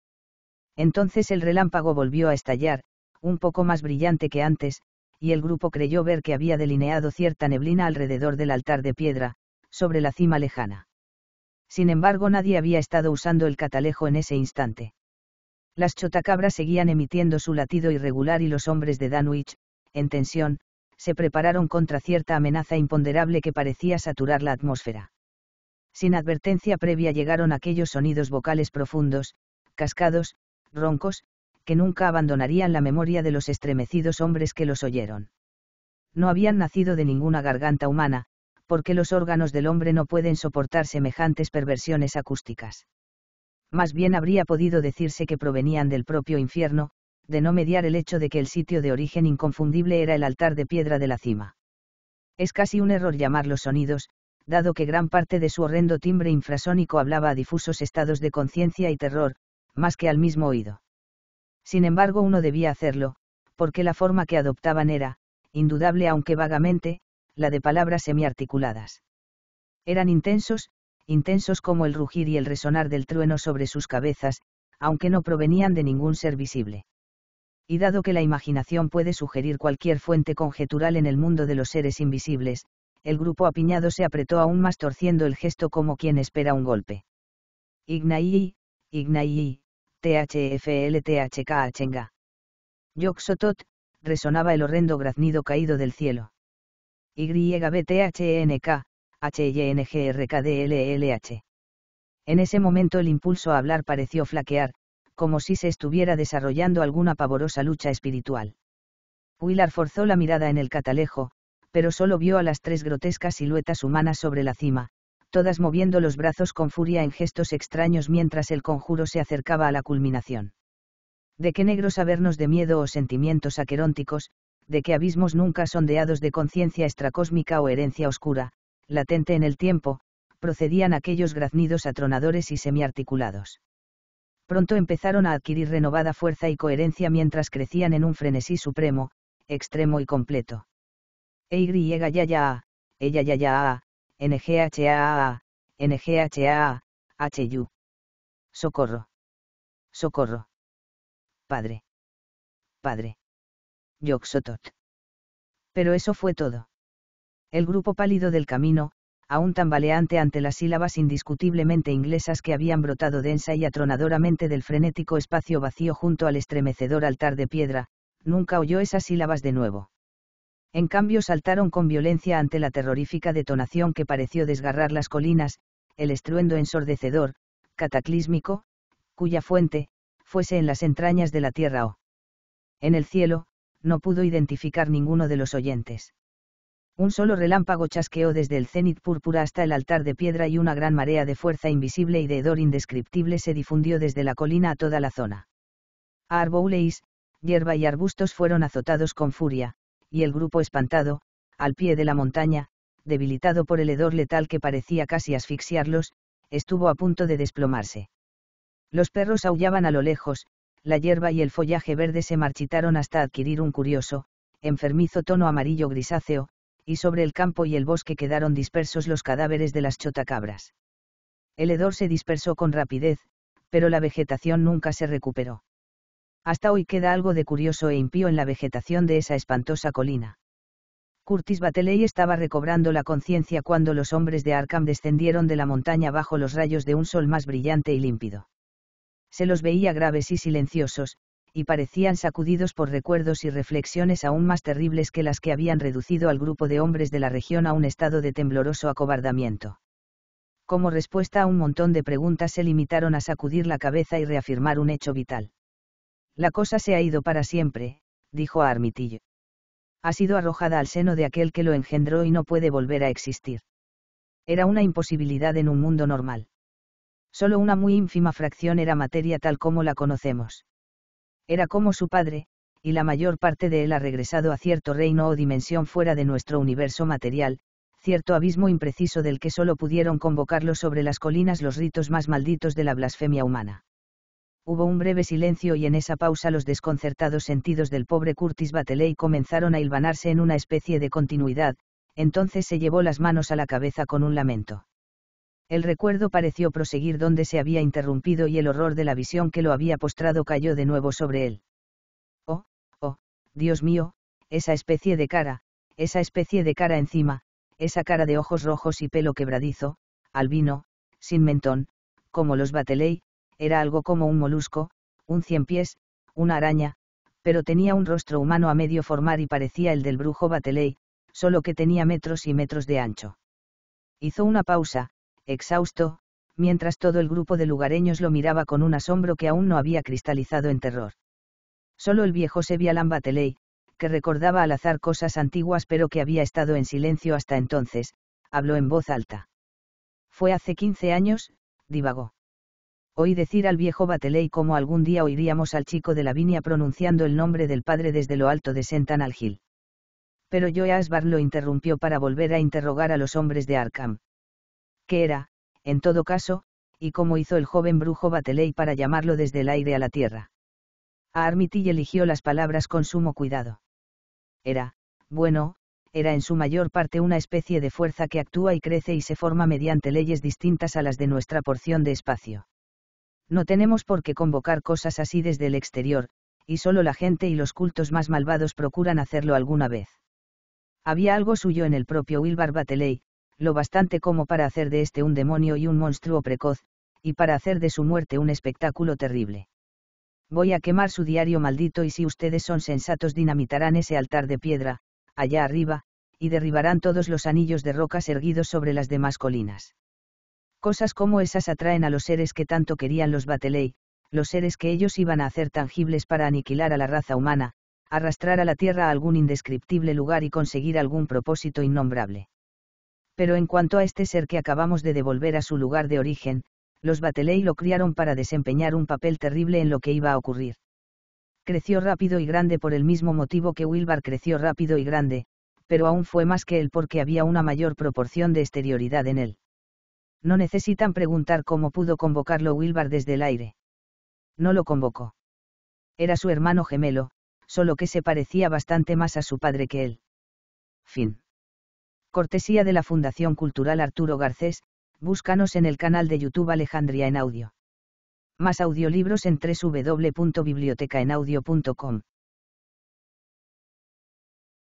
Entonces el relámpago volvió a estallar, un poco más brillante que antes, y el grupo creyó ver que había delineado cierta neblina alrededor del altar de piedra, sobre la cima lejana. Sin embargo, nadie había estado usando el catalejo en ese instante. Las chotacabras seguían emitiendo su latido irregular y los hombres de Danwich, en tensión, se prepararon contra cierta amenaza imponderable que parecía saturar la atmósfera. Sin advertencia previa llegaron aquellos sonidos vocales profundos, cascados, roncos, que nunca abandonarían la memoria de los estremecidos hombres que los oyeron. No habían nacido de ninguna garganta humana, porque los órganos del hombre no pueden soportar semejantes perversiones acústicas. Más bien habría podido decirse que provenían del propio infierno, de no mediar el hecho de que el sitio de origen inconfundible era el altar de piedra de la cima. Es casi un error llamar los sonidos, dado que gran parte de su horrendo timbre infrasónico hablaba a difusos estados de conciencia y terror, más que al mismo oído. Sin embargo, uno debía hacerlo, porque la forma que adoptaban era, indudable aunque vagamente, la de palabras semiarticuladas. Eran intensos, intensos como el rugir y el resonar del trueno sobre sus cabezas, aunque no provenían de ningún ser visible. Y dado que la imaginación puede sugerir cualquier fuente conjetural en el mundo de los seres invisibles, el grupo apiñado se apretó aún más torciendo el gesto como quien espera un golpe. Ignaí, Ignaí, H.F.L.T.H.K.H.N.G.A. Yoxotot, resonaba el horrendo graznido caído del cielo. YBTHENK, HYNGRKDLLH. En ese momento el impulso a hablar pareció flaquear, como si se estuviera desarrollando alguna pavorosa lucha espiritual. Willard forzó la mirada en el catalejo, pero solo vio a las tres grotescas siluetas humanas sobre la cima, todas moviendo los brazos con furia en gestos extraños mientras el conjuro se acercaba a la culminación. De qué negros sabernos de miedo o sentimientos aquerónticos, de qué abismos nunca sondeados de conciencia extracósmica o herencia oscura, latente en el tiempo, procedían aquellos graznidos atronadores y semiarticulados. Pronto empezaron a adquirir renovada fuerza y coherencia mientras crecían en un frenesí supremo, extremo y completo. Ey, ya ya ya, ella ya ya ah, NGHAA, NGHAA, Hyu. Socorro. Socorro. Padre. Padre. Yoxotot. Pero eso fue todo. El grupo pálido del camino, aún tambaleante ante las sílabas indiscutiblemente inglesas que habían brotado densa y atronadoramente del frenético espacio vacío junto al estremecedor altar de piedra, nunca oyó esas sílabas de nuevo en cambio saltaron con violencia ante la terrorífica detonación que pareció desgarrar las colinas, el estruendo ensordecedor, cataclísmico, cuya fuente, fuese en las entrañas de la tierra o en el cielo, no pudo identificar ninguno de los oyentes. Un solo relámpago chasqueó desde el cénit púrpura hasta el altar de piedra y una gran marea de fuerza invisible y de hedor indescriptible se difundió desde la colina a toda la zona. Arbouleis, hierba y arbustos fueron azotados con furia, y el grupo espantado, al pie de la montaña, debilitado por el hedor letal que parecía casi asfixiarlos, estuvo a punto de desplomarse. Los perros aullaban a lo lejos, la hierba y el follaje verde se marchitaron hasta adquirir un curioso, enfermizo tono amarillo grisáceo, y sobre el campo y el bosque quedaron dispersos los cadáveres de las chotacabras. El hedor se dispersó con rapidez, pero la vegetación nunca se recuperó. Hasta hoy queda algo de curioso e impío en la vegetación de esa espantosa colina. Curtis Bateley estaba recobrando la conciencia cuando los hombres de Arkham descendieron de la montaña bajo los rayos de un sol más brillante y límpido. Se los veía graves y silenciosos, y parecían sacudidos por recuerdos y reflexiones aún más terribles que las que habían reducido al grupo de hombres de la región a un estado de tembloroso acobardamiento. Como respuesta a un montón de preguntas se limitaron a sacudir la cabeza y reafirmar un hecho vital. La cosa se ha ido para siempre, dijo a Armitillo. Ha sido arrojada al seno de aquel que lo engendró y no puede volver a existir. Era una imposibilidad en un mundo normal. Solo una muy ínfima fracción era materia tal como la conocemos. Era como su padre, y la mayor parte de él ha regresado a cierto reino o dimensión fuera de nuestro universo material, cierto abismo impreciso del que solo pudieron convocarlo sobre las colinas los ritos más malditos de la blasfemia humana. Hubo un breve silencio y en esa pausa los desconcertados sentidos del pobre Curtis Bateley comenzaron a hilvanarse en una especie de continuidad, entonces se llevó las manos a la cabeza con un lamento. El recuerdo pareció proseguir donde se había interrumpido y el horror de la visión que lo había postrado cayó de nuevo sobre él. Oh, oh, Dios mío, esa especie de cara, esa especie de cara encima, esa cara de ojos rojos y pelo quebradizo, albino, sin mentón, como los Bateley, era algo como un molusco, un cien pies, una araña, pero tenía un rostro humano a medio formar y parecía el del brujo Bateley, solo que tenía metros y metros de ancho. Hizo una pausa, exhausto, mientras todo el grupo de lugareños lo miraba con un asombro que aún no había cristalizado en terror. Solo el viejo Sevialan Bateley, que recordaba al azar cosas antiguas pero que había estado en silencio hasta entonces, habló en voz alta. Fue hace quince años, divagó. Oí decir al viejo Bateley cómo algún día oiríamos al chico de la viña pronunciando el nombre del padre desde lo alto de Sentanal Hill. Pero Joe Asbar lo interrumpió para volver a interrogar a los hombres de Arkham. ¿Qué era, en todo caso, y cómo hizo el joven brujo Bateley para llamarlo desde el aire a la tierra? A Armitage eligió las palabras con sumo cuidado. Era, bueno, era en su mayor parte una especie de fuerza que actúa y crece y se forma mediante leyes distintas a las de nuestra porción de espacio. No tenemos por qué convocar cosas así desde el exterior, y solo la gente y los cultos más malvados procuran hacerlo alguna vez. Había algo suyo en el propio Wilbar Bateley, lo bastante como para hacer de este un demonio y un monstruo precoz, y para hacer de su muerte un espectáculo terrible. Voy a quemar su diario maldito y si ustedes son sensatos dinamitarán ese altar de piedra, allá arriba, y derribarán todos los anillos de rocas erguidos sobre las demás colinas. Cosas como esas atraen a los seres que tanto querían los Bateley, los seres que ellos iban a hacer tangibles para aniquilar a la raza humana, arrastrar a la Tierra a algún indescriptible lugar y conseguir algún propósito innombrable. Pero en cuanto a este ser que acabamos de devolver a su lugar de origen, los Bateley lo criaron para desempeñar un papel terrible en lo que iba a ocurrir. Creció rápido y grande por el mismo motivo que Wilbar creció rápido y grande, pero aún fue más que él porque había una mayor proporción de exterioridad en él. No necesitan preguntar cómo pudo convocarlo Wilbar desde el aire. No lo convocó. Era su hermano gemelo, solo que se parecía bastante más a su padre que él. Fin. Cortesía de la Fundación Cultural Arturo Garcés, búscanos en el canal de YouTube Alejandría en Audio. Más audiolibros en www.bibliotecaenaudio.com.